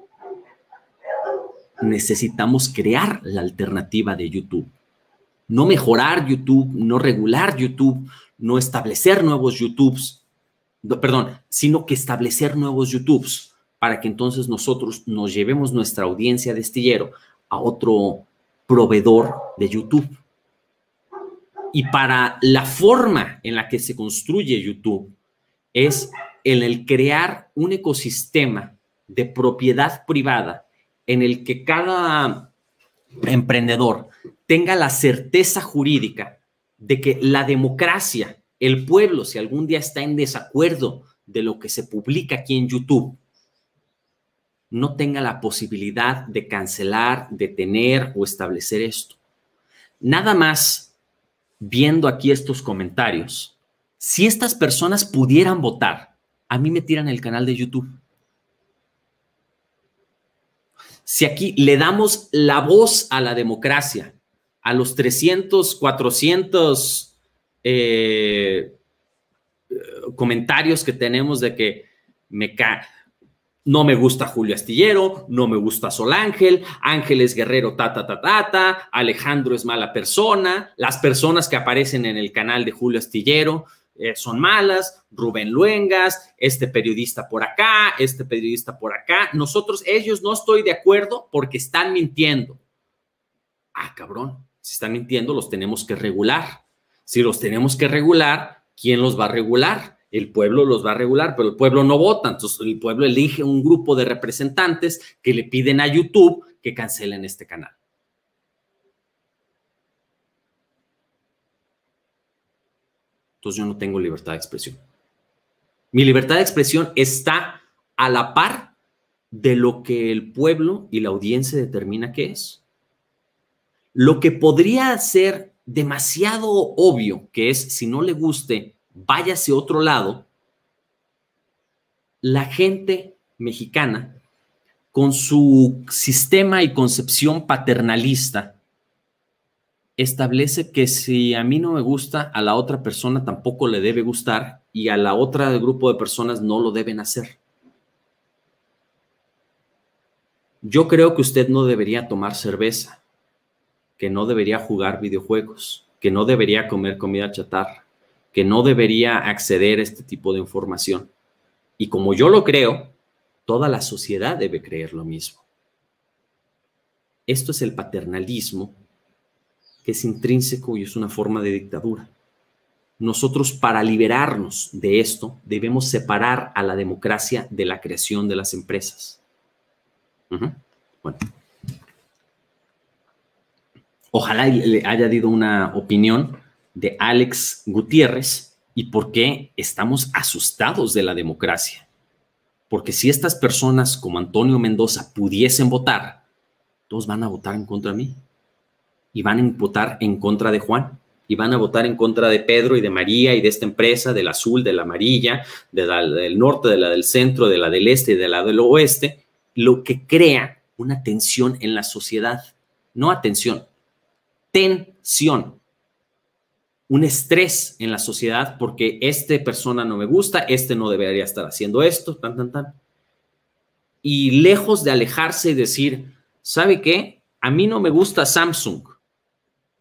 A: necesitamos crear la alternativa de YouTube. No mejorar YouTube, no regular YouTube, no establecer nuevos YouTubes, perdón, sino que establecer nuevos YouTubes para que entonces nosotros nos llevemos nuestra audiencia de estillero a otro proveedor de YouTube. Y para la forma en la que se construye YouTube es en el crear un ecosistema de propiedad privada en el que cada emprendedor tenga la certeza jurídica de que la democracia, el pueblo, si algún día está en desacuerdo de lo que se publica aquí en YouTube, no tenga la posibilidad de cancelar, detener o establecer esto. Nada más viendo aquí estos comentarios, si estas personas pudieran votar, a mí me tiran el canal de YouTube si aquí le damos la voz a la democracia, a los 300, 400 eh, comentarios que tenemos de que me no me gusta Julio Astillero, no me gusta Sol Ángel, Ángel es guerrero, ta, ta, ta, ta, Alejandro es mala persona, las personas que aparecen en el canal de Julio Astillero, eh, son malas, Rubén Luengas, este periodista por acá, este periodista por acá. Nosotros, ellos no estoy de acuerdo porque están mintiendo. Ah, cabrón, si están mintiendo, los tenemos que regular. Si los tenemos que regular, ¿quién los va a regular? El pueblo los va a regular, pero el pueblo no vota. Entonces, el pueblo elige un grupo de representantes que le piden a YouTube que cancelen este canal. entonces yo no tengo libertad de expresión. Mi libertad de expresión está a la par de lo que el pueblo y la audiencia determina que es. Lo que podría ser demasiado obvio, que es si no le guste, váyase a otro lado, la gente mexicana, con su sistema y concepción paternalista, establece que si a mí no me gusta, a la otra persona tampoco le debe gustar y a la otra grupo de personas no lo deben hacer. Yo creo que usted no debería tomar cerveza, que no debería jugar videojuegos, que no debería comer comida chatarra, que no debería acceder a este tipo de información. Y como yo lo creo, toda la sociedad debe creer lo mismo. Esto es el paternalismo que es intrínseco y es una forma de dictadura. Nosotros para liberarnos de esto debemos separar a la democracia de la creación de las empresas. Bueno. Ojalá le haya dado una opinión de Alex Gutiérrez y por qué estamos asustados de la democracia. Porque si estas personas como Antonio Mendoza pudiesen votar, todos van a votar en contra mí y van a votar en contra de Juan y van a votar en contra de Pedro y de María y de esta empresa, del azul, de la amarilla, de la del norte, de la del centro, de la del este y de la del oeste, lo que crea una tensión en la sociedad. No atención, tensión. Un estrés en la sociedad porque esta persona no me gusta, este no debería estar haciendo esto, tan, tan, tan. Y lejos de alejarse y decir, ¿sabe qué? A mí no me gusta Samsung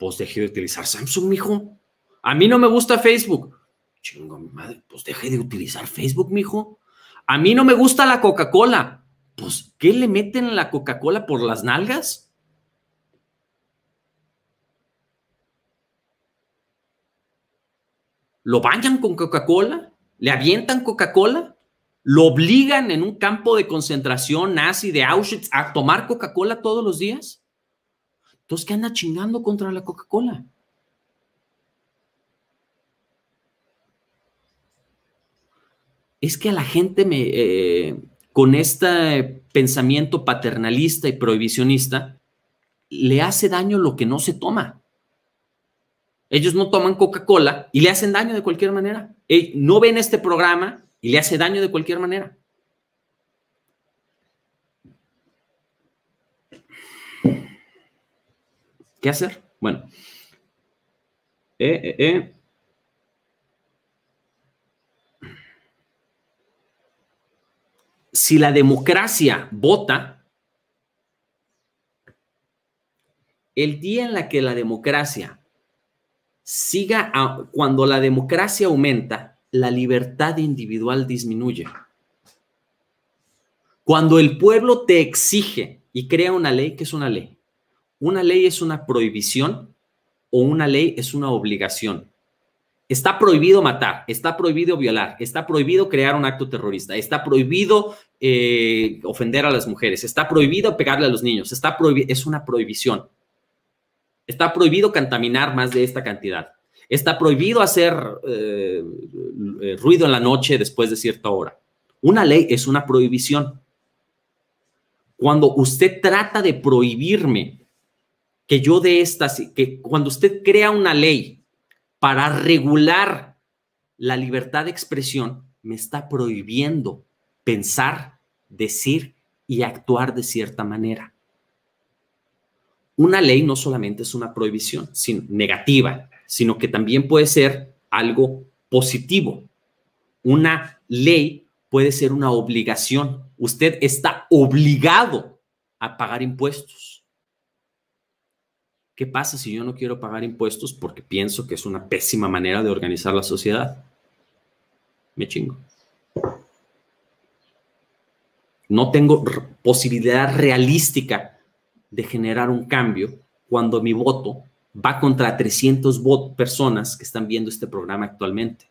A: pues deje de utilizar Samsung, mijo. A mí no me gusta Facebook. Chingo, mi madre, pues deje de utilizar Facebook, mijo. A mí no me gusta la Coca-Cola. Pues, ¿qué le meten la Coca-Cola por las nalgas? lo bañan con Coca-Cola, le avientan Coca-Cola, lo obligan en un campo de concentración nazi de Auschwitz a tomar Coca-Cola todos los días. Entonces, ¿qué anda chingando contra la Coca-Cola? Es que a la gente me, eh, con este pensamiento paternalista y prohibicionista le hace daño lo que no se toma. Ellos no toman Coca-Cola y le hacen daño de cualquier manera. no ven este programa y le hace daño de cualquier manera. ¿Qué hacer? Bueno. Eh, eh, eh. Si la democracia vota, el día en la que la democracia siga, cuando la democracia aumenta, la libertad individual disminuye. Cuando el pueblo te exige y crea una ley, que es una ley? Una ley es una prohibición o una ley es una obligación. Está prohibido matar, está prohibido violar, está prohibido crear un acto terrorista, está prohibido eh, ofender a las mujeres, está prohibido pegarle a los niños, está es una prohibición. Está prohibido contaminar más de esta cantidad. Está prohibido hacer eh, eh, ruido en la noche después de cierta hora. Una ley es una prohibición. Cuando usted trata de prohibirme que yo de estas, que cuando usted crea una ley para regular la libertad de expresión, me está prohibiendo pensar, decir y actuar de cierta manera. Una ley no solamente es una prohibición sino negativa, sino que también puede ser algo positivo. Una ley puede ser una obligación. Usted está obligado a pagar impuestos ¿Qué pasa si yo no quiero pagar impuestos porque pienso que es una pésima manera de organizar la sociedad? Me chingo. No tengo posibilidad realística de generar un cambio cuando mi voto va contra 300 personas que están viendo este programa actualmente.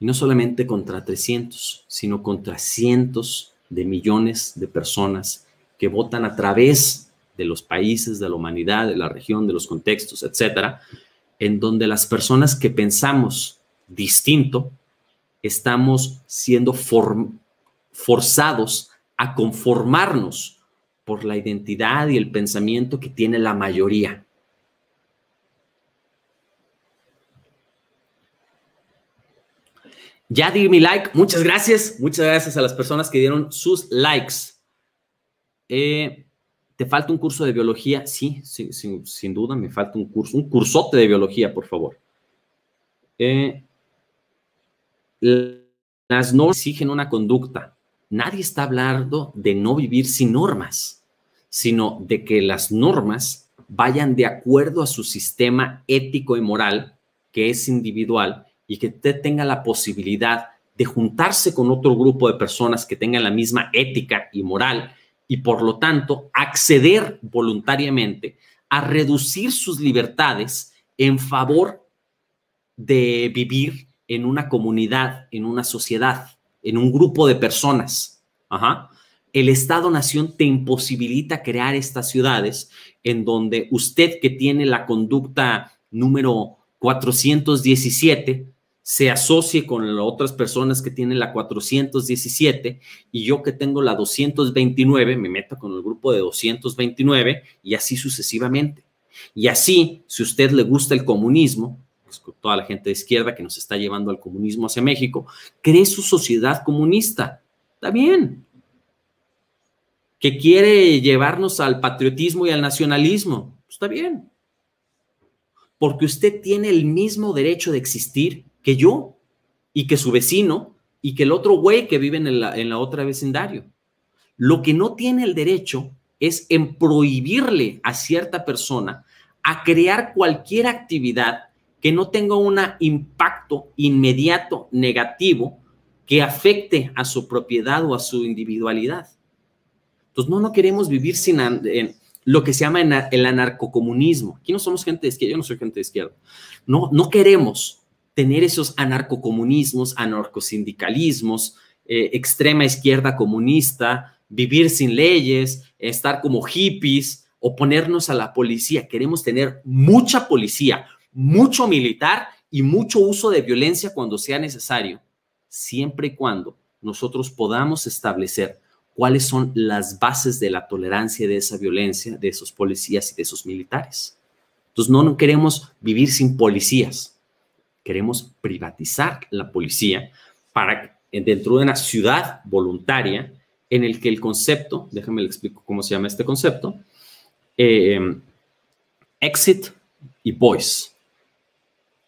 A: Y no solamente contra 300, sino contra cientos de millones de personas que votan a través de los países, de la humanidad, de la región, de los contextos, etcétera, en donde las personas que pensamos distinto estamos siendo forzados a conformarnos por la identidad y el pensamiento que tiene la mayoría. Ya di mi like, muchas gracias, muchas gracias a las personas que dieron sus likes. Eh, ¿Te falta un curso de biología? Sí, sin duda me falta un curso, un cursote de biología, por favor. Eh, las normas exigen una conducta. Nadie está hablando de no vivir sin normas, sino de que las normas vayan de acuerdo a su sistema ético y moral, que es individual, y que usted tenga la posibilidad de juntarse con otro grupo de personas que tengan la misma ética y moral y por lo tanto acceder voluntariamente a reducir sus libertades en favor de vivir en una comunidad, en una sociedad, en un grupo de personas. El Estado-Nación te imposibilita crear estas ciudades en donde usted que tiene la conducta número 417 se asocie con otras personas que tienen la 417 y yo que tengo la 229, me meta con el grupo de 229 y así sucesivamente. Y así, si a usted le gusta el comunismo, pues toda la gente de izquierda que nos está llevando al comunismo hacia México, cree su sociedad comunista. Está bien. Que quiere llevarnos al patriotismo y al nacionalismo. Pues, está bien. Porque usted tiene el mismo derecho de existir que yo y que su vecino y que el otro güey que vive en la, otra vecindario. Lo que no tiene el derecho es en prohibirle a cierta persona a crear cualquier actividad que no tenga un impacto inmediato negativo que afecte a su propiedad o a su individualidad. Entonces, no, no queremos vivir sin lo que se llama el anarcocomunismo. Aquí no somos gente de izquierda, yo no soy gente de izquierda. No, no queremos tener esos anarcocomunismos, anarcosindicalismos, eh, extrema izquierda comunista, vivir sin leyes, estar como hippies, oponernos a la policía. Queremos tener mucha policía, mucho militar y mucho uso de violencia cuando sea necesario, siempre y cuando nosotros podamos establecer cuáles son las bases de la tolerancia de esa violencia, de esos policías y de esos militares. Entonces, no queremos vivir sin policías queremos privatizar la policía para eh, dentro de una ciudad voluntaria en el que el concepto, déjame le explico cómo se llama este concepto, em, exit y voice.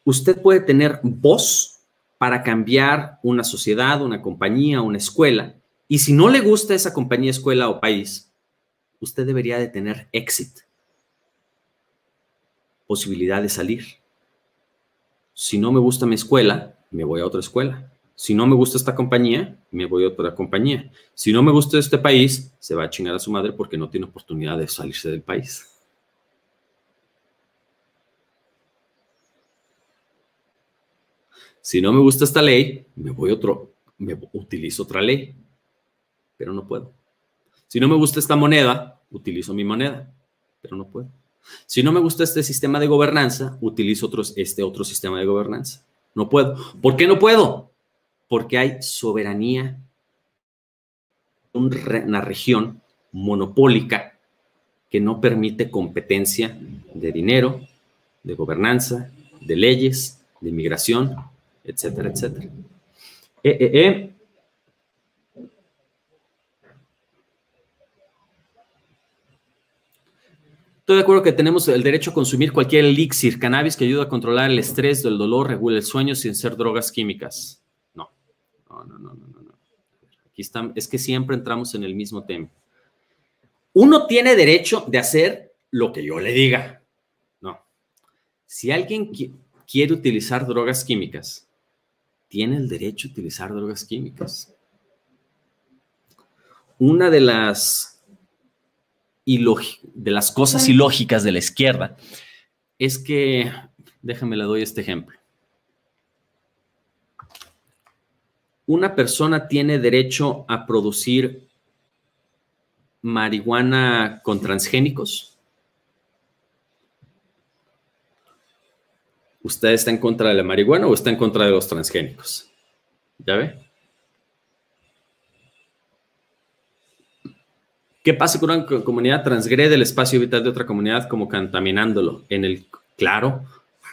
A: Usted puede tener voz para cambiar una sociedad, una compañía, una escuela, y si no le gusta esa compañía, escuela o país, usted debería de tener exit, posibilidad de salir si no me gusta mi escuela, me voy a otra escuela. Si no me gusta esta compañía, me voy a otra compañía. Si no me gusta este país, se va a chingar a su madre porque no tiene oportunidad de salirse del país. Si no me gusta esta ley, me voy otro, me utilizo otra ley, pero no puedo. Si no me gusta esta moneda, utilizo mi moneda, pero no puedo. Si no me gusta este sistema de gobernanza, utilizo otros, este otro sistema de gobernanza. No puedo. ¿Por qué no puedo? Porque hay soberanía, en una región monopólica que no permite competencia de dinero, de gobernanza, de leyes, de migración, etcétera, etcétera. Eh, eh, eh. Estoy de acuerdo que tenemos el derecho a consumir cualquier elixir, cannabis que ayuda a controlar el estrés, el dolor, regula el sueño sin ser drogas químicas. No, no, no, no, no. no. Aquí está, es que siempre entramos en el mismo tema. Uno tiene derecho de hacer lo que yo le diga. No. Si alguien quiere utilizar drogas químicas, tiene el derecho a utilizar drogas químicas. Una de las ilógicas, de las cosas ilógicas de la izquierda es que, déjame le doy este ejemplo. Una persona tiene derecho a producir marihuana con transgénicos. ¿Usted está en contra de la marihuana o está en contra de los transgénicos? ¿Ya ve? ¿Qué pasa cuando una comunidad transgrede el espacio vital de otra comunidad como contaminándolo? En el claro,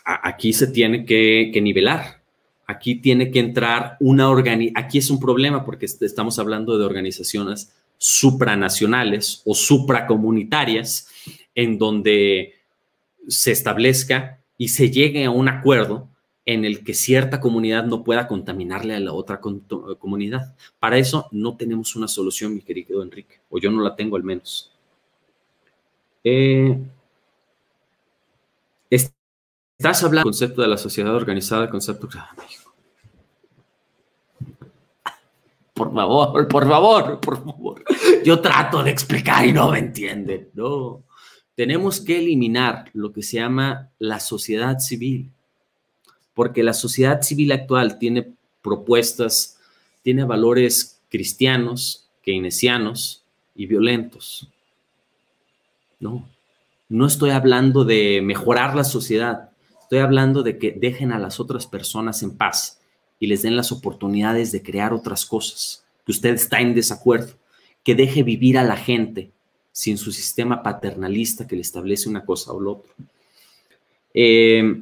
A: aquí se tiene que, que, nivelar. Aquí tiene que entrar una organización. Aquí es un problema porque estamos hablando de organizaciones supranacionales o supracomunitarias en donde se establezca y se llegue a un acuerdo en el que cierta comunidad no pueda contaminarle a la otra eh, comunidad. Para eso no tenemos una solución, mi querido Enrique, o yo no la tengo al menos. Eh, estás hablando del concepto de la sociedad organizada, el concepto... Ah, por favor, por favor, por favor. Yo trato de explicar y no me entienden. No. Tenemos que eliminar lo que se llama la sociedad civil porque la sociedad civil actual tiene propuestas, tiene valores cristianos, keynesianos y violentos. No, no estoy hablando de mejorar la sociedad, estoy hablando de que dejen a las otras personas en paz y les den las oportunidades de crear otras cosas, que usted está en desacuerdo, que deje vivir a la gente sin su sistema paternalista que le establece una cosa o la otra. Eh,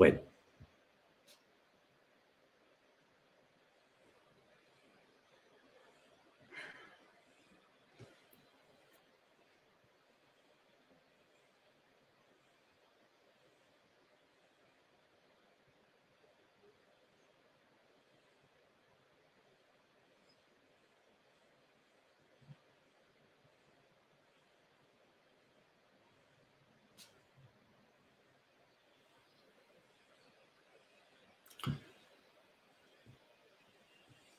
A: Bueno.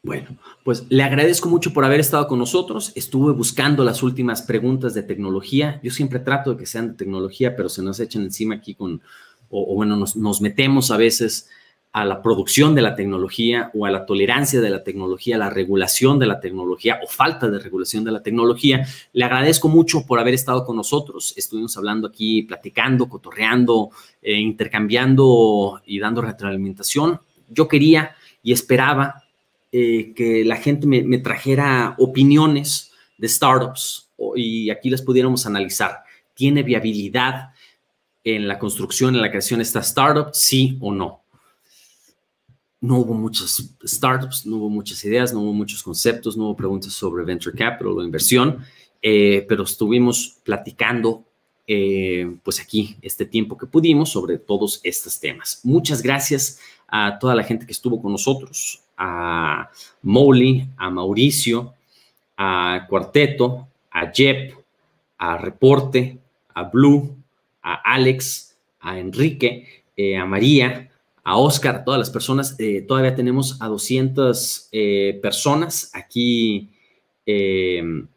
A: Bueno, pues le agradezco mucho por haber estado con nosotros. Estuve buscando las últimas preguntas de tecnología. Yo siempre trato de que sean de tecnología, pero se nos echan encima aquí con, o, bueno, nos, metemos a veces a la producción de la tecnología o a la tolerancia de la tecnología, a la regulación de la tecnología o falta de regulación de la tecnología. Le agradezco mucho por haber estado con nosotros. Estuvimos hablando aquí, platicando, cotorreando, eh, intercambiando y dando retroalimentación. Yo quería y esperaba eh, que la gente me, trajera opiniones de startups y aquí las pudiéramos analizar. ¿Tiene viabilidad en la construcción, en la creación de esta startup? Sí o no. No hubo muchas startups, no hubo muchas ideas, no hubo muchos conceptos, no hubo preguntas sobre venture capital o inversión, eh, pero estuvimos platicando eh, pues aquí este tiempo que pudimos sobre todos estos temas. Muchas gracias a toda la gente que estuvo con nosotros, a Molly, a Mauricio, a Cuarteto, a Jep, a Reporte, a Blue, a Alex, a Enrique, eh, a María, a Oscar, todas las personas. Eh, todavía tenemos a 200 eh, personas aquí em,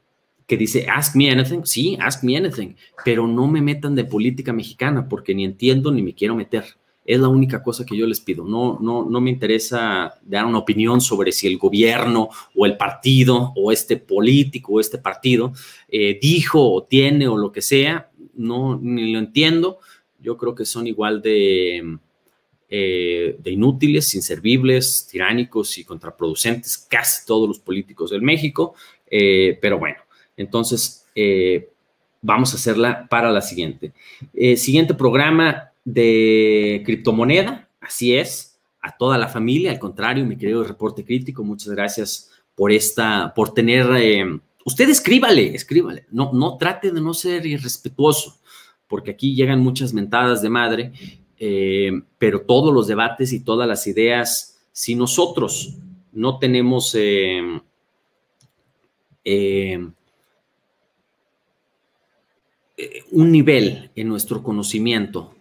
A: que dice Ask Me Anything. Sí, Ask Me Anything, pero no me metan de política mexicana porque ni entiendo ni me quiero meter. Es la única cosa que yo les pido. No, no, no me interesa dar una opinión sobre si el gobierno o el partido o este político o este partido eh, dijo o tiene o lo que sea. No, ni lo entiendo. Yo creo que son igual de, eh, de inútiles, inservibles, tiránicos y contraproducentes casi todos los políticos del México. Eh, pero bueno, entonces vamos a hacerla para la siguiente. siguiente programa, de criptomoneda, así es, a toda la familia, al contrario, mi querido reporte crítico, muchas gracias por esta, por tener, eh, usted escríbale, escríbale, no, no trate de no ser irrespetuoso, porque aquí llegan muchas mentadas de madre, eh, pero todos los debates y todas las ideas, si nosotros no tenemos eh, un nivel en nuestro conocimiento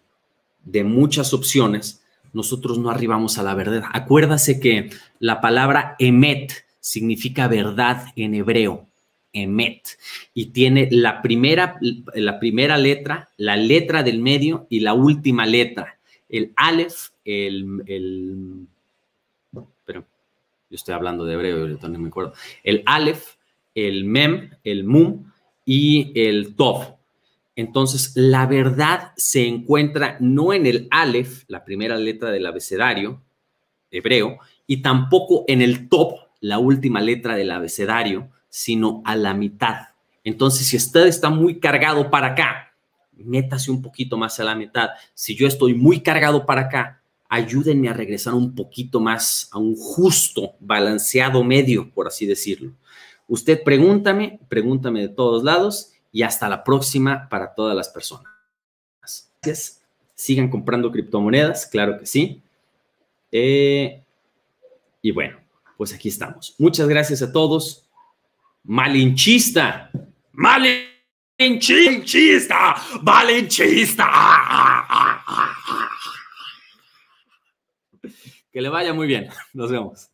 A: de muchas opciones, nosotros no arribamos a la verdad. Acuérdase que la palabra emet significa verdad en hebreo, emet, y tiene la primera, la primera letra, la letra del medio y la última letra, el aleph, el, pero yo estoy hablando de hebreo, yo no me acuerdo, el alef, el mem, el mum y el tov. Entonces, la verdad se encuentra no en el alef, la primera letra del abecedario hebreo, y tampoco en el Top, la última letra del abecedario, sino a la mitad. Entonces, si usted está muy cargado para acá, métase un poquito más a la mitad. Si yo estoy muy cargado para acá, ayúdenme a regresar un poquito más a un justo, balanceado medio, por así decirlo. Usted pregúntame, pregúntame de todos lados y hasta la próxima para todas las personas. Gracias. Sigan comprando criptomonedas, claro que sí. Eh, y bueno, pues aquí estamos. Muchas gracias a todos. Malinchista. Malinchista. Malinchista. Que le vaya muy bien. Nos vemos.